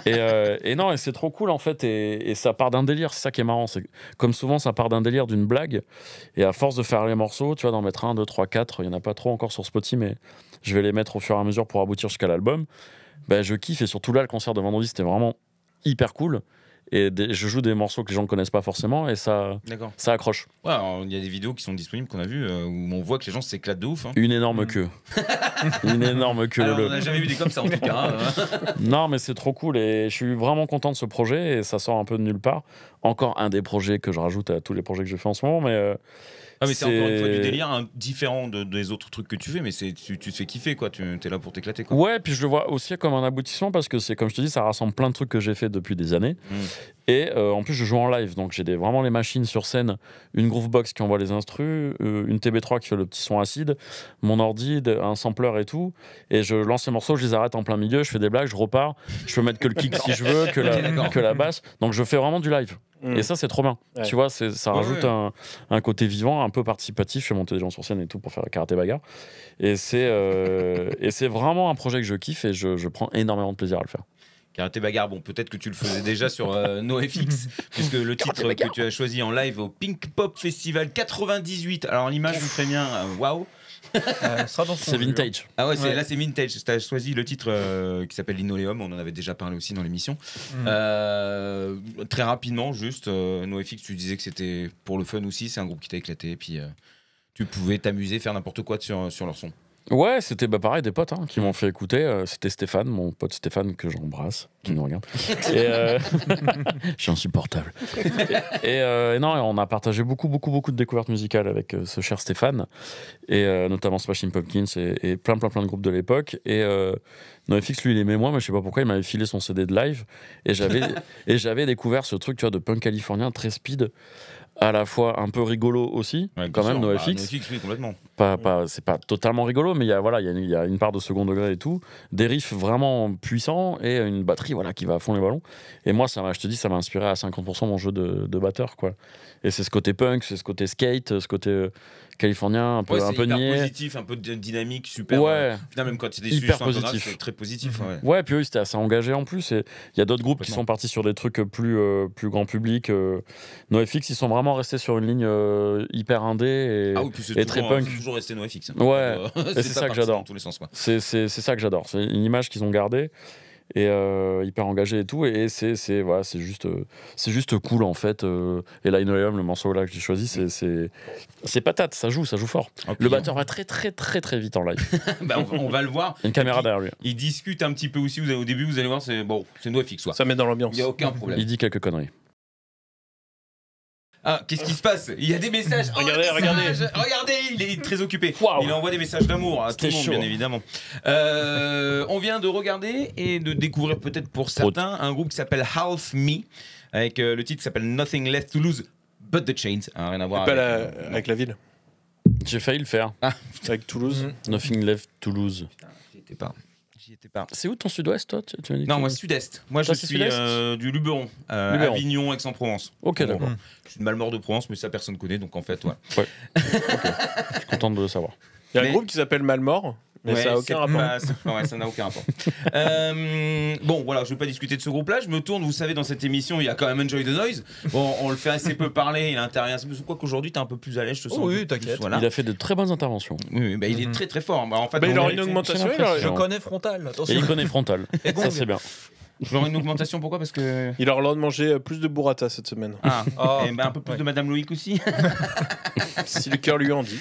Euh, et, non, et c'est trop cool en fait. Et, ça part d'un délire, c'est ça qui est marrant. C'est comme souvent, ça part d'un délire, d'une blague. Et à force de faire les morceaux, tu vois, d'en mettre un, deux, trois, quatre. il n'y en a pas trop encore sur Spotify, mais je vais les mettre au fur et à mesure pour aboutir jusqu'à l'album. Ben, je kiffe et surtout là, le concert de vendredi, c'était vraiment hyper cool et je joue des morceaux que les gens ne connaissent pas forcément et ça, ça accroche. Il y a des vidéos qui sont disponibles qu'on a vues euh, où on voit que les gens s'éclatent de ouf. Hein. Une énorme queue. Une énorme queue. On n'a jamais vu des comme ça en tout cas. Hein. non, mais c'est trop cool et je suis vraiment content de ce projet et ça sort un peu de nulle part. Encore un des projets que je rajoute à tous les projets que je fais en ce moment, mais. Euh, ah, mais c'est encore une fois du délire hein, différent des autres trucs que tu fais, mais c'est tu, tu te fais kiffer quoi, tu es là pour t'éclater quoi. Ouais, puis je le vois aussi comme un aboutissement parce que c'est comme je te dis, ça rassemble plein de trucs que j'ai fait depuis des années. Mmh. Et euh, en plus, je joue en live, donc j'ai vraiment les machines sur scène. Une Groovebox qui envoie les instrus, euh, une TB3 qui fait le petit son acide, mon ordi, un sampler et tout. Et je lance les morceaux, je les arrête en plein milieu, je fais des blagues, je repars. Je peux mettre que le kick si je veux, que la, que la basse. Donc je fais vraiment du live. Mm. Et ça, c'est trop bien. Tu vois, ça rajoute Un, côté vivant, un peu participatif. Je fais monter des gens sur scène et tout pour faire karaté bagarre. Et c'est euh, vraiment un projet que je kiffe et je prends énormément de plaisir à le faire. Karaté bagarre, bon, peut-être que tu le faisais déjà sur euh, NoFX, puisque le titre que tu as choisi en live au Pink Pop Festival 98. Alors, l'image vous bien. Euh, waouh! Wow. Euh, c'est hein. vintage. Ah ouais, là c'est vintage. Tu as choisi le titre qui s'appelle Linoleum, on en avait déjà parlé aussi dans l'émission. Mm. très rapidement, juste, NoFX, tu disais que c'était pour le fun aussi, c'est un groupe qui t'a éclaté, et puis tu pouvais t'amuser, faire n'importe quoi sur leur son. Ouais, c'était bah, pareil des potes hein, qui m'ont fait écouter. Euh, c'était Stéphane, mon pote Stéphane que j'embrasse, qui nous regarde. Euh, je suis insupportable. et, euh, non, on a partagé beaucoup, beaucoup, beaucoup de découvertes musicales avec ce cher Stéphane, et notamment Smashing Pumpkins et, et, plein, plein, plein de groupes de l'époque. Et fixe lui, il aimait moi, mais je sais pas pourquoi, il m'avait filé son CD de live, et j'avais, et j'avais découvert ce truc, tu vois, de punk californien très speed à la fois un peu rigolo aussi, quand même, NoFX. Bah, complètement. Pas, c'est pas totalement rigolo, mais il y a, voilà, y, a une, part de second degré et tout. Des riffs vraiment puissants et une batterie voilà, qui va à fond les ballons. Et moi, ça je te dis, ça m'a inspiré à 50% mon jeu de, de batteur. Quoi. Et c'est ce côté punk, c'est ce côté skate, ce côté. Euh, californien, un peu, un peu hyper positif, un peu dynamique, super. Ouais. Euh, même quand c'est des positif. très positif. Mhm. Ouais, ouais puis eux, ils étaient assez engagés en plus. il y a d'autres groupes qui sont partis sur des trucs euh, plus, euh, plus grand public. NoFX, ils sont vraiment restés sur une ligne hyper indé et, ah très punk. toujours resté NoFX. Hein. Ouais, c'est ça, ça que j'adore. C'est ça que j'adore. C'est une image qu'ils ont gardée et euh, hyper engagé et tout. Et c'est c'est voilà, c'est juste euh, c'est juste cool en fait. Euh, et là Linoleum, le morceau là que j'ai choisi, c'est c'est c'est patate, ça joue, ça joue fort. Ah, le batteur va très très très très vite en live. Bah, on, va le voir. Il une caméra derrière lui. Il discute un petit peu aussi. au début, vous allez voir, c'est bon, c'est nous fixe. Ça met dans l'ambiance. Il y a aucun problème. Il dit quelques conneries. Ah, qu'est-ce qui se passe Il y a des messages. Oh, regardez, regardez. Regardez, il est très occupé. Il envoie des messages d'amour à tout le monde, bien hein. évidemment. Euh, on vient de regarder et de découvrir peut-être pour certains un groupe qui s'appelle Half Me, avec euh, le titre qui s'appelle Nothing Left to Lose But the Chains. Ah, rien à voir euh, avec, la, ville. J'ai failli le faire. Ah. Avec Toulouse. Mm. Nothing Left to Putain, j'étais pas. C'est où ton sud-ouest, toi Non, moi, sud-est. Moi, je suis euh, du euh, Luberon, Avignon, Aix-en-Provence. Ok, d'accord. Je suis de Malmort de Provence, mais ça, personne ne connaît, donc en fait, ouais. ouais. Je suis content de le savoir. Il y a un groupe qui s'appelle Malmort ça n'a aucun rapport. Euh, bon, voilà, je ne vais pas discuter de ce groupe-là. Je me tourne, vous savez, dans cette émission, il y a quand même Enjoy the Noise. Bon, on le fait assez peu parler, il intervient assez peu. Quoi qu'aujourd'hui, tu es un peu plus à l'aise, je te sens. oui, t'inquiète. Il a fait de très bonnes interventions. Oui, bah, il est mhm. très très fort. Hein. Bah, il une augmentation. Je connais Frontal. Attention. il connaît Frontal. ça, c'est bien. Genre une augmentation, pourquoi Parce que. Il aura l'air de manger euh, plus de burrata cette semaine. Ah, oh, et ben, un peu plus de Madame Loïc aussi. si le cœur lui en dit.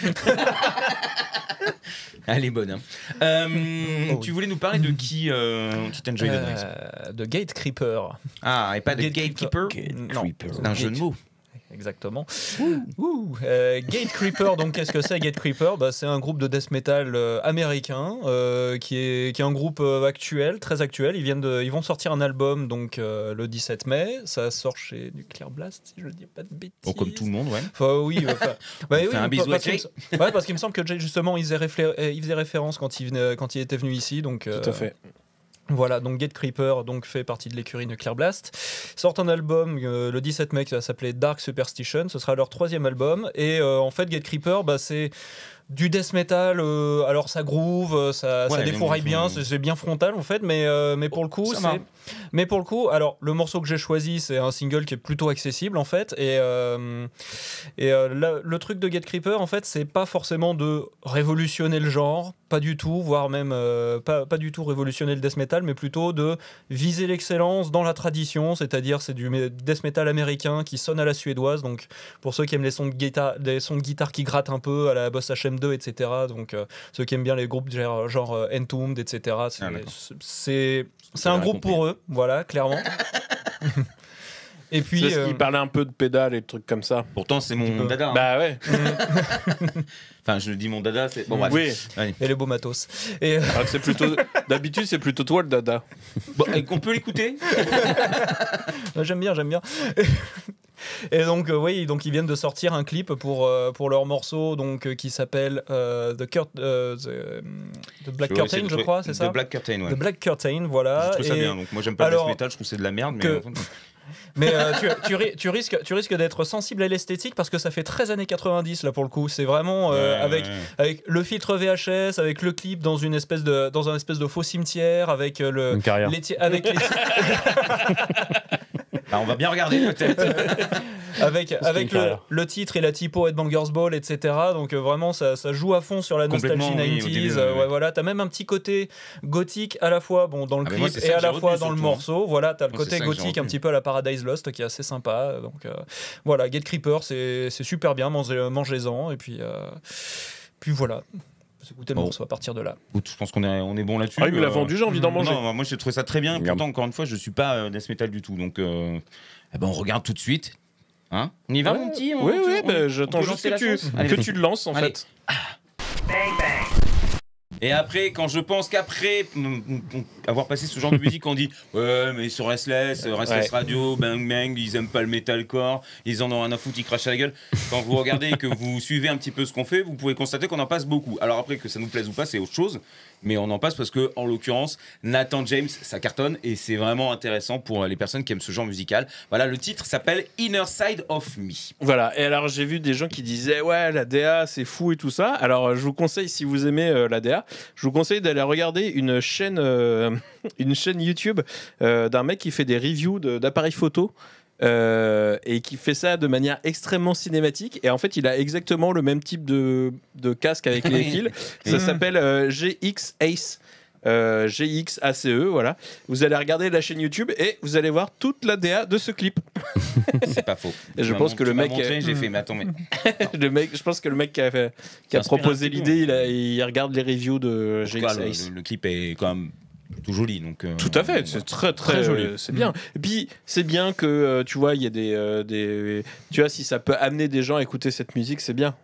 elle est bonne hein. euh, oh, tu voulais nous parler de qui, euh, Titan Joy euh, De Gate Creeper. Ah, et pas de Gatekeeper Gate Non, un jeu de mots exactement. Ouh. Euh, Gate Creeper, donc qu'est-ce que c'est Gate Creeper bah, C'est un groupe de death metal euh, américain euh, qui, est, qui est un groupe actuel, très actuel. Ils, viennent de, ils vont sortir un album donc le 17 mai. Ça sort chez Nuclear Blast, si je ne dis pas de bêtises. Oh, comme tout le monde, ouais. Enfin, oui, bah, un bisou à Jay. ouais, parce qu'il me semble que Jay, justement, il faisait, référence quand il, quand était venu ici. Donc, tout à fait. Voilà, donc Gate Creeper donc fait partie de l'écurie Nuclear Blast. Sortent un album euh, le 17 mai qui va s'appeler Dark Superstition. Ce sera leur troisième album. Et euh, en fait, Gate Creeper, bah, c'est du death metal, euh, alors ça groove, euh, ça, défouraille bien, c'est bien frontal en fait, mais, euh, mais pour le coup, c'est... Mais pour le coup, alors le morceau que j'ai choisi, c'est un single qui est plutôt accessible en fait, et, et le truc de Get Creeper en fait, c'est pas forcément de révolutionner le genre, pas du tout, voire même pas, du tout révolutionner le death metal, mais plutôt de viser l'excellence dans la tradition, c'est-à-dire c'est du death metal américain qui sonne à la suédoise, donc pour ceux qui aiment les sons de guitare, sons de guitare qui grattent un peu à la boss HM deux, etc. Donc euh, ceux qui aiment bien les groupes genre, genre euh, etc. C'est ah, c'est un groupe pour eux, voilà, clairement. Et puis, il euh, parlait un peu de pédale et de trucs comme ça. Pourtant, c'est mon dada. Hein. Bah ouais. enfin, je dis mon dada, c'est bon. Bref. Oui. Et les beaux matos. Et ah, c'est plutôt. D'habitude, c'est plutôt toi le dada. Bon, qu'on peut l'écouter. j'aime bien, j'aime bien. Et donc, euh, oui, donc ils viennent de sortir un clip pour, euh, pour leur morceau donc, euh, qui s'appelle The, Black Curtain, je crois, c'est ça The Black Curtain, ouais. The Black Curtain, voilà. Je trouve ça bien, donc moi j'aime pas le metal, je trouve c'est de la merde, mais. Mais tu, risques, tu risques d'être sensible à l'esthétique parce que ça fait 13 années 90 là pour le coup. C'est vraiment avec, avec le filtre VHS, avec le clip dans une espèce de dans un espèce de faux cimetière, avec le avec les on va bien regarder peut-être. avec avec le, titre et la typo Ed Bangers Ball, etc. Donc euh, vraiment, ça, ça, joue à fond sur la nostalgie 90s. Euh, ouais, voilà, t'as même un petit côté gothique à la fois bon, dans le ah, clip et à la fois dans le hein. morceau. Voilà, t'as le côté gothique un petit peu à la Paradise Lost qui est assez sympa. Donc euh, voilà, Get Creeper, c'est super bien, mangez-en. Et puis, puis voilà. C'est bon. à partir de là. Je pense qu'on est, on est bon là-dessus. Ah, il a euh, vendu, j'ai envie d'en manger. moi j'ai trouvé ça très bien. Pourtant, encore une fois, je suis pas euh, death métal du tout. Donc, euh, eh ben, on regarde tout de suite. Hein on y va, mon petit Oui, oui, bah, j'attends que, tu, que le lances en fait. Ah. Bang, bang. Et après, quand je pense qu'après avoir passé ce genre de musique, on dit Ouais, mais sur Restless, euh, Restless Radio, Bang Bang, ils aiment pas le metalcore, ils en ont un à foutre, crache à la gueule. Quand vous regardez et que vous suivez un petit peu ce qu'on fait, vous pouvez constater qu'on en passe beaucoup. Alors après, que ça nous plaise ou pas, c'est autre chose mais on en passe parce que, en l'occurrence, Nathan James, ça cartonne et c'est vraiment intéressant pour euh, les personnes qui aiment ce genre musical. Voilà, le titre s'appelle Inner Side of Me. Voilà, et alors j'ai vu des gens qui disaient ouais, la DA c'est fou et tout ça. Alors euh, je vous conseille, si vous aimez euh, la DA, je vous conseille d'aller regarder une chaîne, une chaîne YouTube d'un mec qui fait des reviews d'appareils photos photo euh, et qui fait ça de manière extrêmement cinématique. Et en fait, il a exactement le même type de, casque avec les fils. Ça mm. s'appelle euh, GX Ace. Euh, GX ACE, voilà. Vous allez regarder la chaîne YouTube et vous allez voir toute la DA de ce clip. C'est pas faux. je pense que le mec, j'ai fait, attends, le mec, je pense que le mec qui a, fait, qui a proposé l'idée, il, il, regarde les reviews de GX Ace. Le, le, clip est quand même tout joli. Donc, euh, Tout à fait, c'est très, très, joli. Euh, c'est bien. Mm. Et puis, c'est bien que, euh, tu vois, il y a des, des. Tu vois, si ça peut amener des gens à écouter cette musique, c'est bien.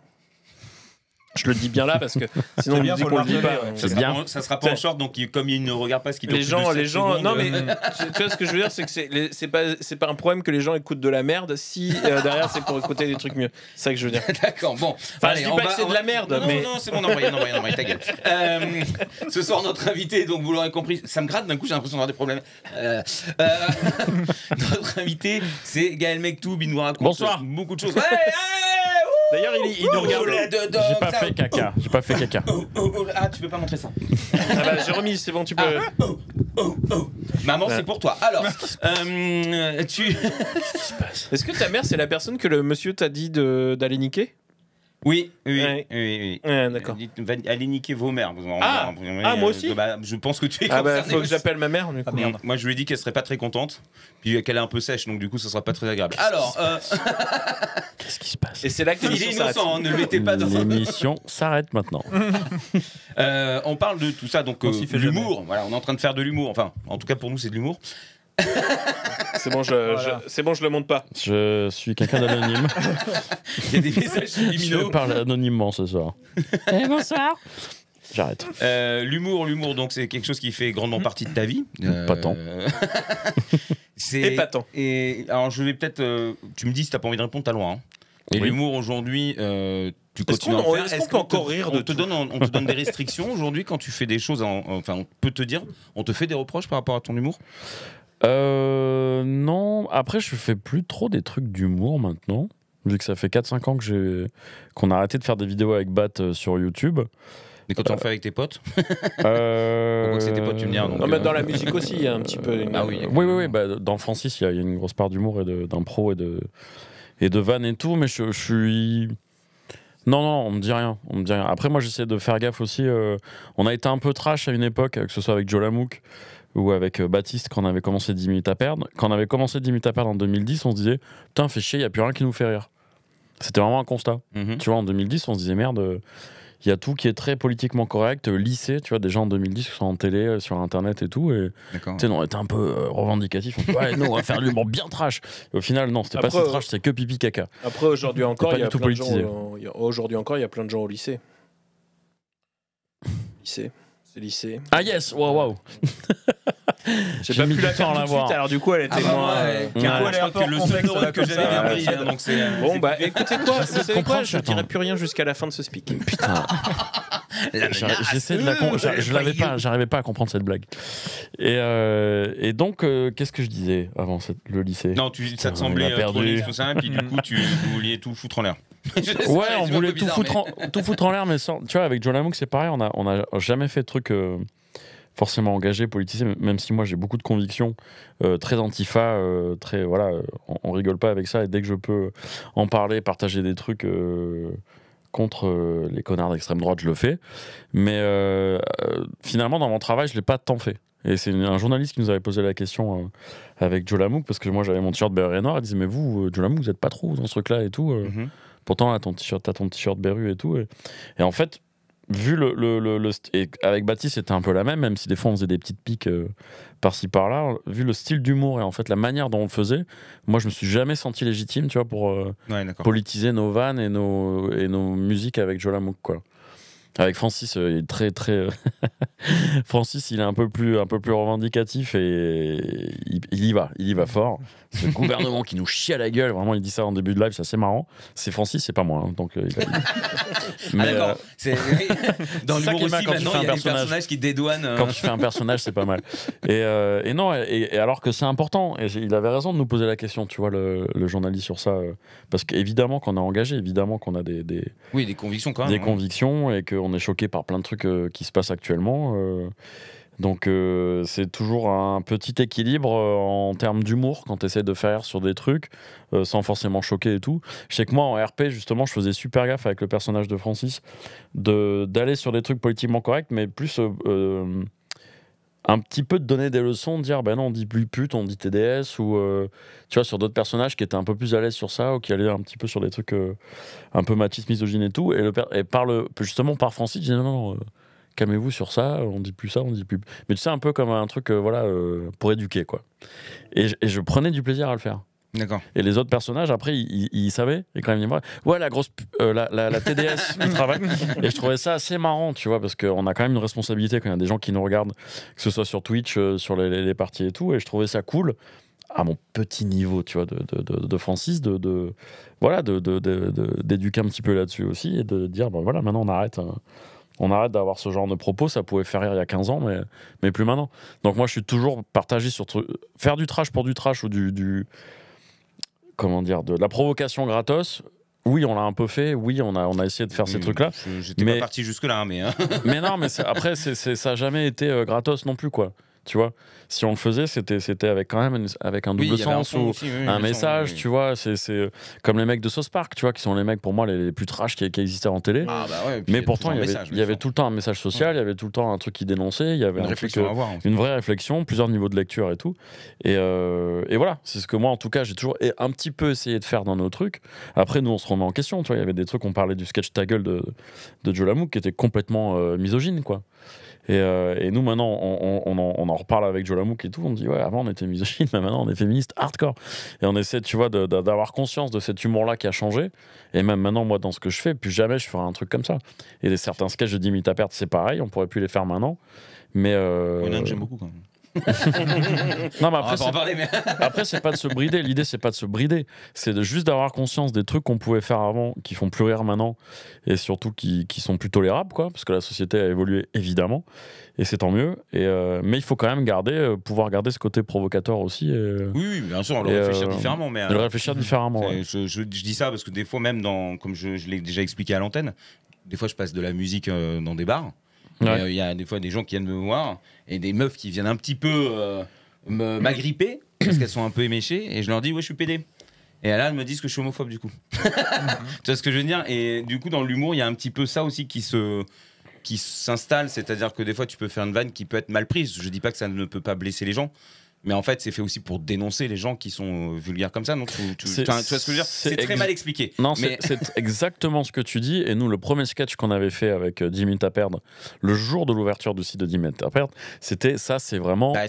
Je le dis bien là parce que sinon on le dit pas. Ça sera, bien. Pas, ça sera pas en short donc comme il ne regarde pas ce qui Les gens, les gens, non euh. mais euh, tu, vois ce que je veux dire c'est que c'est pas c'est pas un problème que les gens écoutent de la merde si euh, derrière c'est pour écouter des trucs mieux. C'est ça que je veux dire. D'accord. Bon. Enfin, Allez, je c'est de la merde. Non, non, c'est bon. Non, non, ta gueule. ce soir notre invité donc vous l'aurez compris, ça me gratte d'un coup j'ai l'impression d'avoir des problèmes. notre invité c'est Gaël McToub, il nous raconte Bonsoir. beaucoup de choses. Ouais, D'ailleurs, il, il nous regarde. J'ai pas fait caca. J'ai pas fait caca. Ah, tu peux pas montrer ça. Ah bah, j'ai remis, c'est bon, tu peux. Oh, oh. Maman, c'est pour toi. Alors, euh, tu. Est-ce que ta mère, c'est la personne que le monsieur t'a dit d'aller niquer oui, oui, oui, Allez niquer vos mères. Ah. ah, moi euh, aussi. Bah, je pense que tu es. Ah bah, faut que j'appelle ma mère. Ah, moi, je lui ai dit qu'elle serait pas très contente, puis qu'elle est un peu sèche, donc du coup, ça sera pas très agréable. Alors, euh, qu'est-ce qui se passe Et c'est là que l'émission hein, s'arrête. ne pas dans L'émission s'arrête maintenant. Euh, on parle de tout ça, donc l'humour. Voilà, on est en train de faire de l'humour. Enfin, en tout cas pour nous, c'est de l'humour. C'est bon, je, bon, je le monte pas. Je suis quelqu'un d'anonyme. Il y a des messages Je parle anonymement ce soir. Eh, bonsoir. J'arrête. Euh, l'humour, l'humour, donc c'est quelque chose qui fait grandement partie de ta vie. Mm. Euh, pas tant. c'est épatant. Et alors je vais peut-être. Euh, tu me dis si t'as pas envie de répondre, t'as loin. Hein. Et l'humour aujourd'hui, tu continues à faire. Est-ce qu'on peut encore rire on de te donne, on, te donne des restrictions aujourd'hui quand tu fais des choses. enfin, on peut te dire, on te fait des reproches par rapport à ton humour. Euh, non, après, je fais plus trop des trucs d'humour maintenant. Vu que ça fait 4-5 ans que j'ai qu'on a arrêté de faire des vidéos avec Bat euh, sur YouTube. Mais quand tu en euh, fais avec tes potes euh... que c'est tes potes, tu me hein, mais euh, dans la musique aussi, il y a un petit peu. Ah oui, oui, oui, bah, dans Francis, il y, a une grosse part d'humour et d'impro et de, et de van et tout, mais je, suis. Non, non, on me dit rien. On me dit rien. Après, moi, j'essaie de faire gaffe aussi. on a été un peu trash à une époque, que ce soit avec Joe Lamouk, ou avec euh, Baptiste quand on avait commencé 10 minutes à perdre. Quand on avait commencé 10 minutes à perdre en 2010, on se disait Putain, fais chier, il n'y a plus rien qui nous fait rire. C'était vraiment un constat. Mhm. Tu vois, en 2010, on se disait Merde, il euh, y a tout qui est très politiquement correct, euh, lycée, tu vois, des gens en 2010 qui sont en télé, sur internet et tout. Et tu sais, on était un peu revendicatifs revendicatif. On ouais, non, on va faire du bon bien trash. au final, non, c'était pas si trash, c'était que pipi caca. Après, aujourd'hui encore, il y a Aujourd'hui encore, il y a plein de gens au lycée. lycée lycée. Ah yes, waouh, J'ai pas pu la faire tout la voir. Alors du coup, elle était ah, bah, moins. Euh, le seul que j'avais bien hein, Donc c'est. Euh, bon bah écoutez quoi, vous savez je dirai plus rien jusqu'à la fin de ce speak. Putain. J'essaie de la euh, je l'avais pas, j'arrivais pas à comprendre cette blague. Et, et donc qu'est-ce que je disais avant le lycée Non, ça te semblait trop tout du coup tu voulais tout foutre en l'air. ouais, on voulait tout, foutre en, l'air, mais tu vois, avec John Lamouk, c'est pareil, on n'a on a jamais fait de truc euh, forcément engagé, politisé, même si moi j'ai beaucoup de convictions euh, très antifa, euh, très. Voilà, on, rigole pas avec ça, et dès que je peux en parler, partager des trucs. contre les connards d'extrême droite, je le fais. Mais finalement, dans mon travail, je ne l'ai pas tant fait. Et c'est un journaliste qui nous avait posé la question avec Joe Lamouk, parce que moi j'avais mon t-shirt beurre et noir, et disait Mais vous, Joe Lamouk, vous n'êtes pas trop dans ce truc-là et tout. Mm-hmm. Pourtant, t'as ton t-shirt Beru et tout. Et, en fait, vu le. le, le, et avec Baptiste, c'était un peu la même, même si des fois on faisait des petites piques euh, par-ci par-là. Vu le style d'humour et en fait la manière dont on le faisait, moi je me suis jamais senti légitime, tu vois, pour euh, politiser nos vannes et nos, et nos musiques avec Jolamouk, quoi. Avec Francis, euh, il est très très. Francis, il est un peu plus un peu plus revendicatif et il, y va, il y va fort ce gouvernement qui nous chie à la gueule. Vraiment, il dit ça en début de live, c'est assez marrant. C'est Francis, c'est pas moi. Hein, donc, euh, Mais, ah, euh, Dans le aussi, quand tu fais un personnage. qui euh. quand tu fais un personnage, c'est pas mal. Et, non, et, alors que c'est important, et il avait raison de nous poser la question, tu vois, le, journaliste sur ça. parce qu'évidemment qu'on a engagé, évidemment qu'on a des, Oui, des convictions quand des hein. convictions et qu'on est choqué par plein de trucs qui se passent actuellement. Donc euh, c'est toujours un petit équilibre euh, en termes d'humour quand tu essaies de faire sur des trucs euh, sans forcément choquer et tout. Je sais que moi en RP justement je faisais super gaffe avec le personnage de Francis de, d'aller sur des trucs politiquement corrects mais plus un petit peu de donner des leçons, de dire ben non on dit plus pute, on dit TDS ou tu vois sur d'autres personnages qui étaient un peu plus à l'aise sur ça ou qui allaient un petit peu sur des trucs un peu machistes, misogynes et tout. Et, le, par le, justement par Francis je disais non non calmez-vous sur ça, on dit plus ça, on dit plus. Mais tu sais, un peu comme un truc, euh, voilà, euh, pour éduquer, quoi. Et, je prenais du plaisir à le faire. D'accord. Et les autres personnages, après, ils, savaient, et quand même, ouais, la grosse, euh, la, TDS travaille. Et je trouvais ça assez marrant, tu vois, parce qu'on a quand même une responsabilité quand il y a des gens qui nous regardent, que ce soit sur Twitch, sur les, parties et tout, et je trouvais ça cool à mon petit niveau, tu vois, de, de, Francis, de, voilà, d'éduquer un petit peu là-dessus aussi et de dire, ben voilà, maintenant on arrête, hein on arrête d'avoir ce genre de propos. Ça pouvait faire rire il y a 15 ans, mais, mais plus maintenant. Donc moi, je suis toujours partagé sur faire du trash pour du trash ou du, comment dire, de la provocation gratos. Oui, on l'a un peu fait. Oui, on a, on a essayé de faire ces mm, trucs-là. J'étais pas parti jusque-là, mais. Hein. mais non, mais après, ça n'a jamais été euh, gratos non plus, quoi tu vois. Si on le faisait, c'était c'était avec quand même avec un double sens ou un message, tu vois. C'est euh, comme les mecs de Sauce Park, tu vois, qui sont les mecs pour moi les, plus trash qui, existaient en télé. Ah, bah mais pourtant, il y, avait, y avait tout le temps un message social, il y avait tout le temps un truc qui dénonçait, il y avait une, euh, vraie réflexion, plusieurs niveaux de lecture et tout. Et, euh, et voilà, c'est ce que moi en tout cas j'ai toujours un petit peu essayé de faire dans nos trucs. Après, nous on se remet en question, tu vois. Il y avait des trucs, on parlait du sketch Ta gueule de, de Joe Lamouk qui était complètement misogyne, quoi. Euh, et, nous, maintenant, on, en, reparle avec Jolamouk et tout. On dit, ouais, avant on était misogyne, mais maintenant on est féministe hardcore. Et on essaie, tu vois, d'avoir conscience de cet humour-là qui a changé. Et même maintenant, moi, dans ce que je fais, plus jamais je ferai un truc comme ça. Et certains sketchs de 10 minutes à perdre, c'est pareil, on pourrait plus les faire maintenant. Mais. Euh... j'aime beaucoup quand même. non, mais après, c'est après, c'est pas de se brider. L'idée, c'est pas de se brider. C'est de juste d'avoir conscience des trucs qu'on pouvait faire avant, qui font plus rire maintenant, et surtout qui, qui sont plus tolérables, quoi, parce que la société a évolué, évidemment, et c'est tant mieux. Et, euh, mais il faut quand même garder, euh, pouvoir garder ce côté provocateur aussi. Euh, oui, bien sûr, on le réfléchir différemment. réfléchir différemment. Je, dis ça parce que des fois, même dans, comme je l'ai déjà expliqué à l'antenne, des fois, je passe de la musique dans des bars. Euh, il y a des fois des gens qui viennent me voir et des meufs qui viennent un petit peu euh, me m'agripper parce qu'elles sont un peu éméchées et je leur dis ouais je suis pédé. Et là, elles me disent que je suis homophobe du coup. tu vois ce que je veux dire Et du coup, dans l'humour, il y a un petit peu ça aussi qui se qui s'installe, c'est-à-dire que des fois tu peux faire une vanne qui peut être mal prise. Je dis pas que ça ne peut pas blesser les gens, mais en fait, c'est fait aussi pour dénoncer les gens qui sont euh, vulgaires comme ça. Non, tu, vois ce que je veux dire C'est très mal expliqué. Non, mais... c'est exactement ce que tu dis. Et nous, le premier sketch qu'on avait fait avec 10 euh, minutes à perdre, le jour de l'ouverture du site de 10 minutes à perdre, c'était ça, c'est vraiment bah,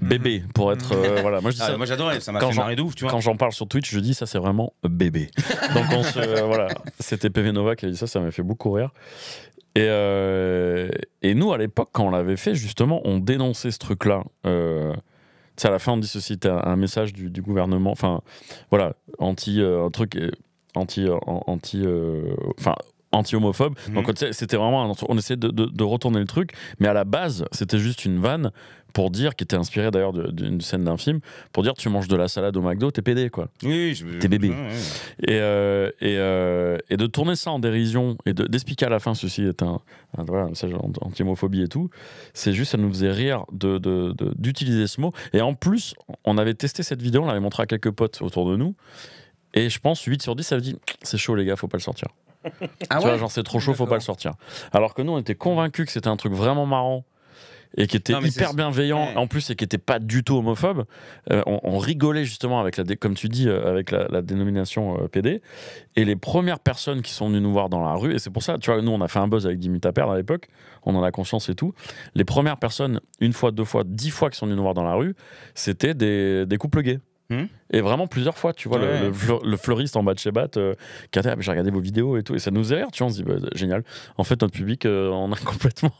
bébé. Pour être. Euh, voilà. Moi, ah, j'adore ça, m'a fait marrer de ouf. Quand j'en parle sur Twitch, je dis ça, c'est vraiment bébé. Donc, voilà. C'était PV Nova qui a dit ça, ça m'a fait beaucoup rire. Et, et nous, à l'époque, quand on l'avait fait, justement, on dénonçait ce truc-là. Euh, c'est à la fin, on dit ceci, un message du, gouvernement, enfin, voilà, anti, euh, un truc euh, anti, euh, anti, enfin, anti-homophobe. Mhm. Donc, c'était vraiment, on essayait de, de, retourner le truc, mais à la base, c'était juste une vanne pour dire, qui était inspiré d'ailleurs d'une scène d'un film, pour dire tu manges de la salade au McDo, t'es pédé quoi. Oui, je... T'es bébé. Euh, euh, et, de tourner ça en dérision et d'expliquer à la fin ceci est un, message anti-homophobie et tout, c'est juste, ça nous faisait rire d'utiliser ce mot. Et en plus, on avait testé cette vidéo, on l'avait montré à quelques potes autour de nous. Et je pense 8 sur 10, ça veut dire c'est chaud les gars, faut pas le sortir. Ah ouais genre c'est trop chaud, faut pas le sortir. Alors que nous, on était convaincus que c'était un truc vraiment marrant et qui était hyper bienveillant en plus et qui était pas du tout homophobe. Euh, on, rigolait justement avec la, comme tu dis, euh, avec la, dénomination euh, PD. Et les premières personnes qui sont venues nous voir dans la rue, et c'est pour ça, tu vois, nous on a fait un buzz avec Dimitri Perdre à l'époque, on en a conscience et tout. Les premières personnes, une fois, deux fois, dix fois qui sont venues nous voir dans la rue, c'était des, couples gays. Hmm et vraiment plusieurs fois, tu vois, le, fleuriste en bas de chez Bat euh, qui a dit ah, J'ai regardé vos vidéos et tout. Et ça nous rire tu vois. On se dit bah, Génial. En fait, notre public, on euh, a complètement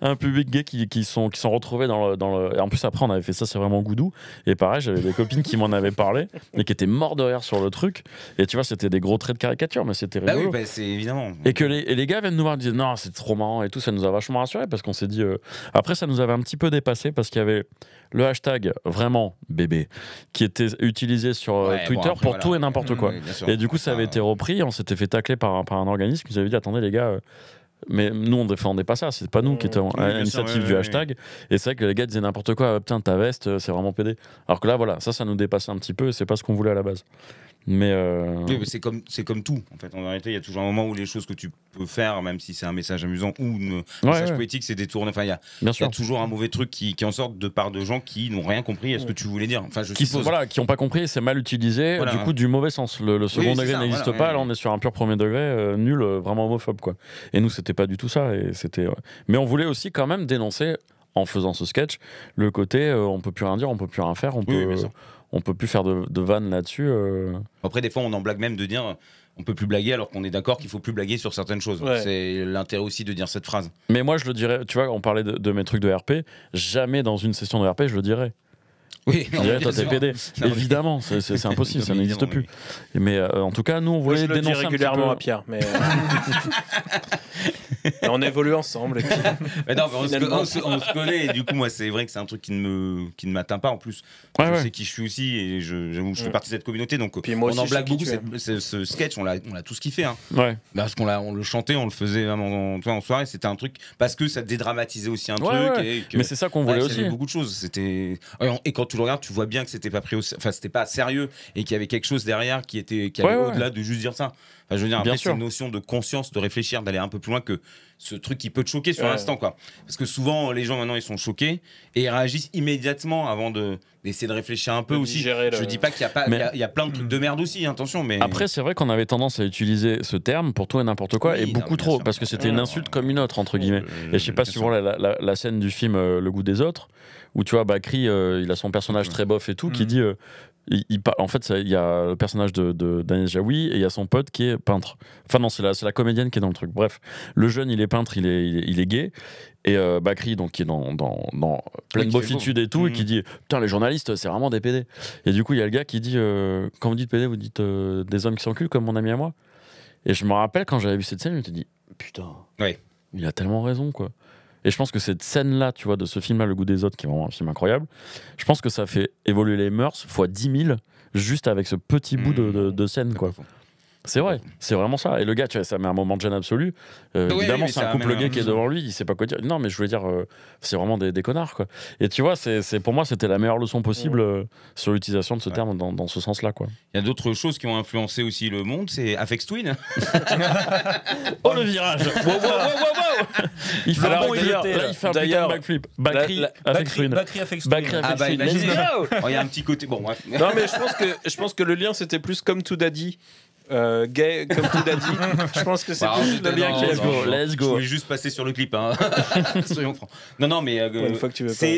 un public gay qui, qui, sont, qui retrouvés dans le, Et en plus, après, on avait fait ça, c'est vraiment goudou. Et pareil, j'avais des copines qui m'en avaient parlé et qui étaient morts de rire sur le truc. Et tu vois, c'était des gros traits de caricature, mais c'était bah rigolo. Bah, c'est évidemment. Et que les, les gars viennent nous voir et Non, c'est trop marrant et tout. Ça nous a vachement rassuré parce qu'on s'est dit. Euh, après, ça nous avait un petit peu dépassé parce qu'il y avait le hashtag vraiment bébé qui était utilisé sur euh, Twitter pour tout et n'importe mmh, quoi. Mmh, et du coup, ça avait été repris. On s'était fait tacler par, par un organisme qui nous avait dit attendez, les gars. Euh, mais nous, on défendait pas ça. C'est pas nous qui mmh, étions à l'initiative du hashtag. Et c'est vrai que les gars disaient n'importe quoi. Ah, putain, ta veste, euh, c'est vraiment pédé. Alors que là, voilà, ça, ça nous dépassait un petit peu. Et c'est pas ce qu'on voulait à la base. Euh, mais c'est comme c'est comme tout. En fait, en réalité, il y a toujours un moment où les choses que tu peux faire, même si c'est un message amusant ou un message poétique, c'est détourné. Enfin, il y a, toujours un mauvais truc qui, qui, en sort de part de gens qui n'ont rien compris à ce que tu voulais dire. Enfin, qui voilà, qui n'ont pas compris, c'est mal utilisé. du coup, du mauvais sens. Le, second degré n'existe pas. Là, on est sur un pur premier degré, euh, nul, euh, vraiment homophobe quoi. Et nous, c'était pas du tout ça. Et c'était. Mais on voulait aussi quand même dénoncer en faisant ce sketch, le côté on peut plus rien dire, on peut plus rien faire, on peut, on peut plus faire de, de vannes là-dessus. Euh. Après, des fois, on en blague même de dire on peut plus blaguer alors qu'on est d'accord qu'il faut plus blaguer sur certaines choses. C'est l'intérêt aussi de dire cette phrase. Mais moi, je le dirais, tu vois, on parlait de mes trucs de RP, jamais dans une session de RP, je le dirais. Oui, on dirait, toi, Évidemment, c'est- impossible, ça n'existe plus. Mais euh, en tout cas, nous, on voyait voulait je régulièrement à Pierre, mais euh, on évolue ensemble. Mais non, on, se, connaît et du coup, moi, c'est vrai que c'est un truc qui ne me, qui ne m'atteint pas en plus. je sais qui je suis aussi et je, fais mm. partie de cette communauté, donc Puis moi on en blague beaucoup. ce- sketch, on l'a, on l'a tous kiffé, hein. Ouais. parce qu'on l'a, on le chantait, on le faisait vraiment en, soirée. C'était un truc parce que ça dédramatisait aussi un truc. Mais c'est ça qu'on voulait aussi. beaucoup de choses. C'était et tu le regardes, tu vois bien que c'était pas pris enfin c'était pas sérieux et qu'il y avait quelque chose derrière qui était qui allait au-delà de juste dire ça. Enfin, je veux dire, bien sûr, c'est une notion de conscience, de réfléchir, d'aller un peu plus loin que ce truc qui peut te choquer sur l'instant, quoi. Parce que souvent, les gens maintenant, ils sont choqués et ils réagissent immédiatement avant de d'essayer de réfléchir un peu aussi. Je dis pas qu'il y a pas, il, y a, plein de de merde aussi, hein, attention. Mais après, c'est vrai qu'on avait tendance à utiliser ce terme pour tout et n'importe quoi et beaucoup trop parce que c'était une insulte comme une autre entre guillemets. Euh, et je sais pas si la, la, scène du film euh, Le goût des autres où tu vois, Bakri, euh, il a son personnage très bof et tout, qui mm. dit. Euh, en fait, il y a le personnage de, de Jaoui et il y a son pote qui est peintre. Enfin, non, c'est la, comédienne qui est dans le truc. Bref, le jeune, il est peintre, il est, il est, gay. Et euh, Bakri, donc, qui est dans, dans, pleine et tout, et qui mm. dit Putain, les journalistes, c'est vraiment des PD. Et du coup, il y a le gars qui dit Quand vous dites PD, vous dites des hommes qui s'enculent, comme mon ami à moi. Et je me rappelle, quand j'avais vu cette scène, je me suis dit Putain, il a tellement raison, quoi. Et je pense que cette scène-là, tu vois, de ce film-là, Le goût des autres, qui est vraiment un film incroyable, je pense que ça fait évoluer les mœurs fois 10 000 juste avec ce petit bout de, mmh. scène, quoi. C'est vrai, c'est vraiment ça. Et le gars, tu vois, ça met un moment de gêne absolu. Euh, évidemment, c'est un couple gay qui est devant lui, il sait pas quoi dire. Non, mais je voulais dire, euh, c'est vraiment des, des, connards, quoi. Et tu vois, c'est pour moi, c'était la meilleure leçon possible euh, sur l'utilisation de ce terme dans, dans ce sens-là, quoi. Il y a d'autres choses qui ont influencé aussi le monde, c'est Afex Twin. oh le virage wow, wow, wow, Il fait un bon, il fait un putain backflip. Bakri, Afex Twin. Afex ah bah, Twin. Oh, il y a un petit côté. Bon, Non, mais je pense que le lien, c'était plus comme tout daddy euh, gay, comme tout a dit. Je pense que c'est Bah, de bien go, Je voulais juste passer sur le clip, hein. soyons francs. Non, non, mais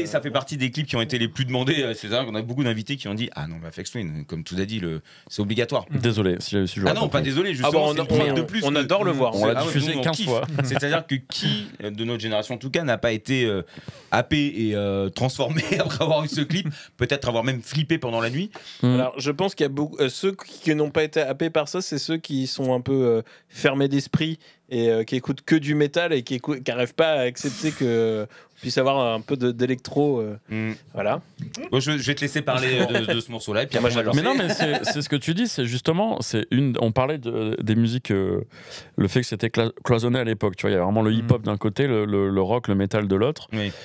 ça fait partie des clips qui ont été les plus demandés. Euh, c'est ça qu'on a beaucoup d'invités qui ont dit Ah non, mais bah, Fx comme tout a dit, le... c'est obligatoire. Mm. Désolé si Ah non, pas désolé, ah justement. on- de plus on adore le voir. On l'a diffusé 15 fois. C'est-à-dire que qui euh, de notre génération, en tout cas, n'a pas été happé et transformé après avoir eu ce clip, peut-être avoir même flippé pendant la nuit. Mm. Alors, je pense qu'il y a beaucoup. ceux qui n'ont pas été happés par ça, c'est ceux qui sont un peu euh, fermés d'esprit et euh, qui écoute que du métal et qui n'arrive pas à accepter que puisse avoir un peu d'électro. Euh, mm. Voilà. je, vais te laisser parler euh, de, ce morceau-là. et Puis moi, mais non, mais c'est ce que tu dis. C'est justement, c'est une. On parlait de, des musiques, le fait que c'était cloisonné à l'époque. Tu vois, il y avait vraiment le mm. hip-hop d'un côté, le, rock, le métal de l'autre, et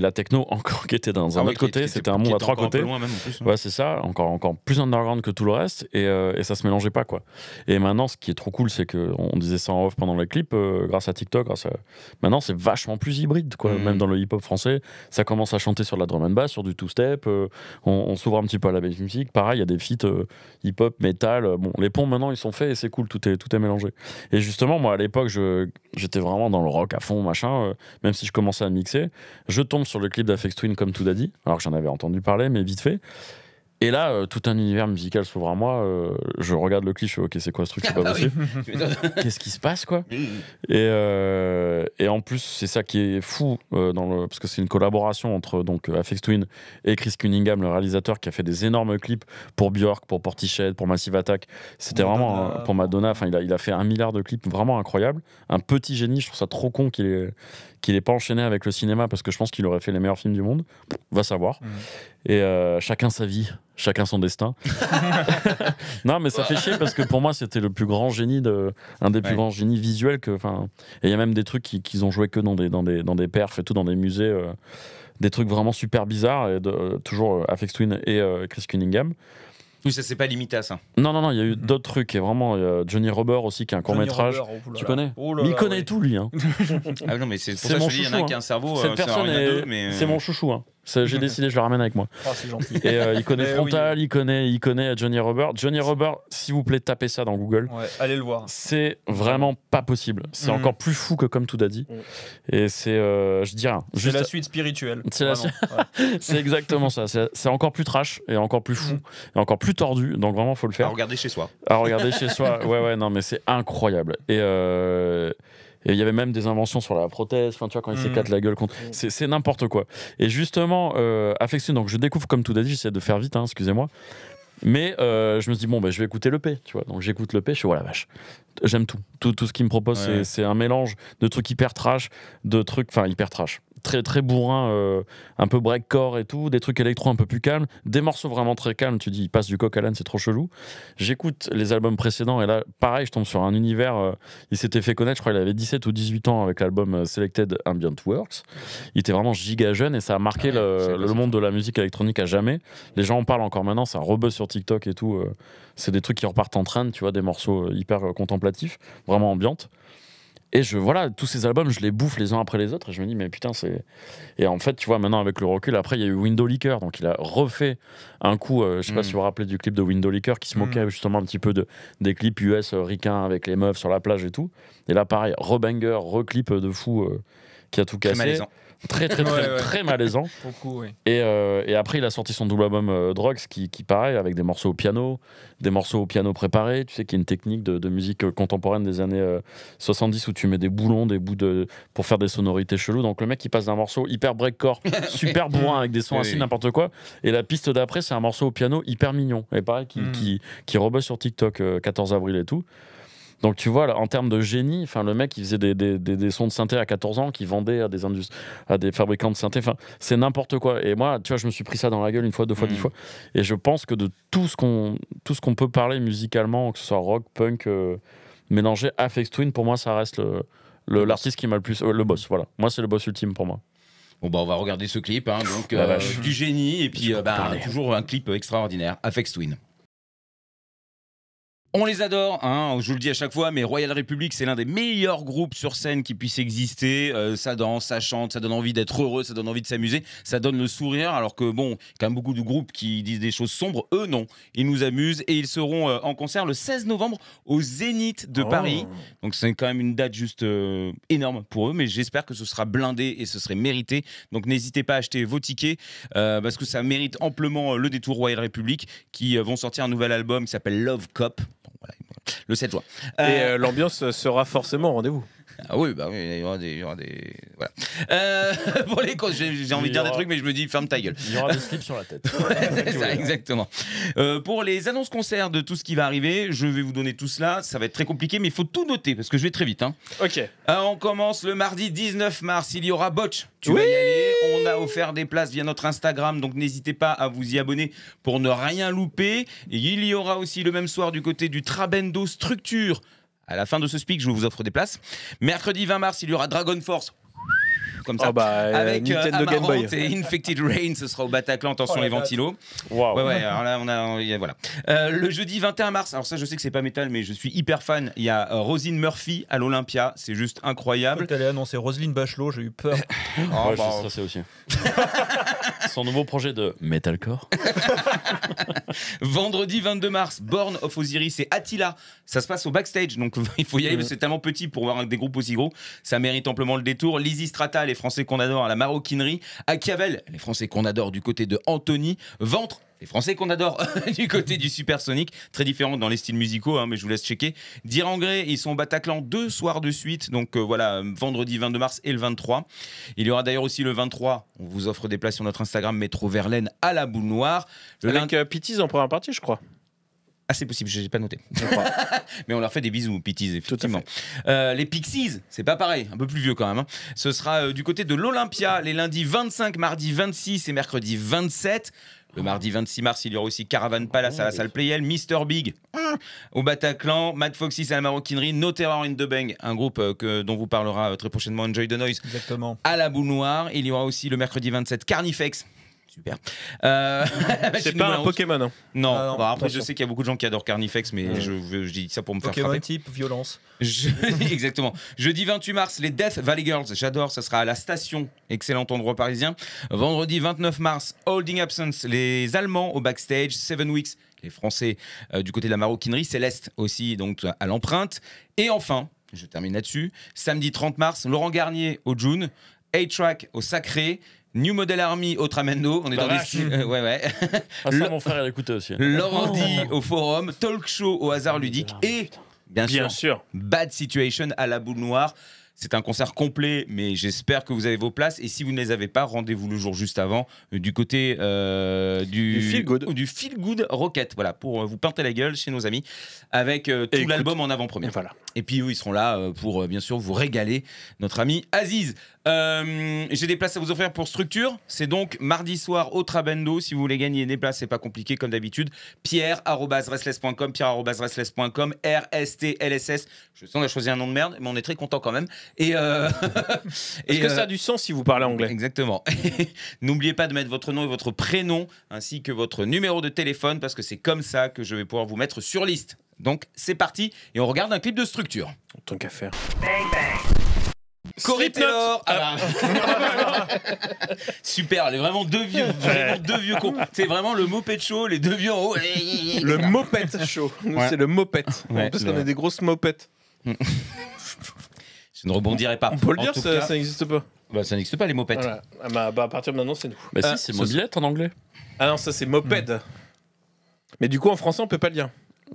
la techno encore qui était dans ah un autre côté. C'était un monde à trois côtés. même, hein. c'est ça. Encore encore plus underground que tout le reste, et, ça et, ça se mélangeait pas quoi. Et maintenant, ce qui est trop cool, c'est que on disait ça en off dans les clips, euh, grâce à TikTok, grâce maintenant c'est vachement plus hybride, quoi. Mm. Même dans le hip-hop français, ça commence à chanter sur de la drum and bass, sur du two-step. Euh, on, s'ouvre un petit peu à la bass music. Pareil, il y a des feats euh, hip-hop, metal. Bon, les ponts maintenant ils sont faits et c'est cool, tout est, tout est mélangé. Et justement, moi à l'époque, j'étais vraiment dans le rock à fond, machin. même si je commençais à mixer, je tombe sur le clip d'Afex Twin comme tout dit, alors que j'en avais entendu parler, mais vite fait. Et là, euh, tout un univers musical s'ouvre à moi. Euh, je regarde le clip, je fais OK, c'est quoi ce truc C'est pas ah bah possible. Qu'est-ce qui se passe, quoi euh, et, en plus, c'est ça qui est fou, parce que c'est une collaboration entre donc Twin et Chris Cunningham, le réalisateur qui a fait des énormes clips pour Björk, pour Portishead, pour Massive Attack. C'était vraiment pour Madonna. Enfin, il a, fait un milliard de clips vraiment incroyables. Un petit génie, je trouve ça trop con qu'il n'ait pas enchaîné avec le cinéma parce que je pense qu'il aurait fait les meilleurs films du monde. Va savoir. Mmh. Et euh, chacun sa vie, chacun son destin. non, mais ça fait chier parce que pour moi, c'était le plus grand génie, de, un des plus grands génies visuels. Que, et il y a même des trucs qu'ils ont joué que dans des, dans, des, dans des perfs et tout, dans des musées, euh, des trucs vraiment super bizarres, et de, euh, toujours Afex Twin et Chris Cunningham. Oui, ça c'est pas limité à ça. Non, non, non, il y a eu mm-hmm. d'autres trucs. vraiment, il y a Johnny Robert aussi, qui est un court-métrage. Oh tu connais oh Il connaît tout, lui. Hein. ah non, mais c'est pour ça que il y en a qui a un hein. cerveau. Cette c'est mon chouchou. Hein. J'ai décidé, je le ramène avec moi. Ah, gentil. Et euh, il connaît Frontal, il, connaît, il connaît Johnny Robert. Johnny Robert, s'il vous plaît, tapez ça dans Google. Ouais, allez le voir. C'est vraiment pas possible. C'est mm. encore plus fou que Comme Tout a dit mm. Et c'est, euh, je dirais. C'est la suite spirituelle. C'est, exactement ça. C'est, encore plus trash et encore plus fou mm. et encore plus tordu. Donc vraiment, faut le faire. À regarder chez soi. À regarder chez soi. Ouais, ouais, non, mais c'est incroyable. Et. Euh... Et il y avait même des inventions sur la prothèse, enfin, tu vois, quand il mmh. la gueule contre. Mm. C'est n'importe quoi. Et justement, euh, Affection, donc je découvre, comme tout a dit, j'essaie de faire vite, hein, excusez-moi. Mais euh, je me dis bon, ben je vais écouter p tu vois. Donc j'écoute p je suis, voilà, oh vache. J'aime tout. tout. ce qu'il me propose, c'est un mélange de trucs hyper trash, de trucs, enfin, hyper trash très très bourrin, euh, un peu breakcore et tout, des trucs électro un peu plus calmes, des morceaux vraiment très calmes. Tu dis, il passe du coq à l'âne, c'est trop chelou. J'écoute les albums précédents et là, pareil, je tombe sur un univers. Euh, il s'était fait connaître, je crois, il avait 17 ou 18 ans avec l'album euh, Selected Ambient Works. Il était vraiment giga jeune et ça a marqué ah le, monde de la musique électronique à jamais. Les gens en parlent encore maintenant, ça rebuzz sur TikTok et tout. c'est des trucs qui repartent en train, tu vois, des morceaux hyper contemplatifs, vraiment ambiantes. Et je, voilà, tous ces albums, je les bouffe les uns après les autres. Et je me dis, mais putain, c'est. Et en fait, tu vois, maintenant, avec le recul, après, il y a eu Window Leaker, Donc, il a refait un coup, euh, je sais pas si mm. vous vous rappelez du clip de Window Leaker, qui se moquait mm. justement un petit peu de, des clips US euh, avec les meufs sur la plage et tout. Et là, pareil, rebanger, reclip de fou euh, qui a tout cassé. Très, très, très, malaisant. Euh, et, après, il a sorti son double album euh, Drugs, qui, qui pareil, avec des morceaux au piano, des morceaux au piano préparés, tu sais, y a une technique de, musique euh, contemporaine des années 70 où tu mets des boulons, des bouts de. pour faire des sonorités cheloues. Donc le mec, il passe d'un morceau hyper breakcore, super bourrin, avec des sons ainsi, n'importe quoi. Et la piste d'après, c'est un morceau au piano hyper mignon. Et pareil, qui, mm. sur TikTok 14 avril et tout. Donc tu vois, en termes de génie, enfin le mec, il faisait des, sons de synthé à 14 ans qui vendait à des à des fabricants de synthé. Enfin, c'est n'importe quoi. Et moi, tu vois, je me suis pris ça dans la gueule une fois, deux fois, dix mm. fois. Et je pense que de tout ce qu'on tout ce qu'on peut parler musicalement, que ce soit rock, punk, mélanger euh, mélangé, Twin, pour moi, ça reste le l'artiste qui m'a le plus euh, le boss. Voilà, moi, c'est le boss ultime pour moi. Bon bah on va regarder ce clip, hein, donc euh, du génie et puis bah, toujours un clip extraordinaire, Afex Twin. On les adore, hein, je vous le dis à chaque fois, mais Royal Republic, c'est l'un des meilleurs groupes sur scène qui puisse exister. Euh, ça danse, ça chante, ça donne envie d'être heureux, ça donne envie de s'amuser, ça donne le sourire, alors que, bon, quand beaucoup de groupes qui disent des choses sombres, eux non. Ils nous amusent et ils seront euh, en concert le 16 novembre au Zénith de oh. Paris. Donc c'est quand même une date juste euh, énorme pour eux, mais j'espère que ce sera blindé et ce serait mérité. Donc n'hésitez pas à acheter vos tickets, parce que ça mérite amplement le détour Royal Republic, qui vont sortir un nouvel album qui s'appelle Love Cop. Le 7 juin. Et euh, euh, l'ambiance sera forcément au rendez-vous. Ah oui, bah il y aura des. Voilà. Euh, les causes, j'ai envie de dire des trucs, mais je me dis, ferme ta gueule. Il y aura des slips sur la tête. ça, exactement. Euh, pour les annonces concerts de tout ce qui va arriver, je vais vous donner tout cela. Ça va être très compliqué, mais il faut tout noter parce que je vais très vite. Hein. Ok. Euh, on commence le mardi 19 mars. Il y aura Botch. Tu vas y aller. On a offert des places via notre Instagram, donc n'hésitez pas à vous y abonner pour ne rien louper. Et il y aura aussi le même soir du côté du Trabendo Structure. À la fin de ce speak, je vous offre des places. Mercredi 20 mars, il y aura Dragon Force comme ça. Oh bah, euh, avec euh, Nintendo Game Boy. et Infected Rain, ce sera au Bataclan, attention oh les ventilos. Ouais, ouais, alors là, on a, voilà. Euh, le jeudi 21 mars, alors ça, je sais que c'est pas métal, mais je suis hyper fan. Il y a euh, Rosine Murphy à l'Olympia, c'est juste incroyable. allais annoncer Roselyne Bachelot, j'ai eu peur. oh, ouais, je bah. suis aussi. Son nouveau projet de Metalcore. Vendredi 22 mars, Born of Osiris et Attila. Ça se passe au backstage, donc il faut y aller, mm. c'est tellement petit pour voir des groupes aussi gros. Ça mérite amplement le détour. Lizzy Strata, les Français qu'on adore à la maroquinerie. Achiavel, les Français qu'on adore du côté de Anthony. Ventre les Français qu'on adore du côté du Super Supersonic, très différent dans les styles musicaux, hein, mais je vous laisse checker. en gré, ils sont au Bataclan deux soirs de suite, donc euh, voilà, vendredi 22 mars et le 23. Il y aura d'ailleurs aussi le 23, on vous offre des places sur notre Instagram Métro Verlaine à la boule noire. Le Avec euh, en première partie, je crois. Ah, c'est possible, je n'ai pas noté. Mais on leur fait des bisous, Pitties, effectivement. Euh, les Pixies, c'est pas pareil, un peu plus vieux quand même. Hein. Ce sera du côté de l'Olympia les lundis 25, mardi 26 et mercredi 27. Le mardi 26 mars, il y aura aussi Caravan Palace à la salle Playel, Mr Big hein, au Bataclan, Mad Foxy à la maroquinerie, No Terror in the Bang, un groupe euh, que, dont vous parlera euh, très prochainement Enjoy the Noise. Exactement. À la boule noire, il y aura aussi le mercredi 27 Carnifex Super. Euh, c'est pas un Pokémon, hein. non ah Non. Bah, après, je sais qu'il y a beaucoup de gens qui adorent Carnifex, mais je, dis ça pour me faire frapper. type violence. exactement. Jeudi 28 mars, les Death Valley Girls. J'adore. Ça sera à la station. Excellent endroit parisien. Vendredi 29 mars, Holding Absence. Les Allemands au backstage. Seven Weeks. Les Français euh, du côté de la maroquinerie. Céleste aussi, donc euh, à l'empreinte. Et enfin. Je termine là-dessus. Samedi 30 mars, Laurent Garnier au June, A-Track au Sacré, New Model Army au Tramendo, on est dans les des euh, ouais, ouais. Ah, ça, mon frère, il écoute aussi. Lordi oh. au Forum, Talk Show au Hasard Ludique et, bien, sûr, Bad Situation à la boule noire. C'est un concert complet, mais j'espère que vous avez vos places. Et si vous ne les avez pas, rendez-vous le jour juste avant euh, du côté euh, du, du, Feel Good, du Good Rocket. Voilà, pour vous peinter la gueule chez nos amis avec tout l'album en avant-première. Voilà. Et puis ils seront là euh, pour euh, bien sûr vous régaler, notre ami Aziz. Euh, j'ai des places à vous offrir pour Structure. C'est donc mardi soir au Trabendo. Si vous voulez gagner des places, c'est pas compliqué comme d'habitude. Pierre@restless.com, pierre@restless.com, RSTLSS. Je sens qu'on a choisi un nom de merde, mais on est très content quand même. Et, est-ce que ça a du sens si vous parlez anglais Exactement. N'oubliez pas de mettre votre nom et votre prénom ainsi que votre numéro de téléphone parce que c'est comme ça que je vais pouvoir vous mettre sur liste. Donc c'est parti et on regarde un clip de structure. Tant qu'à faire. Bang, ah Super, les vraiment deux vieux, vraiment deux vieux cons. C'est vraiment le mopet show, les deux vieux en haut. Le mopet show. C'est le moped. parce qu'on a des grosses mopettes. Je ne rebondirai pas. On peut le dire, ça, n'existe pas. Bah, ça n'existe pas, les mopettes. Ah, bah, bah, à partir de maintenant, c'est nous. Mais bah, si, ah, c'est mobilette en anglais. Ah non, ça, c'est moped. Hmm. Mais du coup, en français, on peut pas le dire.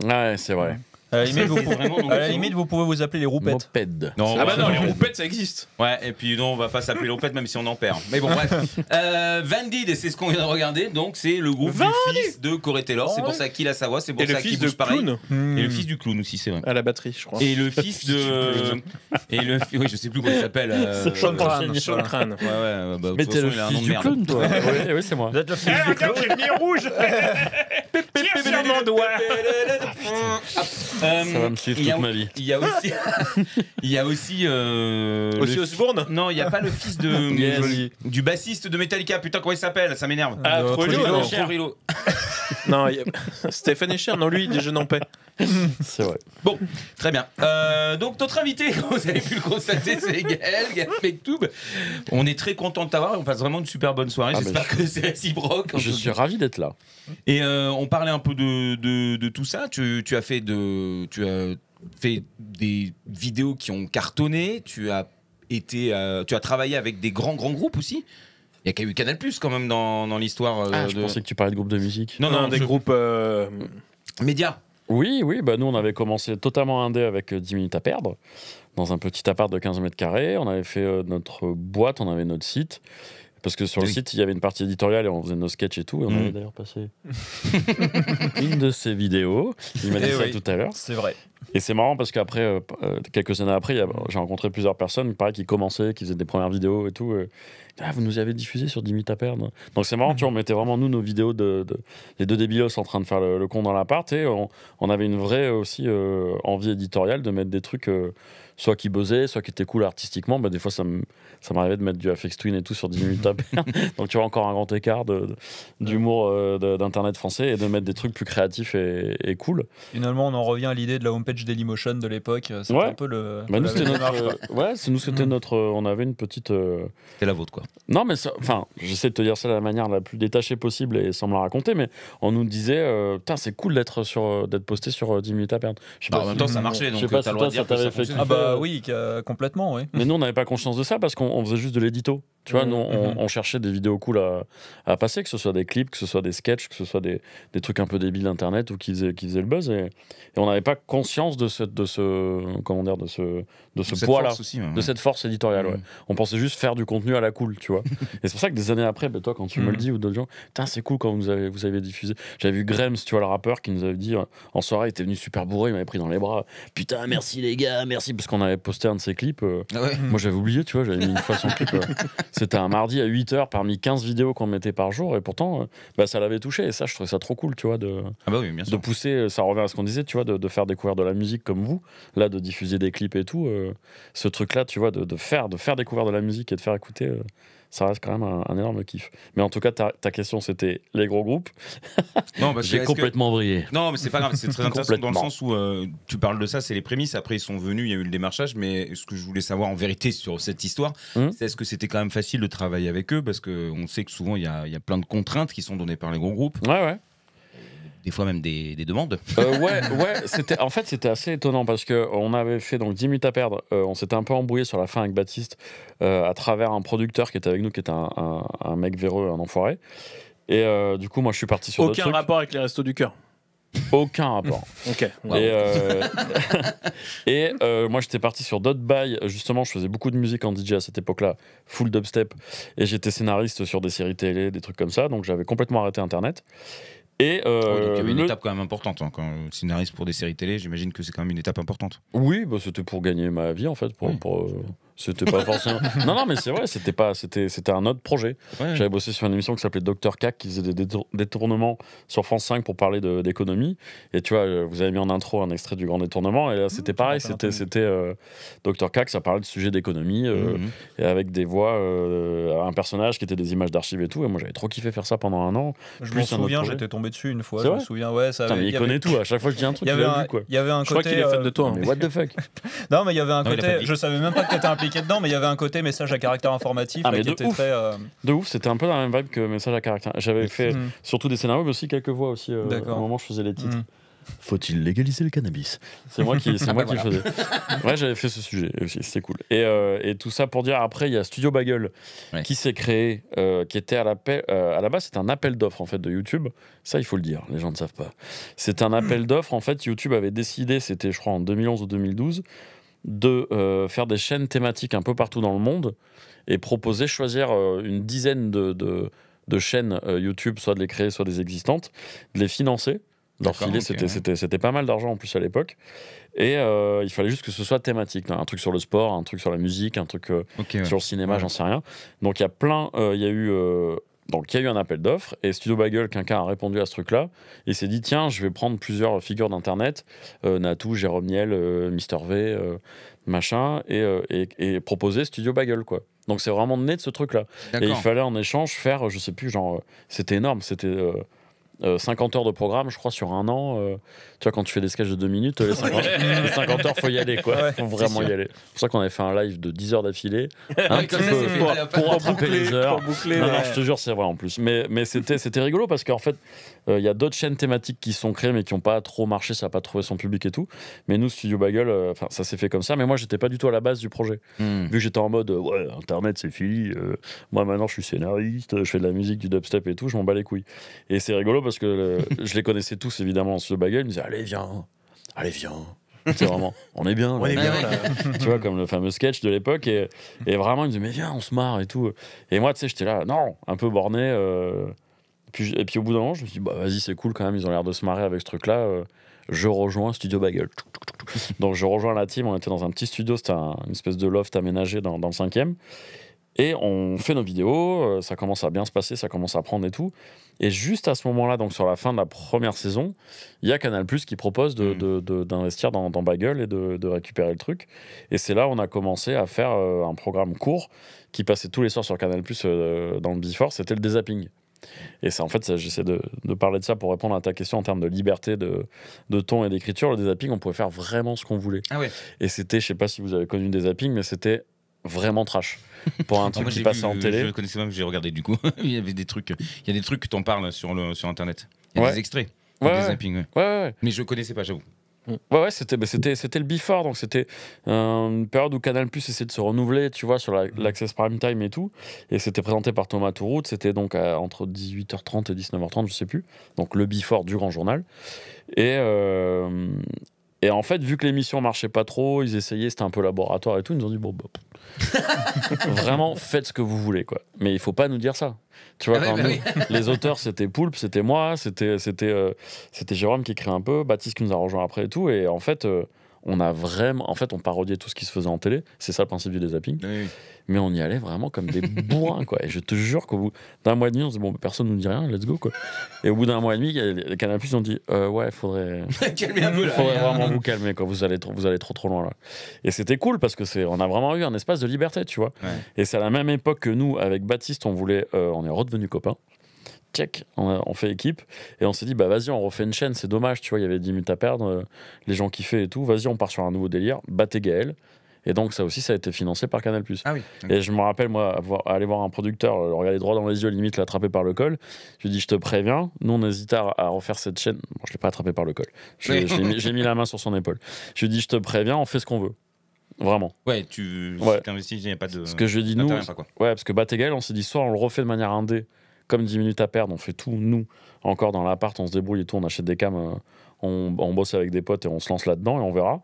Ouais, c'est vrai. À limite, vous pouvez, vous appeler les roupettes. Non, ah bah non, les roupettes, ça existe. Ouais, et puis non, on va pas s'appeler les roupettes même si on en perd. Mais bon, bref. Euh, Vandid, c'est ce qu'on vient de regarder, donc c'est le groupe fils de Corey Taylor. C'est pour ça qu'il a sa voix, c'est pour ça qu'il bouge pareil. Et le fils du clown aussi, c'est vrai. À la batterie, je crois. Et le fils de. et le. Oui, je sais plus comment il s'appelle. Euh... Sean Crane. Sean Crane. Ouais, ouais, bah, le fils du clown, toi. Oui, c'est moi. Vous êtes le fils J'ai mis rouge. Tire sur mon doigt. Ça va me suivre toute ma vie. Il y a aussi. Il y a aussi. Aussi euh, Osbourne Non, il n'y a pas le fils de. Du bassiste de Metallica. Putain, comment il s'appelle Ça m'énerve. Ah, euh, Trollo. Non, Stéphane Echer, non, lui, il déjeune en paix. C'est vrai. Bon, très bien. Euh, donc, notre invité, vous avez pu le constater, c'est Gaël, Gaël Mektoub. On est très content de t'avoir et on passe vraiment une super bonne soirée. Ah, J'espère que c'est réciproque. Je suis ravi d'être là. Et on parlait un peu de, de, de tout ça. Tu, tu as fait de, tu as fait des vidéos qui ont cartonné, tu as, été, euh, tu as travaillé avec des grands, grands groupes aussi. Il y a eu Canal Plus quand même dans, dans l'histoire. Euh, ah, je pensais que tu parlais de groupes de musique. Non, non, des groupes euh, médias. Oui, oui, bah nous on avait commencé totalement indé avec 10 minutes à perdre, dans un petit appart de 15 mètres carrés. On avait fait notre boîte, on avait notre site. Parce que sur le site, il y avait une partie éditoriale et on faisait nos sketchs et tout. Et on mm. avait d'ailleurs passé une de ces vidéos. Il m'a dit eh ça tout à l'heure. C'est vrai. Et c'est marrant parce qu'après, euh, euh, quelques années après, j'ai rencontré plusieurs personnes, pareil, qui commençaient, qui faisaient des premières vidéos et tout. Euh, ah, vous nous avez diffusé sur 10 à perdre. Donc c'est marrant, tu vois, on mettait vraiment, nous, nos vidéos de, les deux débilos en train de faire le, con dans l'appart. Et on, avait une vraie aussi envie éditoriale de mettre des trucs, soit qui buzzaient, soit qui étaient cool artistiquement. Bah, des fois, ça me ça m'arrivait de mettre du FX Twin et tout sur 10 minutes à perdre. Donc tu vois encore un grand écart d'humour euh, de, d'internet français et de mettre des trucs plus créatifs et, et cool. Finalement, on en revient à l'idée de la homepage Dailymotion de l'époque. Euh, c'est un peu le. Bah, ouais, nous, c'était nous, mm. c'était notre. Euh, on avait une petite. C'était la vôtre, quoi. Non, mais enfin, j'essaie de te dire ça de la manière la plus détachée possible et sans me la raconter, mais on nous disait, putain, c'est cool d'être sur d'être posté sur 10 minutes à perdre. Bah, en même temps, ça marchait, donc t'as le droit de dire que ça fait. Ah bah oui, complètement, oui. Mais nous, on n'avait pas conscience de ça parce qu'on on faisait juste de l'édito. Tu vois, mhm. on, cherchait des vidéos cool à, à, passer, que ce soit des clips, que ce soit des sketchs, que ce soit des, des trucs un peu débiles d'Internet ou qui faisaient, le buzz. Et, on n'avait pas conscience de ce, de ce, comment dire, de ce, de ce poids-là, de cette force éditoriale. Mhm. On pensait juste faire du contenu à la cool, tu vois. et c'est pour ça que des années après, ben, toi, quand tu me le mhm. dis ou d'autres gens, c'est cool quand vous avez, vous avez diffusé. J'avais vu Grems, tu vois, le rappeur, qui nous avait dit euh, en soirée, il était venu super bourré, il m'avait pris dans les bras. Putain, merci les gars, merci, parce qu'on avait posté un de ses clips. Euh, ah moi, j'avais oublié, tu vois, j'avais mis une fois son clip. Euh. C'était un mardi à 8h parmi 15 vidéos qu'on mettait par jour et pourtant, euh, bah, ça l'avait touché. Et ça, je trouvais ça trop cool, tu vois, de, ah bah de pousser, euh, ça revient à ce qu'on disait, tu vois, de, faire découvrir de la musique comme vous, là, de diffuser des clips et tout. Euh, ce truc-là, tu vois, de, faire, de faire découvrir de la musique et de faire écouter ça reste quand même un, énorme kiff. Mais en tout cas, ta, question, c'était les gros groupes. non, j'ai complètement brillé. Non, mais c'est pas grave, c'est très intéressant dans le sens où euh, tu parles de ça, c'est les prémices. Après, ils sont venus, il y a eu le démarchage, mais ce que je voulais savoir en vérité sur cette histoire, hum. c'est est-ce que c'était quand même facile de travailler avec eux Parce qu'on sait que souvent, il y a, y a, plein de contraintes qui sont données par les gros groupes. Ouais, ouais des fois même des, demandes. Euh, ouais, ouais en fait, c'était assez étonnant parce qu'on avait fait donc 10 minutes à perdre. Euh, on s'était un peu embrouillé sur la fin avec Baptiste euh, à travers un producteur qui était avec nous, qui était un, un mec véreux, un enfoiré. Et du coup, moi, je suis parti sur. Aucun rapport avec les restos du cœur. Aucun rapport. ok. Et, moi, j'étais parti sur d'autres bails. Justement, je faisais beaucoup de musique en DJ à cette époque-là, full dubstep. Et j'étais scénariste sur des séries télé, des trucs comme ça. Donc, j'avais complètement arrêté Internet. Et euh, oh, il y une étape quand même importante. Hein, quand scénariste pour des séries télé, j'imagine que c'est quand même une étape importante. Oui, bah, c'était pour gagner ma vie en fait. Pour, euh, c'était pas forcément. non, non, mais c'est vrai, c'était pas, c'était, c'était un autre projet. J'avais bossé sur une émission qui s'appelait Docteur Cac, qui faisait des détournements sur France 5 pour parler d'économie. Et tu vois, euh, vous avez mis en intro un extrait du Grand Détournement, et là, mmh, c'était pareil, c'était, c'était euh, Docteur Cac, ça parlait de sujets d'économie, euh, mmh, mmh. et avec des voix, un personnage qui était des images d'archives et tout. Et moi, j'avais trop kiffé faire ça pendant un an. Je me souviens, j'étais tombé dessus une fois. Je me souviens, ouais, ça. avait, il connaît tout. À chaque fois, je dis un truc. Il y avait un, vu, côté. crois qu'il est fan de toi. Mais hein. what the fuck. non, mais il y avait un côté. Je savais même pas que t'étais impliqué mais il y avait un côté message à caractère informatif ah, qui était ouf. Euh, de ouf, c'était un peu dans la même vibe que message à caractère. J'avais fait mm. surtout des scénarios, mais aussi quelques voix aussi. Euh, au moment où je faisais les titres. Mm. Faut-il légaliser le cannabis C'est moi qui, c'est ah moi bah qui le faisais. Ouais, j'avais fait ce sujet aussi, c'était cool. Et, euh, et, tout ça pour dire, après, il y a Studio Bagel qui s'est créé, qui était à la, à la base, c'est un appel d'offres en fait de YouTube. Ça, il faut le dire, les gens ne savent pas. C'est un appel d'offres, en fait, YouTube avait décidé, c'était je crois en 2011 ou 2012, de euh, faire des chaînes thématiques un peu partout dans le monde et proposer, choisir euh, une dizaine de, de, chaînes euh, YouTube, soit de les créer, soit des existantes, de les financer. Leur c'était, pas mal d'argent en plus à l'époque. Et il fallait juste que ce soit thématique. Un truc sur le sport, un truc sur la musique, un truc sur le cinéma, j'en sais rien. Donc il y a plein. Il y a eu donc il y a eu un appel d'offres et Studio Bagel, quelqu'un a répondu à ce truc-là et s'est dit tiens, je vais prendre plusieurs figures d'Internet, euh, Natou, Jérôme Niel, Mr. Euh, Mister V, euh, machin, et, et, proposer Studio Bagel. Quoi. Donc c'est vraiment né de ce truc-là. Et il fallait en échange faire, je sais plus, genre, c'était énorme, c'était 50 euh, heures de programme, je crois, sur un an. Euh, tu vois, quand tu fais des sketchs de 2 minutes, les 50, 50 heures, faut y aller, quoi. faut vraiment y aller. C'est pour ça qu'on avait fait un live de 10 heures d'affilée. Un petit peu pour, boucler, les heures. non, je te jure, c'est vrai en plus. Mais, mais c'était rigolo parce qu'en fait, euh, il y a d'autres chaînes thématiques qui sont créées mais qui n'ont pas trop marché, ça n'a pas trouvé son public et tout. Mais nous, Studio Bagel, ça s'est fait comme ça. Mais moi, j'étais pas du tout à la base du projet. Hmm. Vu que j'étais en mode, ouais, Internet, c'est fini. moi, maintenant, je suis scénariste, je fais de la musique, du dubstep et tout, je m'en bats les couilles. Et c'est rigolo parce parce que je les connaissais tous évidemment en ce bagel. Ils me disaient Allez, viens, allez, viens. C'est vraiment, on est bien. on est bien tu vois, comme le fameux sketch de l'époque. Et, vraiment, ils me disaient Mais viens, on se marre et tout. Et moi, tu sais, j'étais là, non, un peu borné. Euh. puis, et puis au bout d'un moment, je me suis dit Bah vas-y, c'est cool quand même, ils ont l'air de se marrer avec ce truc-là. Euh, je rejoins Studio Bagel. Donc je rejoins la team, on était dans un petit studio, c'était une espèce de loft aménagé dans, dans le cinquième. Et on fait nos vidéos, euh, ça commence à bien se passer, ça commence à prendre et tout. Et juste à ce moment-là, donc sur la fin de la première saison, il y a Canal Plus qui propose mm. d'investir dans, dans Bagel et de, récupérer le truc. Et c'est là où on a commencé à faire euh, un programme court qui passait tous les soirs sur Canal Plus euh, dans le Before, c'était le Desapping. Et c'est en fait, j'essaie de, parler de ça pour répondre à ta question en termes de liberté de, ton et d'écriture. Le Desapping, on pouvait faire vraiment ce qu'on voulait. Ah et c'était, je sais pas si vous avez connu le Desapping, mais c'était vraiment trash pour un ah, truc qui passe en télé. Je connaissais même, j'ai regardé du coup. il y avait des trucs, il y a des trucs que t'en parles sur, le, sur Internet. Il y a des extraits, ouais, des Mais je connaissais pas, j'avoue. Ouais, ouais c'était, bah, c'était, c'était le before, donc c'était une période où Canal Plus essayait de se renouveler, tu vois, sur mm. l'Access Prime Time et tout. Et c'était présenté par Thomas Touroute, c'était donc euh, entre 18h30 et 19h30, je sais plus. Donc le before du grand journal. Et, euh, et en fait, vu que l'émission marchait pas trop, ils essayaient, c'était un peu laboratoire et tout, ils nous ont dit bon, bah, vraiment, faites ce que vous voulez, quoi. Mais il faut pas nous dire ça. Tu vois, ah bah les auteurs, c'était Poulpe, c'était moi, c'était c'était euh, c'était Jérôme qui écrit un peu, Baptiste qui nous a rejoint après et tout. Et en fait, euh, on a vraiment, en fait, on parodiait tout ce qui se faisait en télé. C'est ça le principe du dézapping mais on y allait vraiment comme des bourrins, quoi. Et je te jure qu'au bout d'un mois et demi, on se bon, bah, personne nous dit rien, let's go, quoi. Et au bout d'un mois et demi, les Canal ont dit, euh, ouais, faudrait. faudrait vraiment vous calmer, quand Vous allez trop, vous allez trop, trop loin, là. Et c'était cool parce que c'est, on a vraiment eu un espace de liberté, tu vois. Et c'est à la même époque que nous, avec Baptiste, on voulait, euh, on est redevenus copains check, on, fait équipe. Et on s'est dit, bah vas-y, on refait une chaîne, c'est dommage, tu vois, il y avait 10 minutes à perdre, euh, les gens kiffaient et tout, vas-y, on part sur un nouveau délire, battez Gaël, et donc, ça aussi, ça a été financé par Canal. Ah oui, Et je me rappelle, moi, aller voir un producteur, le euh, regarder droit dans les yeux, limite l'attraper par le col. Je lui dis, je te préviens, nous, on hésite à, refaire cette chaîne. Bon, je ne l'ai pas attrapé par le col. J'ai mis, la main sur son épaule. Je lui dis, je te préviens, on fait ce qu'on veut. Vraiment. Ouais, tu ouais. il a pas de. Ce que je dis, nous. Ouais, parce que Batégal, on s'est dit, soit on le refait de manière indé, comme 10 minutes à perdre, on fait tout, nous, encore dans l'appart, on se débrouille et tout, on achète des cams, euh, on, on bosse avec des potes et on se lance là-dedans et on verra.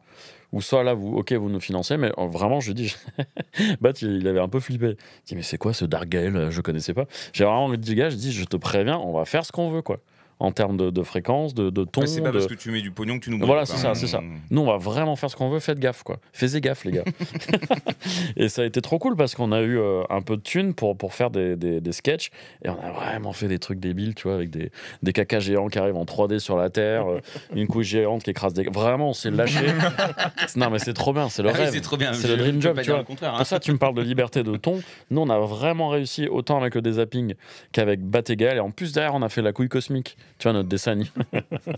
Ou soit là, vous, ok, vous nous financez, mais oh, vraiment, je dis, Bat, il, avait un peu flippé. Il dit, mais c'est quoi ce Dark Je connaissais pas. J'ai vraiment dit, gars, je dis, je te préviens, on va faire ce qu'on veut, quoi en termes de, fréquence, de, de ton. Ah, c'est pas parce que tu mets du pognon que tu nous Voilà, c'est ça, mmh, mmh, mmh. Nous, on va vraiment faire ce qu'on veut, faites gaffe, quoi. Faites gaffe, les gars. et ça a été trop cool parce qu'on a eu euh, un peu de thunes pour, pour faire des, des, sketchs et on a vraiment fait des trucs débiles, tu vois, avec des, des cacas géants qui arrivent en 3D sur la Terre, euh, une couche géante qui écrase des. Vraiment, on s'est lâché. non, mais c'est trop bien, c'est le ah rêve. c'est le dream job, tu vois. Hein. Pour ça, tu me parles de liberté de ton. Nous, on a vraiment réussi autant avec le zapping qu'avec Batégal et en plus, derrière, on a fait la couille cosmique. Tu vois, notre dessin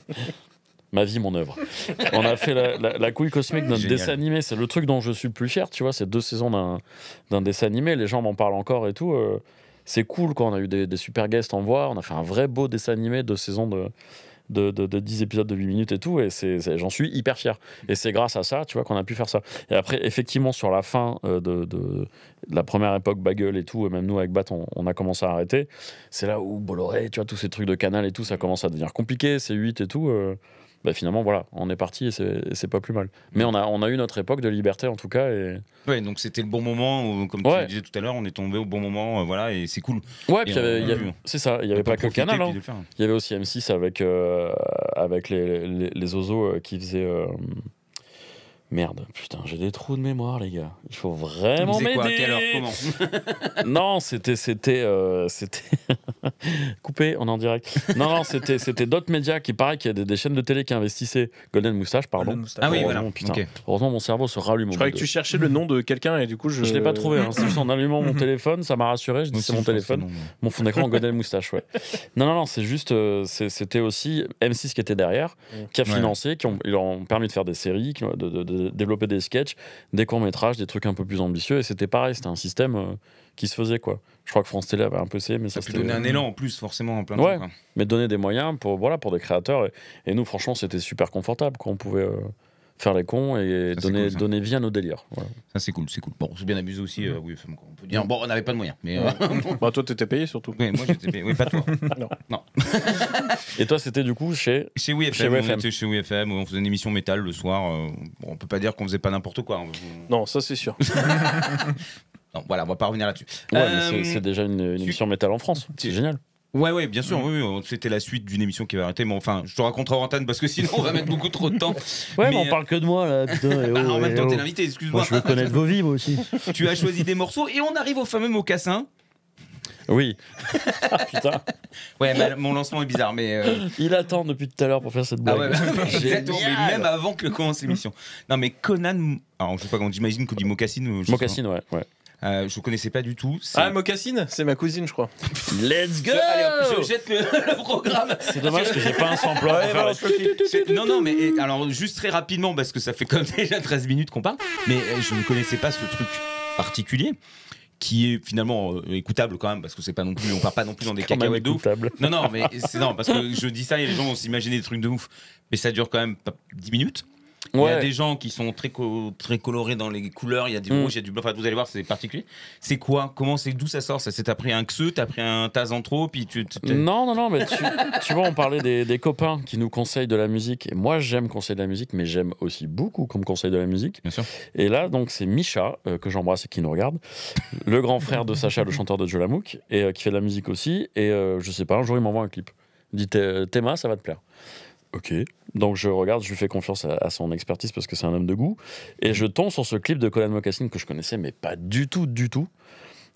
Ma vie, mon œuvre. On a fait la, couille cosmique de notre dessin animé. C'est le truc dont je suis le plus fier, tu vois. C'est deux saisons d'un dessin animé. Les gens m'en parlent encore et tout. Euh, c'est cool, quoi. On a eu des, des super guests en voix. On a fait un vrai beau dessin animé, deux saisons de, de, de, 10 épisodes de 8 minutes et tout, et j'en suis hyper fier. Et c'est grâce à ça, tu vois, qu'on a pu faire ça. Et après, effectivement, sur la fin euh, de, de la première époque, Bagel et tout, et même nous avec Bat, on, a commencé à arrêter, c'est là où Bolloré, tu vois, tous ces trucs de canal et tout, ça commence à devenir compliqué, c'est 8 et tout. Euh bah finalement, voilà, on est parti et c'est pas plus mal. Mais on a, on a eu notre époque de liberté en tout cas. Et... Ouais, donc c'était le bon moment, comme tu disais tout à l'heure, on est tombé au bon moment, euh, voilà, et c'est cool. Ouais, c'est ça, il n'y avait pas que Canal. Hein. Il y avait aussi M6 avec, euh, avec les, les, les euh, qui faisaient. Merde, putain, j'ai des trous de mémoire, les gars. Il faut vraiment m'aider. Non, c'était c'était euh, c'était coupé, on est en direct. Non, non, c'était c'était d'autres médias qui paraît qu'il y a des, chaînes de télé qui investissaient Golden Moustache, pardon. Ah oui, voilà. Heureusement, mon cerveau se rallume. Je croyais que tu cherchais le nom de quelqu'un et du coup je. Je l'ai pas trouvé. Hein. en allumant mon téléphone, ça m'a rassuré. Je dis c'est mon téléphone. Mon, fond d'écran Golden Moustache, ouais. Non, non, non, c'est juste euh, c'était aussi M6 qui était derrière, qui a financé, qui ont, ont permis de faire des séries, de développer des sketchs, des courts-métrages, des trucs un peu plus ambitieux. Et c'était pareil, c'était un système euh, qui se faisait, quoi. Je crois que France Télé avait un peu essayé, mais ça, ça donner un élan en plus, forcément, en plein temps, hein. mais donner des moyens pour, voilà, pour des créateurs. Et, nous, franchement, c'était super confortable, on pouvait... Euh, faire les cons et donner, donner vie à nos délires. Ça, c'est cool, c'est cool. Bon, on s'est bien abusé aussi. Euh, oui, on peut dire. Bon, on n'avait pas de moyens. Mais, euh, bah, toi, t'étais payé surtout. moi, j'étais payé. Oui, pas toi. non. et toi, c'était du coup chez. Chez WFM. Chez WFM. On on faisait une émission métal le soir. Euh, bon, on peut pas dire qu'on faisait pas n'importe quoi. Hein. Non, ça, c'est sûr. non, voilà, on va pas revenir là-dessus. Euh, c'est déjà une émission métal en France. C'est génial. Ouais, ouais, bien sûr. Mhm. c'était la suite d'une émission qui va arrêter. Mais enfin, je te raconterai en parce que sinon, on va mettre beaucoup trop de temps. Ouais, mais, on parle que de moi là. Putain, ah, oh, en même temps, oh. t'es l'invité, excuse-moi. je veux connaître vos vies, moi aussi. tu as choisi des morceaux et on arrive au fameux mocassin. Oui. Ah, putain. Ouais, bah, mon lancement est bizarre, mais. Euh, Il attend depuis tout à l'heure pour faire cette ah blague. Ah ouais, bah, même avant que commence l'émission. Non, mais Conan. Alors, je sais pas quand j'imagine que dit mocassin. Euh, Mocassine, ouais, ouais. Euh, je ne connaissais pas du tout. Ah, Mocassine C'est ma cousine, je crois. Let's go Je jette le, programme. C'est dommage que j'ai pas un sample. non, non, mais eh, alors, juste très rapidement, parce que ça fait comme déjà 13 minutes qu'on parle, mais eh, je ne connaissais pas ce truc particulier qui est finalement euh, écoutable quand même parce que c'est pas non plus on part pas non plus dans des cacahuètes de ouf. Non non mais c'est non parce que je dis ça et les gens vont s'imaginer des trucs de ouf mais ça dure quand même 10 minutes il y a des gens qui sont très, très colorés dans les couleurs, il y a du mm. rouge, il y a du bleu, Enfin, vous allez voir, c'est particulier. C'est quoi Comment c'est D'où ça sort ça, T'as pris un tu t'as pris un tazantro, puis tu. Non, non, non, mais tu, vois, on parlait des, copains qui nous conseillent de la musique. Et moi, j'aime conseiller de la musique, mais j'aime aussi beaucoup comme me de la musique. Bien sûr. Et là, donc, c'est Micha, euh, que j'embrasse et qui nous regarde, le grand frère de Sacha, le chanteur de Jolamouk, et euh, qui fait de la musique aussi. Et euh, je sais pas, un jour, il m'envoie un clip. Il dit Théma, ça va te plaire. Ok. Donc je regarde, je lui fais confiance à, son expertise parce que c'est un homme de goût. Et je tombe sur ce clip de Colin Mocassin que je connaissais, mais pas du tout, du tout.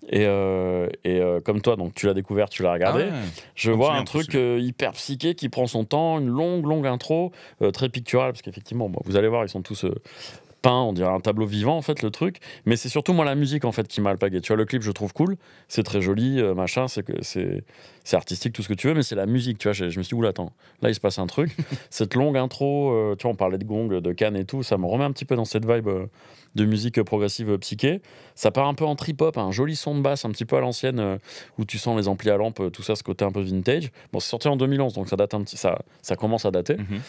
Et, euh, euh, comme toi, donc tu l'as découvert, tu l'as regardé. Ah je vois un truc euh, hyper psyché qui prend son temps, une longue, longue intro, très picturale, parce qu'effectivement, vous allez voir, ils sont tous peint, on dirait un tableau vivant en fait le truc. Mais c'est surtout moi la musique en fait qui m'a alpagué. Tu vois le clip je trouve cool, c'est très joli, euh, machin, c'est que c'est artistique tout ce que tu veux, mais c'est la musique. Tu vois, je, me suis dit oula attends, là il se passe un truc. cette longue intro, euh, tu vois on parlait de gong, de canne et tout, ça me remet un petit peu dans cette vibe euh, de musique progressive psyché. Ça part un peu en trip hop, un joli son de basse un petit peu à l'ancienne où tu sens les amplis à lampe, tout ça ce côté un peu vintage. Bon c'est sorti en 2011 donc ça date un petit, ça commence à dater. Mhm.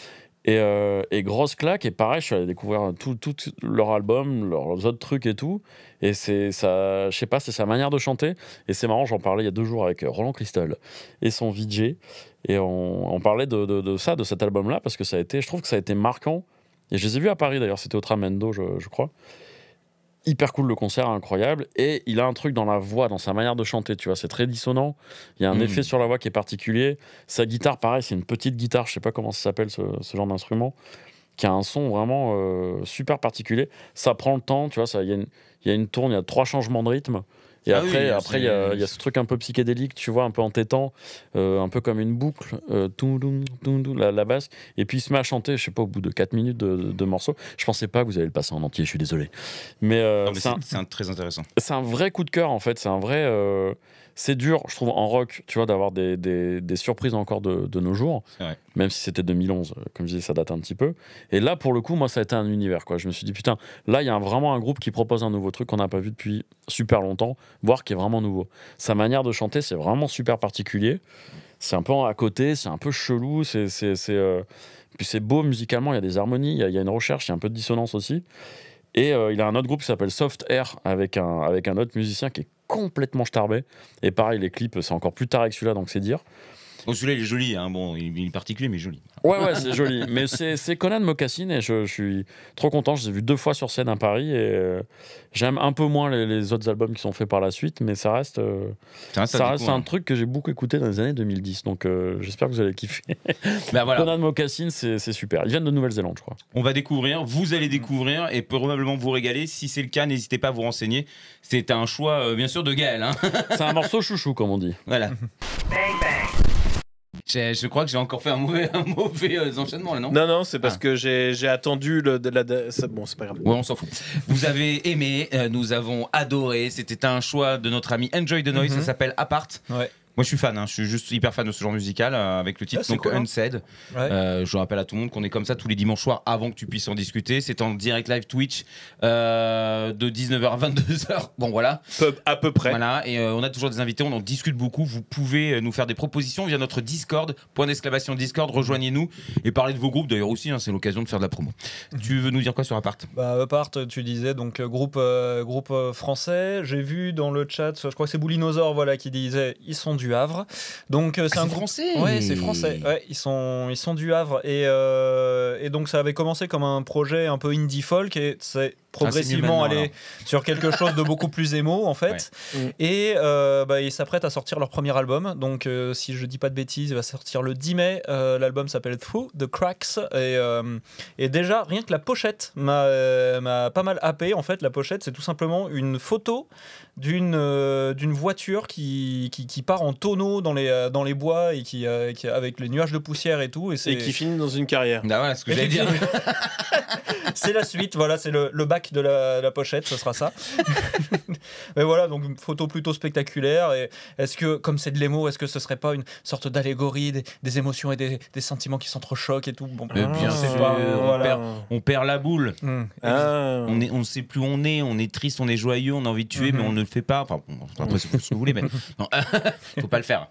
Euh, et, grosse claque, et pareil, je suis allé découvrir tout, leur album, leurs autres trucs et tout. Et c'est ça, je sais pas, c'est sa manière de chanter. Et c'est marrant, j'en parlais il y a deux jours avec euh, Roland Christel et son VJ. Et on, parlait de, ça, de cet album-là, parce que ça a été, je trouve que ça a été marquant. Et je les ai vus à Paris d'ailleurs, c'était au Tramendo, je crois hyper cool le concert, incroyable. Et il a un truc dans la voix, dans sa manière de chanter, tu vois, c'est très dissonant. Il y a un hmm. effet sur la voix qui est particulier. Sa guitare, pareil, c'est une petite guitare, je sais pas comment ça s'appelle ce, genre d'instrument, qui a un son vraiment euh, super particulier. Ça prend le temps, tu vois, il y, y, a une tourne, il y a trois changements de rythme. Et ah après, après il y, a, ce truc un peu psychédélique, tu vois, un peu entêtant, euh, un peu comme une boucle, euh, la, basse. Et puis il se met à chanter, je sais pas, au bout de 4 minutes de, de, morceau. Je pensais pas que vous allez le passer en entier, je suis désolé. Mais, euh, c'est un, très intéressant. C'est un vrai coup de cœur, en fait. C'est un vrai. Euh, c'est dur, je trouve, en rock, tu vois, d'avoir des, surprises encore de, nos jours, même si c'était 2011, euh, comme je disais, ça date un petit peu. Et là, pour le coup, moi, ça a été un univers, quoi. Je me suis dit, putain, là, il y a vraiment un groupe qui propose un nouveau truc qu'on n'a pas vu depuis super longtemps, voire qui est vraiment nouveau. Sa manière de chanter, c'est vraiment super particulier. C'est un peu à côté, c'est un peu chelou, c'est... Euh, puis c'est beau musicalement, il y a des harmonies, il y, y, a une recherche, il y a un peu de dissonance aussi. Et euh, il a un autre groupe qui s'appelle Soft Air avec un, avec un autre musicien qui est complètement starbé. Et pareil, les clips, c'est encore plus tard que celui-là, donc c'est dire. Bon, celui-là, il est joli. Hein. Bon, il est particulier, mais joli. Ouais, ouais, c'est joli. Mais c'est Conan Mocassine et je, suis trop content. Je l'ai vu deux fois sur scène à Paris et euh, j'aime un peu moins les, autres albums qui sont faits par la suite, mais ça reste, euh, ça, reste un hein. truc que j'ai beaucoup écouté dans les années 2010. Donc euh, j'espère que vous allez kiffer. Ben, Conan Mocassine, c'est super. il vient de Nouvelle-Zélande, je crois. On va découvrir, vous allez découvrir et probablement vous régaler. Si c'est le cas, n'hésitez pas à vous renseigner. C'est un choix, bien sûr, de Gaël. Hein. c'est un morceau chouchou, comme on dit. Voilà. Je crois que j'ai encore fait un mauvais, un mauvais euh, enchaînement là, non Non, non, c'est parce ah. que j'ai attendu le. De la, bon, c'est pas grave. Ouais, on s'en fout. Vous avez aimé, euh, nous avons adoré. C'était un choix de notre ami Enjoy the Noise. Mm-hmm. Ça s'appelle Apart. Ouais. Moi, je suis fan. Hein. Je suis juste hyper fan de ce genre musical euh, avec le titre ah, donc hein. Unsaid. Euh, je rappelle à tout le monde qu'on est comme ça tous les dimanches soirs avant que tu puisses en discuter. C'est en direct live Twitch euh, de 19h à 22h. Bon, voilà. à peu près. Voilà. Et on a toujours des invités. On en discute beaucoup. Vous pouvez nous faire des propositions via notre Discord. Point d'exclamation Discord. Rejoignez-nous et parlez de vos groupes d'ailleurs aussi. Hein, c'est l'occasion de faire de la promo. Mhm. Tu veux nous dire quoi sur Apart bah, Apart, tu disais donc groupe, groupe français. J'ai vu dans le chat, je crois que c'est Boulinosaur voilà, qui disait ils sont du du Havre. Donc euh, c'est ah, un français. Ouais, c'est français. Ouais, ils sont ils sont du Havre euh, et donc ça avait commencé comme un projet un peu indie folk et c'est progressivement aller sur quelque chose de beaucoup plus émo en fait. Mm. Et euh, bah, ils s'apprêtent à sortir leur premier album. Donc euh, si je dis pas de bêtises, il va sortir le 10 mai. Euh, l'album s'appelle Through the Cracks. Et, et, déjà, rien que la pochette m'a pas mal happé. En fait, la pochette, c'est tout simplement une photo d'une d'une voiture qui, qui, part en tonneau dans les, dans les bois et qui, avec les nuages de poussière et tout. Et, et qui finit dans une carrière. Bah c'est la suite, voilà, c'est le, le bac de la, pochette, ce sera ça. Mais voilà, donc une photo plutôt spectaculaire. Et est-ce que, comme c'est de l'émo, est-ce que ce serait pas une sorte d'allégorie des, émotions et des, sentiments qui s'entrechoquent et tout bon, bien on, perd, la boule. Hmm. Ah. On ne sait plus où on est, on est triste, on est joyeux, on a envie de tuer, mais mhm. on ne le fait pas. Enfin, après, c'est ce que vous voulez, mais faut pas le faire.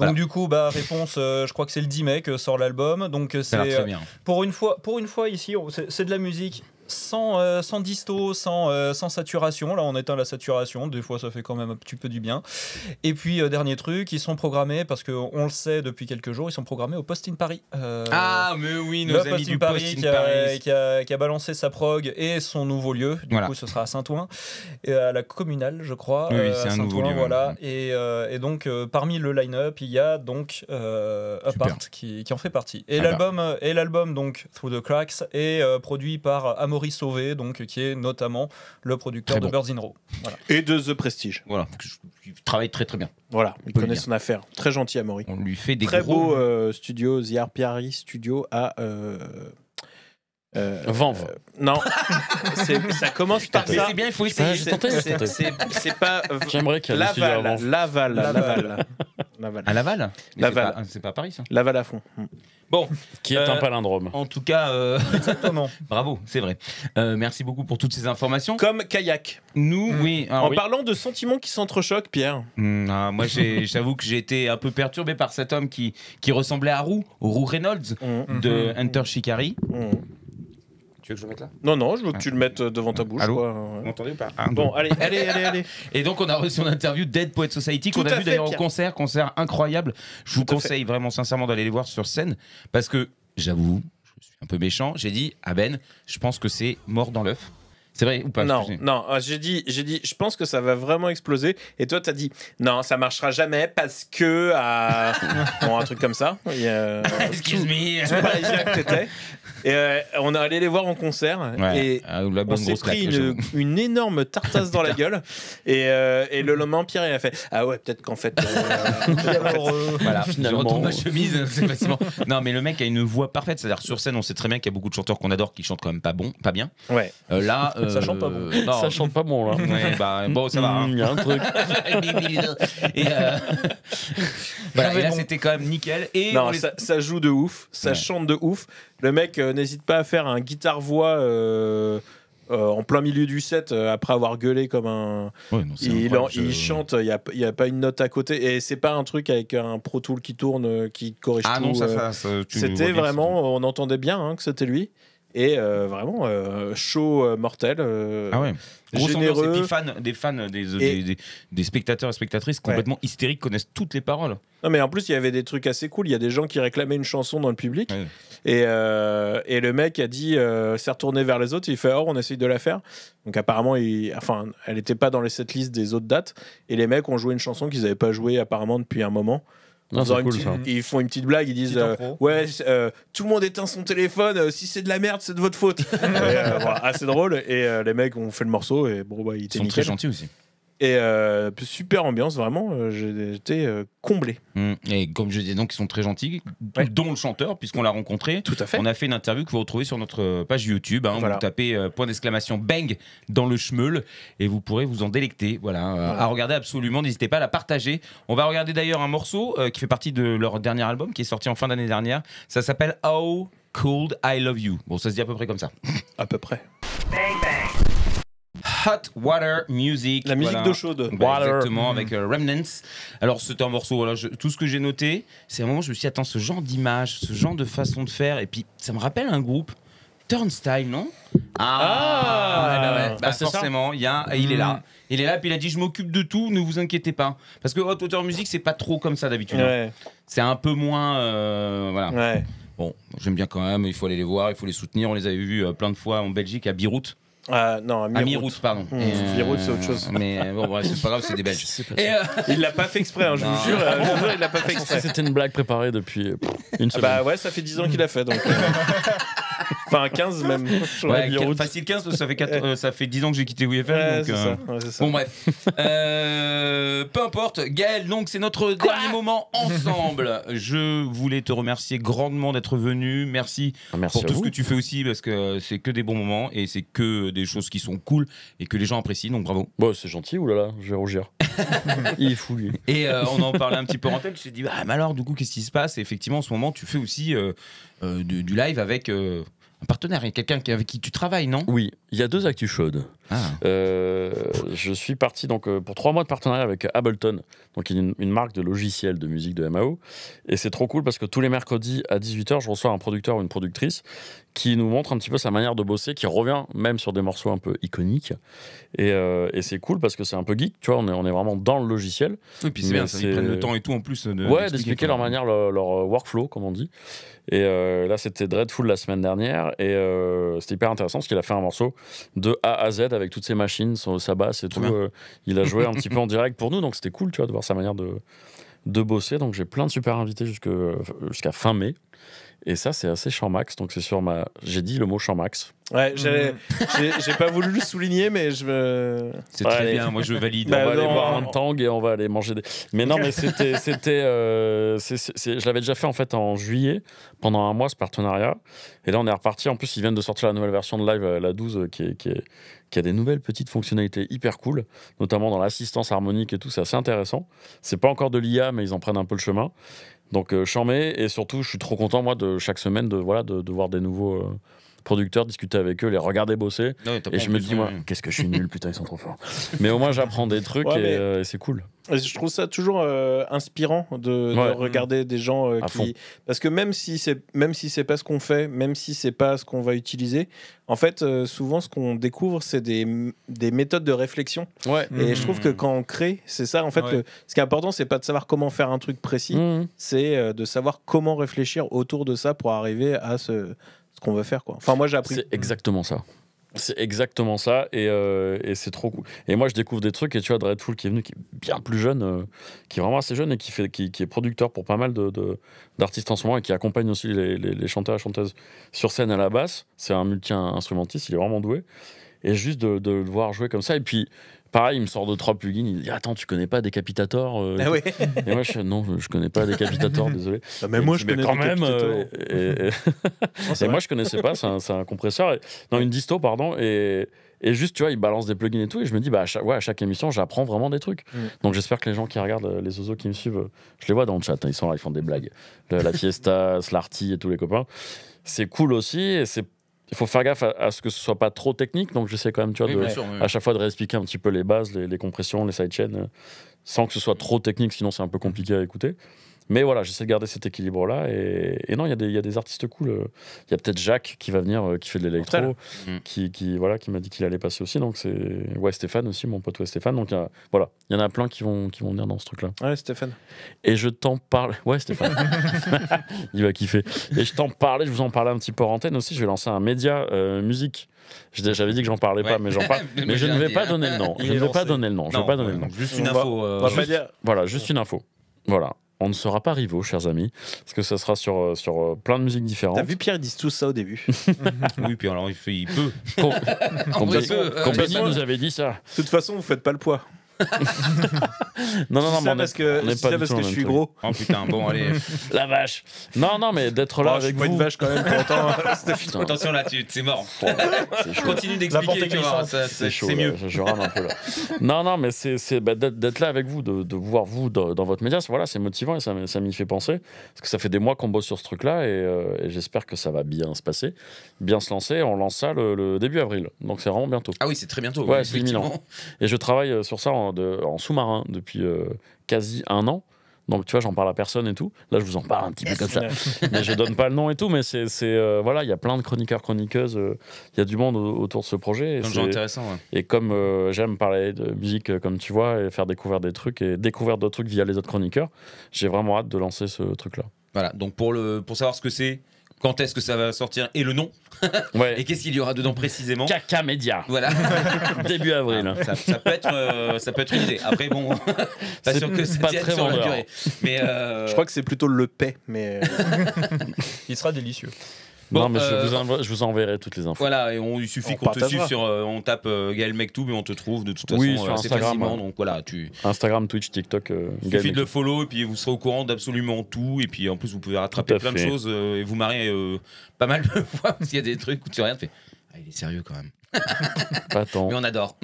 Donc du coup, bah réponse, euh, je crois que c'est le 10 mai que sort l'album. Donc c'est euh, pour une fois, pour une fois ici, c'est de la musique sans, euh, sans disto, euh, sans, saturation. Là, on éteint la saturation. Des fois, ça fait quand même un petit peu du bien. Et puis, euh, dernier truc, ils sont programmés, parce qu'on le sait depuis quelques jours, ils sont programmés au Post in Paris. Euh, ah, mais oui, nos le amis du Paris, qui, A, qui, a, balancé sa prog et son nouveau lieu. Du coup, ce sera à Saint-Ouen, à la communale, je crois. Oui, c'est un nouveau lieu. Voilà. Et, donc, parmi le line-up, il y a donc Apart qui, qui, en fait partie. Et ah bah. et l'album, donc Through the Cracks, est produit par Amo Maurice Sauvé, donc, qui est notamment le producteur de Birds in Row. Et de The Prestige. Voilà, il travaille très très bien. Voilà, il connaît son affaire. Très gentil à Amaury. On lui fait des très gros... studios, euh, studio, The Studio à. Euh... euh, euh non, ça commence par ça. C'est bien, il faut essayer. C'est pas. J'aimerais qu'il Laval, Laval. À Laval Laval. C'est pas, Paris, ça Laval à fond. Bon. Qui est un euh, palindrome. En tout cas. Euh, Exactement. Bravo, c'est vrai. Euh, merci beaucoup pour toutes ces informations. Comme kayak. Nous, mm. oui. Ah en parlant de sentiments qui s'entrechoquent, Pierre. Mm, ah, moi, j'avoue que j'ai été un peu perturbé par cet homme qui, qui ressemblait à Roux, Roux Reynolds, mm. de mm-hmm. Hunter Shikari. Tu veux que je le mette là Non, non, je veux que tu le mettes euh, devant ta bouche. quoi. Vous m'entendez ou pas Bon, allez, allez, allez, Et donc, on a reçu une interview Dead Poet Society, qu'on a vu d'ailleurs au concert, concert incroyable. Je vous conseille vraiment sincèrement d'aller les voir sur scène, parce que, j'avoue, je suis un peu méchant, j'ai dit à Ben, je pense que c'est mort dans l'œuf. C'est vrai ou pas Non, non, euh, j'ai dit, j'ai dit, je pense que ça va vraiment exploser. Et toi, t'as dit, non, ça marchera jamais parce que. Euh, bon, un truc comme ça. Et, Excuse me. tout pas que t'étais. Et euh, on est allé les voir en concert. Et ah, on s'est pris une, énorme tartasse dans la gueule. Euh, et, le lendemain, Pierre, il a fait Ah ouais, peut-être qu'en fait. Euh, voilà, finalement. Je retourne ma chemise. Hein, non, mais le mec a une voix parfaite. C'est-à-dire, sur scène, on sait très bien qu'il y a beaucoup de chanteurs qu'on adore qui chantent quand même pas bon, pas bien. Ouais. là. Ça chante pas bon. Ça chante pas bon, là. Bah, bon, ça va. Hein. Mm, un truc. et là, c'était quand même nickel. Et ça, joue de ouf, ça chante de ouf. Le mec euh, n'hésite pas à faire un guitare-voix. Euh, euh, en plein milieu du set après avoir gueulé comme un il, chante il n'y a, pas une note à côté et c'est pas un truc avec un pro tool qui tourne qui corrige ah tout, non ça, c'était vraiment on entendait bien hein, que c'était lui et euh, vraiment, euh, chaud euh, mortel. ah généreux. des fans, des, spectateurs et spectatrices complètement hystériques connaissent toutes les paroles. Non, mais en plus, il y avait des trucs assez cool. Il y a des gens qui réclamaient une chanson dans le public. Et, le mec a dit, s'est retourné vers les autres. Il fait, or, oh, on essaye de la faire. Donc, apparemment, enfin, elle n'était pas dans les setlists des autres dates. Et les mecs ont joué une chanson qu'ils n'avaient pas jouée apparemment depuis un moment. Ils font une petite blague, ils disent euh, Ouais, euh, tout le monde éteint son téléphone, euh, si c'est de la merde, c'est de votre faute. assez drôle. Et les mecs ont fait le morceau et bon, bah, ils étaient. sont très gentils aussi. Et euh, super ambiance, vraiment, euh, j'étais euh, comblé. Mm. Et comme je disais, donc ils sont très gentils, dont le chanteur, puisqu'on l'a rencontré. Tout à fait. On a fait une interview que vous retrouvez sur notre page YouTube. Hein, Vous tapez point d'exclamation bang dans le schmeul et vous pourrez vous en délecter. Voilà, à regarder absolument, n'hésitez pas à la partager. On va regarder d'ailleurs un morceau qui fait partie de leur dernier album qui est sorti en fin d'année dernière. Ça s'appelle How Cold I Love You. Bon, ça se dit à peu près comme ça. À peu près. Bang, bang. Hot Water Music. La musique de d'eau chaude. Bah, exactement, mm. avec euh, Remnants. Alors, c'était un morceau, voilà, tout ce que j'ai noté, c'est un moment où je me suis dit, attends, ce genre d'image, ce genre de façon de faire, et puis ça me rappelle un groupe, Turnstyle, non Ah, ah. bah, bah, bah forcément, il y a, il est là. Mm. Il est là, puis il a dit, je m'occupe de tout, ne vous inquiétez pas. Parce que Hot Water Music, c'est pas trop comme ça d'habitude. Hein. C'est un peu moins. Euh, voilà. Bon, j'aime bien quand même, il faut aller les voir, il faut les soutenir. On les avait vus euh, plein de fois en Belgique, à Beyrouth. Ah non, Amirout, pardon. Mmh. c'est autre chose. Mais euh, bon, c'est pas grave, c'est des Belges. Et euh, Il l'a pas fait exprès, hein, je vous jure, je il l'a pas fait exprès. C'était une blague préparée depuis une ah bah semaine. bah ouais, ça fait 10 ans qu'il a fait, donc. enfin, 15 même. facile 15, ça fait, euh, ça fait 10 ans que j'ai quitté WFR Ouais, euh, ça. Bon, bref. Euh, peu importe. Gaël, donc, c'est notre dernier moment ensemble. Je voulais te remercier grandement d'être venu. Merci, ah, pour tout ce que tu fais aussi, parce que c'est que des bons moments et c'est que des choses qui sont cool et que les gens apprécient. Donc, bravo. Bon, bah, c'est gentil, oulala, je vais rougir. Il est fou, lui. Et on en parlait un petit peu en tête. Je suis dit, ah, mais alors, du coup, qu'est-ce qui se passe Effectivement, en ce moment, tu fais aussi euh, du, live avec euh, un partenaire, quelqu'un avec qui tu travailles, non Oui, il y a deux actus chaudes. Ah. Euh, je suis parti donc pour trois mois de partenariat avec Ableton, donc une, une marque de logiciels de musique de MAO. Et c'est trop cool parce que tous les mercredis à 18h, je reçois un producteur ou une productrice qui nous montre un petit peu sa manière de bosser, qui revient même sur des morceaux un peu iconiques. Et, euh, c'est cool parce que c'est un peu geek, tu vois, on est, on est vraiment dans le logiciel. Et puis c'est bien, ça, ils prennent le temps et tout en plus. De, ouais, d'expliquer leur manière, leur, euh, workflow, comme on dit. Et euh, là, c'était Dreadful la semaine dernière, et c'était hyper intéressant parce qu'il a fait un morceau de A à Z avec toutes ses machines, son, sa basse et tout. il a joué un petit peu en direct pour nous, donc c'était cool, tu vois, de voir sa manière de, de bosser. Donc j'ai plein de super invités jusqu'à fin mai. Et ça, c'est assez Champ-Max. Donc, c'est sur ma. J'ai dit le mot Champ-Max. Ouais, mhm. j'ai pas voulu le souligner, mais je veux... C'est très bien, moi je valide. Bah on va aller boire un tang et on va aller manger des. Mais non, mais c'était. c'était euh, je l'avais déjà fait en fait en juillet, pendant un mois, ce partenariat. Et là, on est reparti. En plus, ils viennent de sortir la nouvelle version de Live, euh, la 12, euh, qui, qui, qui a des nouvelles petites fonctionnalités hyper cool, notamment dans l'assistance harmonique et tout. C'est assez intéressant. C'est pas encore de l'IA, mais ils en prennent un peu le chemin. Donc, euh, mets et surtout, je suis trop content, moi, de chaque semaine, de, voilà, de voir des nouveaux, euh, producteurs, discuter avec eux, les regarder bosser. et je me dis, moi, qu'est-ce que je suis nul, putain, ils sont trop forts. mais au moins, j'apprends des trucs euh, et, c'est cool. Je trouve ça toujours euh, inspirant de, regarder des gens euh, qui. Parce que même si c'est même si c'est pas ce qu'on fait, même si c'est pas ce qu'on va utiliser, en fait, souvent ce qu'on découvre, c'est des, méthodes de réflexion. Et je trouve que mm. quand on crée, c'est ça. En fait, ce qui est important, c'est pas de savoir comment faire un truc précis, mm. c'est de savoir comment réfléchir autour de ça pour arriver à ce qu'on veut faire. Quoi. Enfin, moi, j'ai appris. C'est exactement ça. C'est exactement ça, euh, et, c'est trop cool. Et moi, je découvre des trucs, et tu vois, Dreadful qui est venu, qui est bien plus jeune, euh, qui est vraiment assez jeune, et qui, fait, qui, est producteur pour pas mal d'artistes de, en ce moment, et qui accompagne aussi les, chanteurs et chanteuses sur scène à la basse. C'est un multi-instrumentiste, il est vraiment doué. Et juste de, de, le voir jouer comme ça, et puis Pareil, il me sort de trois plugins. Il dit Attends, tu connais pas Décapitator euh, ?» ah moi, je Non, je, connais pas Décapitator, désolé. Ah, mais moi, je connais quand même. Euh, et, ah, moi, je connaissais pas. C'est un, compresseur. non, une disto, pardon. Et. juste, tu vois, il balance des plugins et tout. Et je me dis, bah, à chaque, ouais, à chaque émission, j'apprends vraiment des trucs. Mm. Donc j'espère que les gens qui regardent, euh, les oiseaux qui me suivent, je les vois dans le chat. Hein, ils sont là, ils font des blagues. la Fiesta, Slarty et tous les copains. C'est cool aussi. Et c'est il faut faire gaffe à, ce que ce soit pas trop technique, donc j'essaie quand même, tu vois, à chaque fois de réexpliquer un petit peu les bases, les, les compressions, les sidechains, euh, sans que ce soit trop technique, sinon c'est un peu compliqué à écouter. Mais voilà, j'essaie de garder cet équilibre-là. Et, non, il y, a des artistes cool. Il y a peut-être Jacques qui va venir, euh, qui fait de l'électro, mm. qui, voilà, qui m'a dit qu'il allait passer aussi. Donc c'est ouais, Stéphane aussi, mon pote ouais, Stéphane. Donc voilà, il y en a plein qui vont, qui vont venir dans ce truc-là. Ouais, Stéphane. Et je t'en parle. Ouais, Stéphane. il va kiffer. Et je t'en parlais, je vous en parlais un petit peu en antenne aussi. Je vais lancer un média euh, musique. J'avais dit que j'en parlais pas, mais j'en parle. mais, je ne hein. vais pas donner le nom. Je ne pas donner le nom. vais pas donner le nom. Juste une info. Euh, voilà, juste une info. Voilà on ne sera pas rivaux, chers amis, parce que ça sera sur, euh, sur euh, plein de musiques différentes. T'as vu, Pierre, ils disent tout ça au début. oui, puis alors, il, peut. Com Com nous avait dit ça. De toute façon, vous faites pas le poids. non, non, non, mais parce que, parce que je suis gros. Oh putain, bon, allez. La vache. Non, non, mais d'être là oh, avec une vous. vache quand même, C'était- Attention là, tu c'est mort. c'est Continue d'expliquer, c'est- chaud, Je, un peu là. non, non, mais c'est bah, d'être là avec vous, de, voir vous dans, votre média, c'est- voilà, c'est motivant et ça, ça m'y fait penser. Parce que ça fait des mois qu'on bosse sur ce truc-là et, euh, j'espère que ça va bien se passer, bien se lancer. On lance ça le, début avril, donc c'est vraiment bientôt. Ah oui, c'est très bientôt. Ouais, oui, c'est imminent. Et je travaille euh, sur ça en, en, de, en sous-marin depuis euh, quasi un an. Donc, tu vois, j'en parle à personne et tout. Là, je vous en parle un petit peu comme ça. mais je donne pas le nom et tout. Mais c'est. Euh, voilà, il y a plein de chroniqueurs, chroniqueuses. Euh, il y a du monde autour de ce projet. intéressant. Ouais. Et comme j'aime parler de musique, comme tu vois, et faire découvrir des trucs et découvrir d'autres trucs via les autres chroniqueurs, j'ai vraiment hâte de lancer ce truc-là. Voilà, donc pour, le, pour savoir ce que c'est, quand est-ce que ça va sortir et le nom. et qu'est-ce qu'il y aura dedans précisément Caca Média. Voilà. Début avril. Ah, euh, ça, peut être, une idée. Après, bon, pas sûr que ça pas très sur la durée. Mais, euh, Je crois que c'est plutôt le paix, mais. Euh, il sera délicieux non, mais euh, je, vous enverrai toutes les infos. Voilà, et on, il suffit qu'on te suive sur. Euh, on tape euh, Gaël et on te trouve de toute façon sur euh, assez facilement. Donc voilà, tu. Instagram, Twitch, TikTok. il suffit de le follow et puis vous serez au courant d'absolument tout. Et puis en plus, vous pouvez rattraper plein de choses et vous marrer pas mal de fois s'il y a des trucs où tu regardes, tu fais. Ah, il est sérieux quand même. Pas tant. Mais on adore.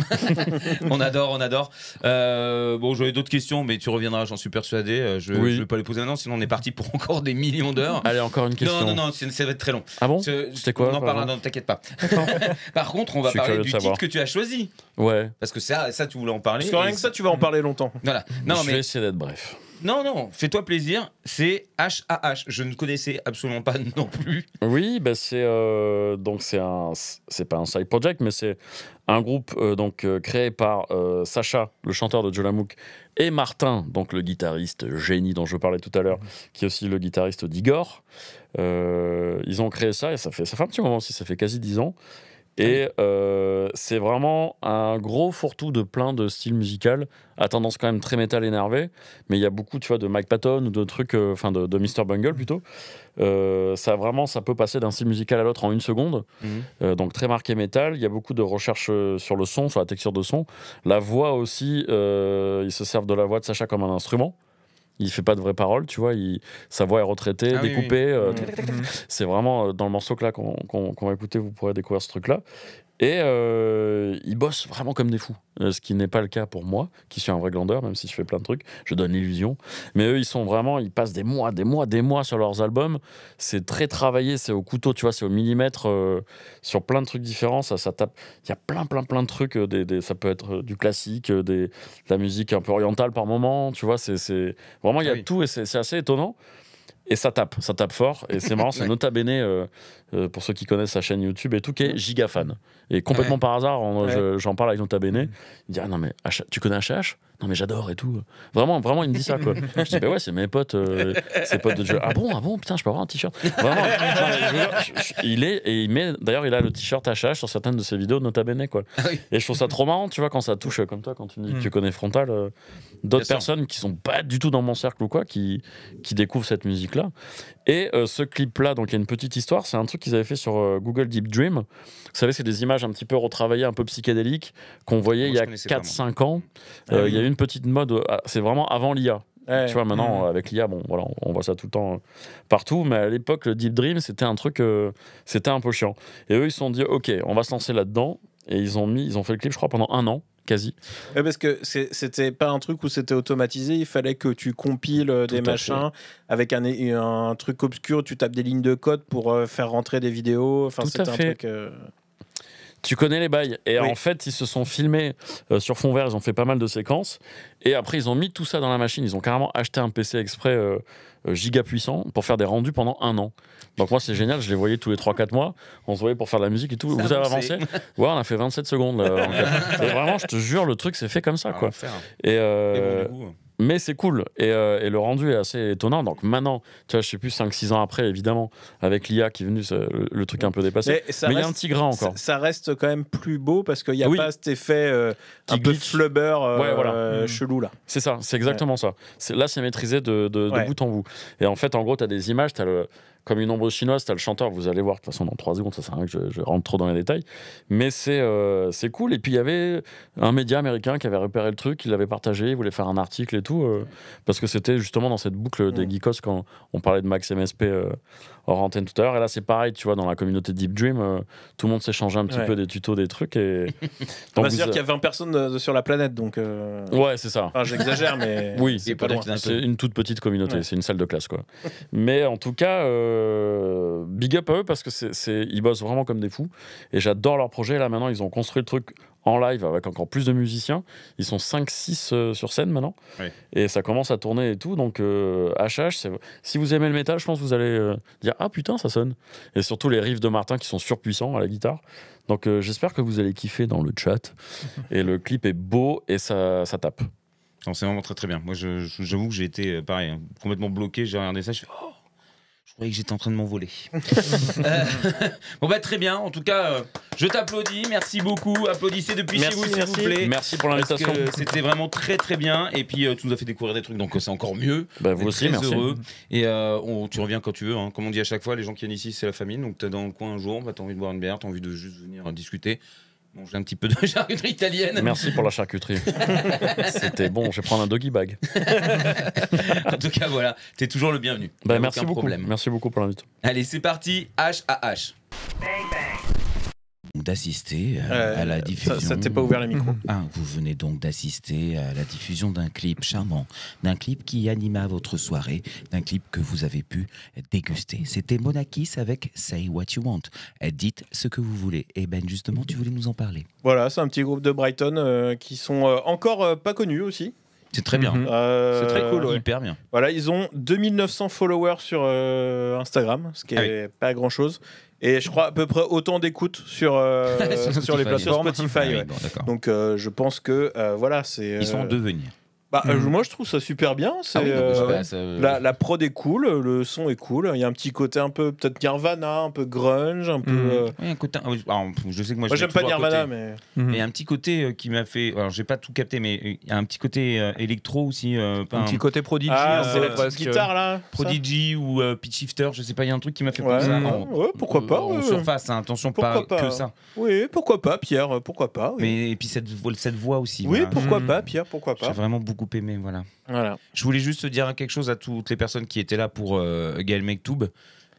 on adore, on adore. Euh, bon, j'avais d'autres questions, mais tu reviendras, j'en suis persuadé. Euh, je ne vais pas les poser maintenant, sinon on est parti pour encore des millions d'heures. Allez, encore une question. Non, non, non, ça va être très long. Ah bon C'était quoi On en non, t'inquiète pas. Par contre, on va parler du titre que tu as choisi. Ouais. Parce que ça, ça tu voulais en parler. Parce que rien que ça, tu vas en parler longtemps. Voilà. Non, mais je vais essayer d'être bref. Non, non, fais-toi plaisir, c'est H-A-H. Je ne connaissais absolument pas non plus. Oui, bah c'est euh, donc c'est un c'est pas un side project, mais c'est un groupe euh, donc euh, créé par Sacha, le chanteur de Jolamouk, et Martin, donc le guitariste génie dont je parlais tout à l'heure, qui est aussi le guitariste d'Igor. ils ont créé ça et ça fait ça fait un petit moment aussi, ça fait quasi dix ans. Et euh, c'est vraiment un gros fourre-tout de plein de styles musicaux, à tendance quand même très métal énervé, mais il y a beaucoup, tu vois, de Mike Patton ou de trucs, euh, enfin de, Mr. Bungle plutôt. Euh, ça vraiment, ça peut passer d'un style musical à l'autre en une seconde, mhm. donc très marqué métal. Il y a beaucoup de recherches sur le son, sur la texture de son. La voix aussi, ils se servent de la voix de Sacha comme un instrument il fait pas de vraies paroles, tu vois, sa voix est retraitée, ah découpée. Euh, mm. C'est vraiment euh, dans le morceau que là qu'on va écouter, vous pourrez découvrir ce truc-là. Et euh, ils bossent vraiment comme des fous, euh, ce qui n'est pas le cas pour moi, qui suis un vrai glandeur, même si je fais plein de trucs, je donne l'illusion. Mais eux, ils sont vraiment, ils passent des mois, des mois, des mois sur leurs albums. C'est très travaillé, c'est au couteau, tu vois, c'est au millimètre, euh, sur plein de trucs différents. Ça, tape. Il y a plein, plein, plein de trucs. ça peut être du classique, de la musique un peu orientale par moment, tu vois. C'est vraiment, il y a ah tout et c'est assez étonnant. Et ça tape, ça tape fort. Et c'est marrant, c'est Nota Bene euh, pour ceux qui connaissent sa chaîne YouTube et tout, qui est giga fan. Et complètement par hasard, j'en parle avec Nota Bene. Mm. Il dit Ah non, mais tu connais HH Non, mais j'adore et tout. Vraiment, vraiment, il me dit ça quoi. je dis Bah ouais, c'est mes potes, euh, potes de jeu. Ah bon, ah bon, putain, je peux avoir un t-shirt. Vraiment. il est, et il met, d'ailleurs, il a le t-shirt HH sur certaines de ses vidéos, Nota Bene quoi. Ah et je trouve ça trop marrant, tu vois, quand ça touche comme toi, quand tu dis mm. tu connais Frontal, euh, d'autres personnes qui sont pas du tout dans mon cercle ou quoi, qui, qui découvrent cette musique là. Et euh, ce clip-là, donc il y a une petite histoire, c'est un truc qu'ils avaient fait sur euh, Google Deep Dream. Vous savez, c'est des images un petit peu retravaillées, un peu psychédéliques, qu'on voyait il y a 4-5 ans. Il y a eu une petite mode, euh, ah, c'est vraiment avant l'IA. tu vois, maintenant, mm. avec l'IA, bon, voilà, on, voit ça tout le temps partout, mais à l'époque, le Deep Dream, c'était un truc, c'était un peu chiant. Et eux, ils se sont dit, OK, on va se lancer là-dedans. Et ils ont, mis, ils ont fait le clip, je crois, pendant un an quasi. parce que c'était pas un truc où c'était automatisé, il fallait que tu compiles euh, des machins avec un, truc obscur, tu tapes des lignes de code pour euh, faire rentrer des vidéos. Enfin, c'était un truc. Euh, tu connais les bails. Et en fait, ils se sont filmés sur fond vert, ils ont fait pas mal de séquences. Et après, ils ont mis tout ça dans la machine. Ils ont carrément acheté un PC exprès euh, giga puissant pour faire des rendus pendant un an. Donc moi c'est génial, je les voyais tous les 3-4 mois, on se voyait pour faire de la musique et tout. Vous avez avancé Ouais, on a fait 27 secondes. vraiment, je te jure, le truc c'est fait comme ça. Ah, quoi. Et, et euh, mais c'est cool euh, et, le rendu est assez étonnant. Donc maintenant, tu vois, je sais plus 5-6 ans après, évidemment, avec l'IA qui est venue, le, truc un peu dépassé. Mais il y a un petit grain encore. Ça, reste quand même plus beau parce qu'il n'y a pas cet effet euh, un peu flubber euh, mhm. chelou là. C'est ça, c'est exactement ça. Là, c'est maîtrisé de, bout en bout. Et en fait, en gros, tu as des images, tu as le, comme une ombre chinoise, t'as le chanteur, vous allez voir de toute façon dans trois secondes, ça sert à que je, rentre trop dans les détails, mais euh, c'est cool. Et puis il y avait un média américain qui avait repéré le truc, il l'avait partagé, il voulait faire un article et tout, euh, parce que c'était justement dans cette boucle des mm. geekos quand on parlait de Max MSP euh, hors antenne tout à l'heure. Et là, c'est pareil, tu vois, dans la communauté Deep Dream, euh, tout le monde s'est changé un petit peu des tutos, des trucs. Et... On va se dire qu'il y a 20 personnes euh, sur la planète, donc. Euh, ouais, c'est ça. j'exagère, mais. oui, c'est une toute petite communauté, c'est une salle de classe, quoi. mais en tout cas, big up à eux parce que c'est, ils bossent vraiment comme des fous. Et j'adore leur projet. Là, maintenant, ils ont construit le truc en live avec encore plus de musiciens. Ils sont 5-6 euh, sur scène maintenant. Et ça commence à tourner et tout. Donc HH, euh, si vous aimez le métal, je pense que vous allez euh, dire Ah putain, ça sonne. Et surtout les riffs de Martin qui sont surpuissants à la guitare. Donc j'espère que vous allez kiffer dans le chat. et le clip est beau et ça, ça tape. C'est vraiment très très bien. Moi j'avoue que j'ai été pareil, hein, complètement bloqué. J'ai regardé ça, je oh je croyais que j'étais en train de m'envoler. Euh, bon bah très bien. En tout cas, euh, je t'applaudis. Merci beaucoup. Applaudissez depuis chez vous s'il vous plaît. Merci pour l'invitation. C'était vraiment très très bien. Et puis euh, tu nous as fait découvrir des trucs, donc c'est encore mieux. Bah, vous aussi, très heureux. Et tu reviens quand tu veux. Hein. Comme on dit à chaque fois, les gens qui viennent ici, c'est la famille. Donc tu t'es dans le coin un jour, bah, t'as envie de boire une bière, t'as envie de juste venir discuter j'ai un petit peu de charcuterie italienne. Merci pour la charcuterie. C'était bon, je vais prendre un doggy bag. en tout cas, voilà, t'es toujours le bienvenu. Ben, merci beaucoup. Merci beaucoup pour l'invite. Allez, c'est parti, H à H. Bang, d'assister à euh, la diffusion. pas ouvert ah, vous venez donc d'assister à la diffusion d'un clip charmant, d'un clip qui anima votre soirée, d'un clip que vous avez pu déguster. C'était Monakis avec Say What You Want. Dites ce que vous voulez. Et eh Ben, justement, tu voulais nous en parler. Voilà, c'est un petit groupe de Brighton euh, qui sont euh, encore pas connus aussi. C'est très bien. Mm-hmm. c'est très cool. Hyper bien. Voilà, ils ont 2900 followers sur Instagram, ce qui n'est ah pas grand-chose. Et je crois à peu près autant d'écoutes sur, euh, sur, les plateformes. Spotify. Ah Donc euh, je pense que euh, voilà, c'est. Ils sont devenus. Bah, euh, hmm. moi, je trouve ça super bien. Ah c'est, euh, euh, la, prod est cool, le son est cool. Il y a un petit côté un peu, peut-être Nirvana, un peu grunge, un peu. Hmm. un côté. Ah je sais que moi, j'aime pas Nirvana, mais. Mais hmm. un petit côté qui m'a fait. Alors, j'ai pas tout capté, mais il y a un petit côté électro aussi. un, petit côté Prodigy. Ah, c'est la guitare, là. Prodigy ou pitch shifter, je sais pas, il y a un truc qui m'a fait pourquoi pas En surface, hein, attention, pas, que ça. Oui, pourquoi pas, Pierre, pourquoi pas. Mais, et puis cette, voix aussi. Oui, pourquoi pas, Pierre, pourquoi pas. vraiment beaucoup aimé. Voilà. voilà. Je voulais juste dire quelque chose à toutes les personnes qui étaient là pour euh, Gaël Mektoub.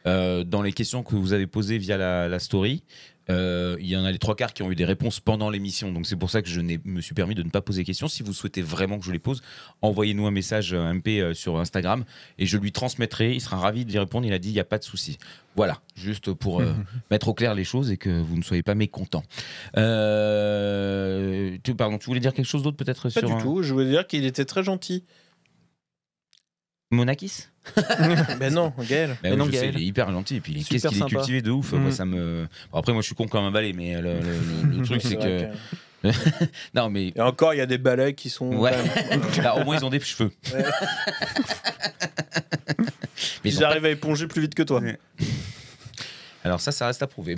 Euh, dans les questions que vous avez posées via la story, euh, il y en a les trois quarts qui ont eu des réponses pendant l'émission. Donc c'est pour ça que je me suis permis de ne pas poser questions, Si vous souhaitez vraiment que je les pose, envoyez-nous un message euh, MP euh, sur Instagram et je lui transmettrai. Il sera ravi de lui répondre. Il a dit il n'y a pas de souci. Voilà, juste pour mettre au clair les choses et que vous ne soyez pas mécontents. pardon, tu voulais dire quelque chose d'autre peut-être Pas du tout. Je voulais dire qu'il était très gentil. Monakis Ben non, Gaël. Ben ben non, Gaël. il est hyper gentil. Et puis, qu'est-ce qu'il est cultivé de ouf. Mm. ça me... après, moi, je suis con comme un balai, mais le, truc, c'est que. non, mais. Et encore, il y a des balais qui sont. Ouais. Bah, au moins, ils ont des cheveux. mais j'arrive à éponger plus vite que toi. Alors, ça, ça reste à prouver.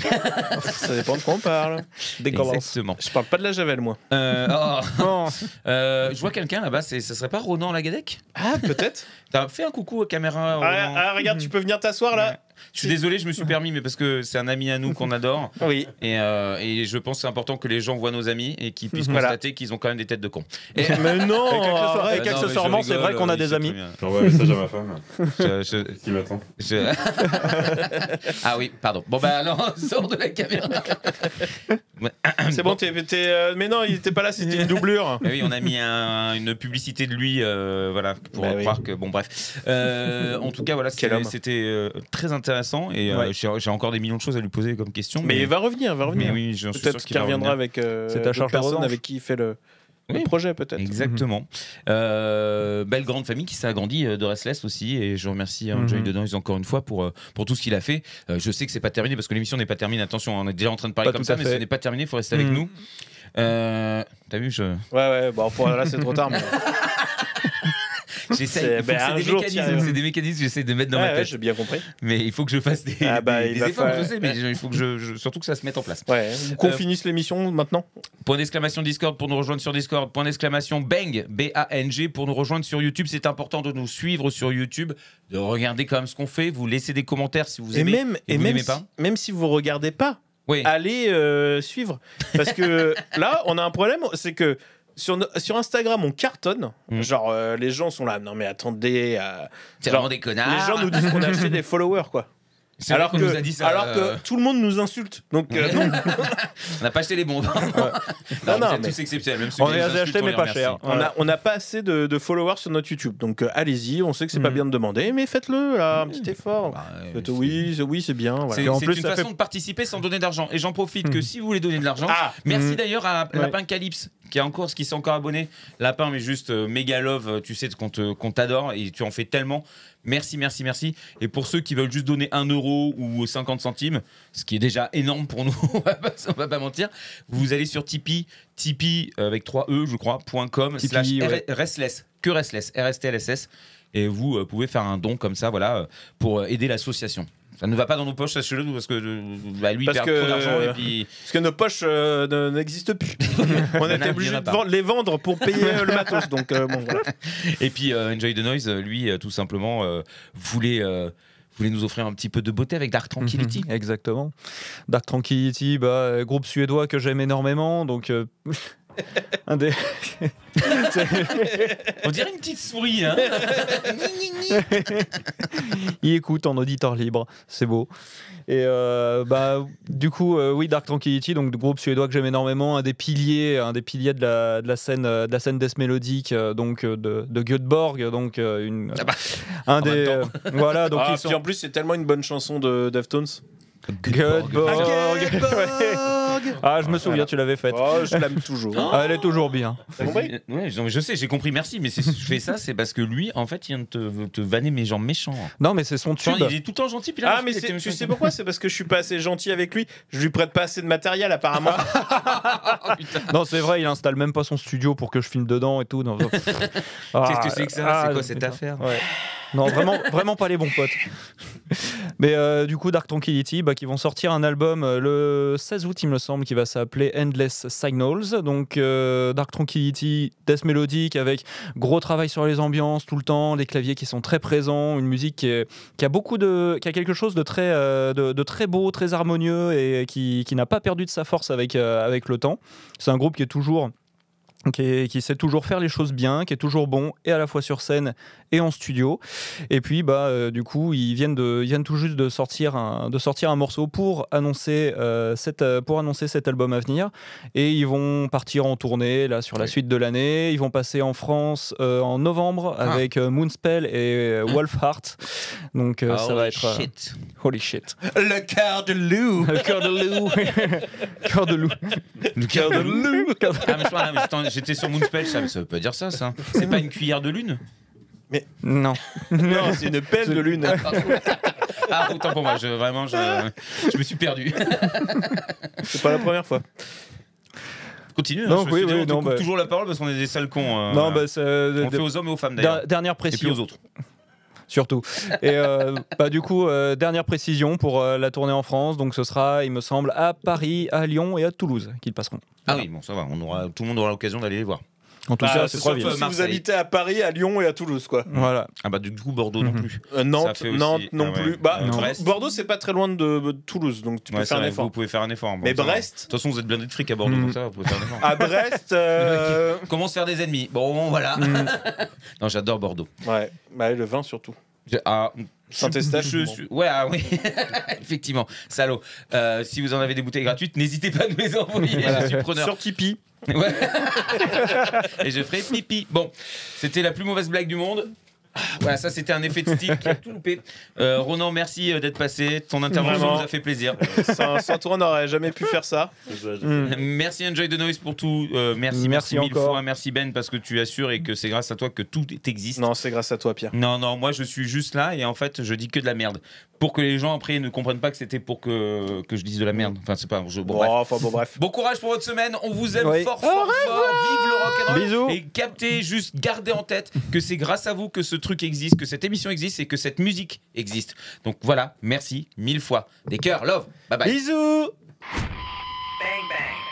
Ça dépend de quoi on parle. Exactement. Je parle pas de la javel, moi. Euh, oh. euh, je vois quelqu'un là-bas, Ce ça serait pas Ronan Lagadec Ah, peut-être T'as fait un coucou à caméra. Ah, ah, regarde, tu mhm. peux venir t'asseoir là. Je suis désolé, je me suis permis, mais parce que c'est un ami à nous qu'on adore. oui. Euh, et, je pense c'est important que les gens voient nos amis et qu'ils puissent constater qu'ils ont quand même des têtes de cons. Mais non Et qu'accessoirement, c'est vrai qu'on a des amis. Hein. J'envoie un message à ma femme. Qui m'attend. ah oui, pardon. Bon, bah alors, sort de la caméra. c'est bon, euh, mais non, il n'était pas là, c'était une doublure. oui, on a mis une publicité de lui, euh, voilà, pour bah croire que. Bon, bref. Euh, en tout cas, voilà, c'était euh, très intéressant et euh, j'ai encore des millions de choses à lui poser comme question. Mais, il va revenir, va revenir. Peut-être qu'il reviendra avec cette personne avec qui il fait le. projet peut-être. Exactement. Mhm. belle grande famille qui s'est agrandie de Restless aussi et je remercie Enjoy mm -hmm. encore une fois pour, pour tout ce qu'il a fait. je sais que c'est pas terminé parce que l'émission n'est pas terminée. Attention, on est déjà en train de parler comme ça, mais ce n'est pas terminé, il faut rester avec mhm. nous. T'as vu je... Ouais, ouais, bon, là c'est trop tard. Mais... Ben, c'est des, mécanismes, des mécanismes que j'essaie de mettre dans ma tête. j'ai bien compris. Mais il faut que je fasse des, ah, des, bah, efforts, je sais, mais il faut que je, surtout que ça se mette en place. Ouais, euh, Qu'on finisse l'émission maintenant. Point d'exclamation Discord pour nous rejoindre sur Discord. Point d'exclamation Bang, B-A-N-G, pour nous rejoindre sur YouTube. C'est important de nous suivre sur YouTube, de regarder quand même ce qu'on fait. Vous laissez des commentaires si vous aimez. Et même, et, vous même, pas. même si vous regardez pas, allez euh, suivre. Parce que là, on a un problème, c'est que sur, sur Instagram, on cartonne. Mm. Genre, euh, les gens sont là. Non, mais attendez. Euh, c'est vraiment des connards. Les gens nous disent qu'on a acheté des followers, quoi. Alors, que, nous a dit ça, alors que euh. tout le monde nous insulte. Donc, euh, non. on n'a pas acheté les bons. non, non, non exceptionnel on a acheté mais pas cher. On n'a on pas assez de, followers sur notre YouTube. Donc, allez-y. On sait que c'est pas mm. bien de demander, mais faites-le, là, un petit mm. effort. Bah, oui, oui c'est bien. C'est une façon de participer sans donner d'argent. Et j'en profite que si vous voulez donner de l'argent, ah. merci d'ailleurs à Lapin Calypse qui est course, qui sont encore abonnés. Lapin, mais juste euh, méga love, euh, tu sais qu'on t'adore et tu en fais tellement. Merci, merci, merci. Et pour ceux qui veulent juste donner 1 euro ou 50 centimes, ce qui est déjà énorme pour nous, on va pas, va pas mentir, vous allez sur Tipeee, Tipeee euh, avec 3 E, je crois, .com, Tipeee, slash restless, que restless, s Et vous pouvez faire un don comme ça, voilà, pour aider l'association. Ça ne va pas dans nos poches, chez nous, parce que euh, bah, lui, il perd trop d'argent. Et euh, puis... Parce que nos poches euh, n'existent plus. on était obligé de les vendre pour payer le matos. Donc, bon, voilà. Et puis, Enjoy the Noise, lui, tout simplement, voulait voulez nous offrir un petit peu de beauté avec Dark Tranquility. Mhm, exactement. Dark Tranquility, bah, groupe suédois que j'aime énormément, donc On dirait une petite souris. Hein. Il écoute en auditeur libre, c'est beau. Et euh, bah, du coup, euh, oui, Dark Tranquility, donc groupe suédois que j'aime énormément, un des piliers, un des piliers de la, scène, euh, de la scène death mélodique, donc de, Göteborg, donc une, ah bah, un des, voilà. Donc ah, puis en plus, c'est tellement une bonne chanson de Deftones. Göteborg. Ah, Ah, je me souviens, tu l'avais faite. Oh, je l'aime toujours. Ah, elle est toujours bien. je sais, j'ai compris, merci, mais si je fais ça, c'est parce que lui, en fait, il vient de te, te vanner mes gens méchants. Non, mais c'est son tube. il est tout le temps gentil, Ah, mais tu sais pourquoi C'est parce que je suis pas assez gentil avec lui. Je lui prête pas assez de matériel, apparemment. Oh, non, c'est vrai, il installe même pas son studio pour que je filme dedans et tout. Qu'est-ce que c'est que ça ah, C'est ah, quoi cette affaire Non, vraiment, vraiment pas les bons potes. Mais euh, du coup, Dark Tranquility, bah, qui vont sortir un album euh, le 16 août, il me semble, qui va s'appeler Endless Signals. Donc euh, Dark Tranquility, Death Melodic, avec gros travail sur les ambiances tout le temps, les claviers qui sont très présents, une musique qui, a beaucoup de, qui a quelque chose de très, euh, de, très beau, très harmonieux et qui, qui n'a pas perdu de sa force avec, euh, avec le temps. C'est un groupe qui est toujours qui, qui, sait toujours faire les choses bien, qui est toujours bon, et à la fois sur scène et en studio. Et puis, bah, euh, du coup, ils viennent, de, ils viennent tout juste de sortir un, de sortir un morceau pour annoncer, euh, cette, euh, pour annoncer cet album à venir. Et ils vont partir en tournée là, sur la suite de l'année. Ils vont passer en France en novembre ah. avec Moonspell et mmh. Wolfheart. Donc, ça va être. Shit. holy shit. Le cœur de loup. Le cœur de loup. cœur de loup. Le cœur de loup. Ah, j'étais sur Moonspell, ça, ça veut pas dire ça, ça. C'est pas une cuillère de lune Mais non. non, c'est une pelle de lune. Ah, ah autant pour moi, je, vraiment, je, me suis perdu. C'est pas la première fois. Continue. Hein, non, je oui, oui, on non, bah. toujours la parole parce qu'on est des sales cons. Hein. Non, bah, on euh, fait aux hommes et aux femmes d'ailleurs. Dernière Et puis aux autres surtout. Et euh, bah, du coup, euh, dernière précision pour euh, la tournée en France. Donc ce sera, il me semble, à Paris, à Lyon et à Toulouse qu'ils passeront. Ah oui, bon, ça va, tout le monde aura l'occasion d'aller les voir. En tout bah, cas, c'est trois euh, Si vous habitez à Paris, à Lyon et à Toulouse, quoi. Voilà. Ah bah du coup Bordeaux non mhm. plus. Euh, Nantes, Nantes non ah plus. Bah, euh, Bordeaux c'est pas très loin de, Toulouse, donc tu peux faire Vous pouvez faire un effort. Hein, mais Brest. De toute façon, vous êtes bien de fric à Bordeaux, mm. vous faire À Brest. Comment faire des ennemis Bon, voilà. Mm. non, j'adore Bordeaux. Ouais. Bah, le vin surtout. Ah, saint Ouais, ah oui, effectivement. Salaud. si vous en avez des bouteilles gratuites, n'hésitez pas à nous les envoyer. Je suis Sur Tipeee. Et je ferai pipi. Bon, c'était la plus mauvaise blague du monde. Voilà, ça c'était un effet de style qui a tout loupé. Euh, Ronan, merci euh, d'être passé. Ton intervention nous a fait plaisir. Sans, toi, on n'aurait jamais pu faire ça. Mm. Mm. Merci Enjoy the Noise pour tout. Euh, merci, merci, mille encore. fois. Merci Ben parce que tu assures et que c'est grâce à toi que tout existe. Non, c'est grâce à toi, Pierre. Non, non, moi je suis juste là et en fait je dis que de la merde. Pour que les gens après ne comprennent pas que c'était pour que, que je dise de la merde. Enfin, c'est pas. Je, oh, bon, bref. bon, courage pour votre semaine. On vous aime fort, fort, fort. Vive le rock'n'roll. Et captez, juste gardez en tête que c'est grâce à vous que ce truc existe, que cette émission existe et que cette musique existe. Donc voilà, merci mille fois. Des cœurs, love, bye bye. Bisous Bang bang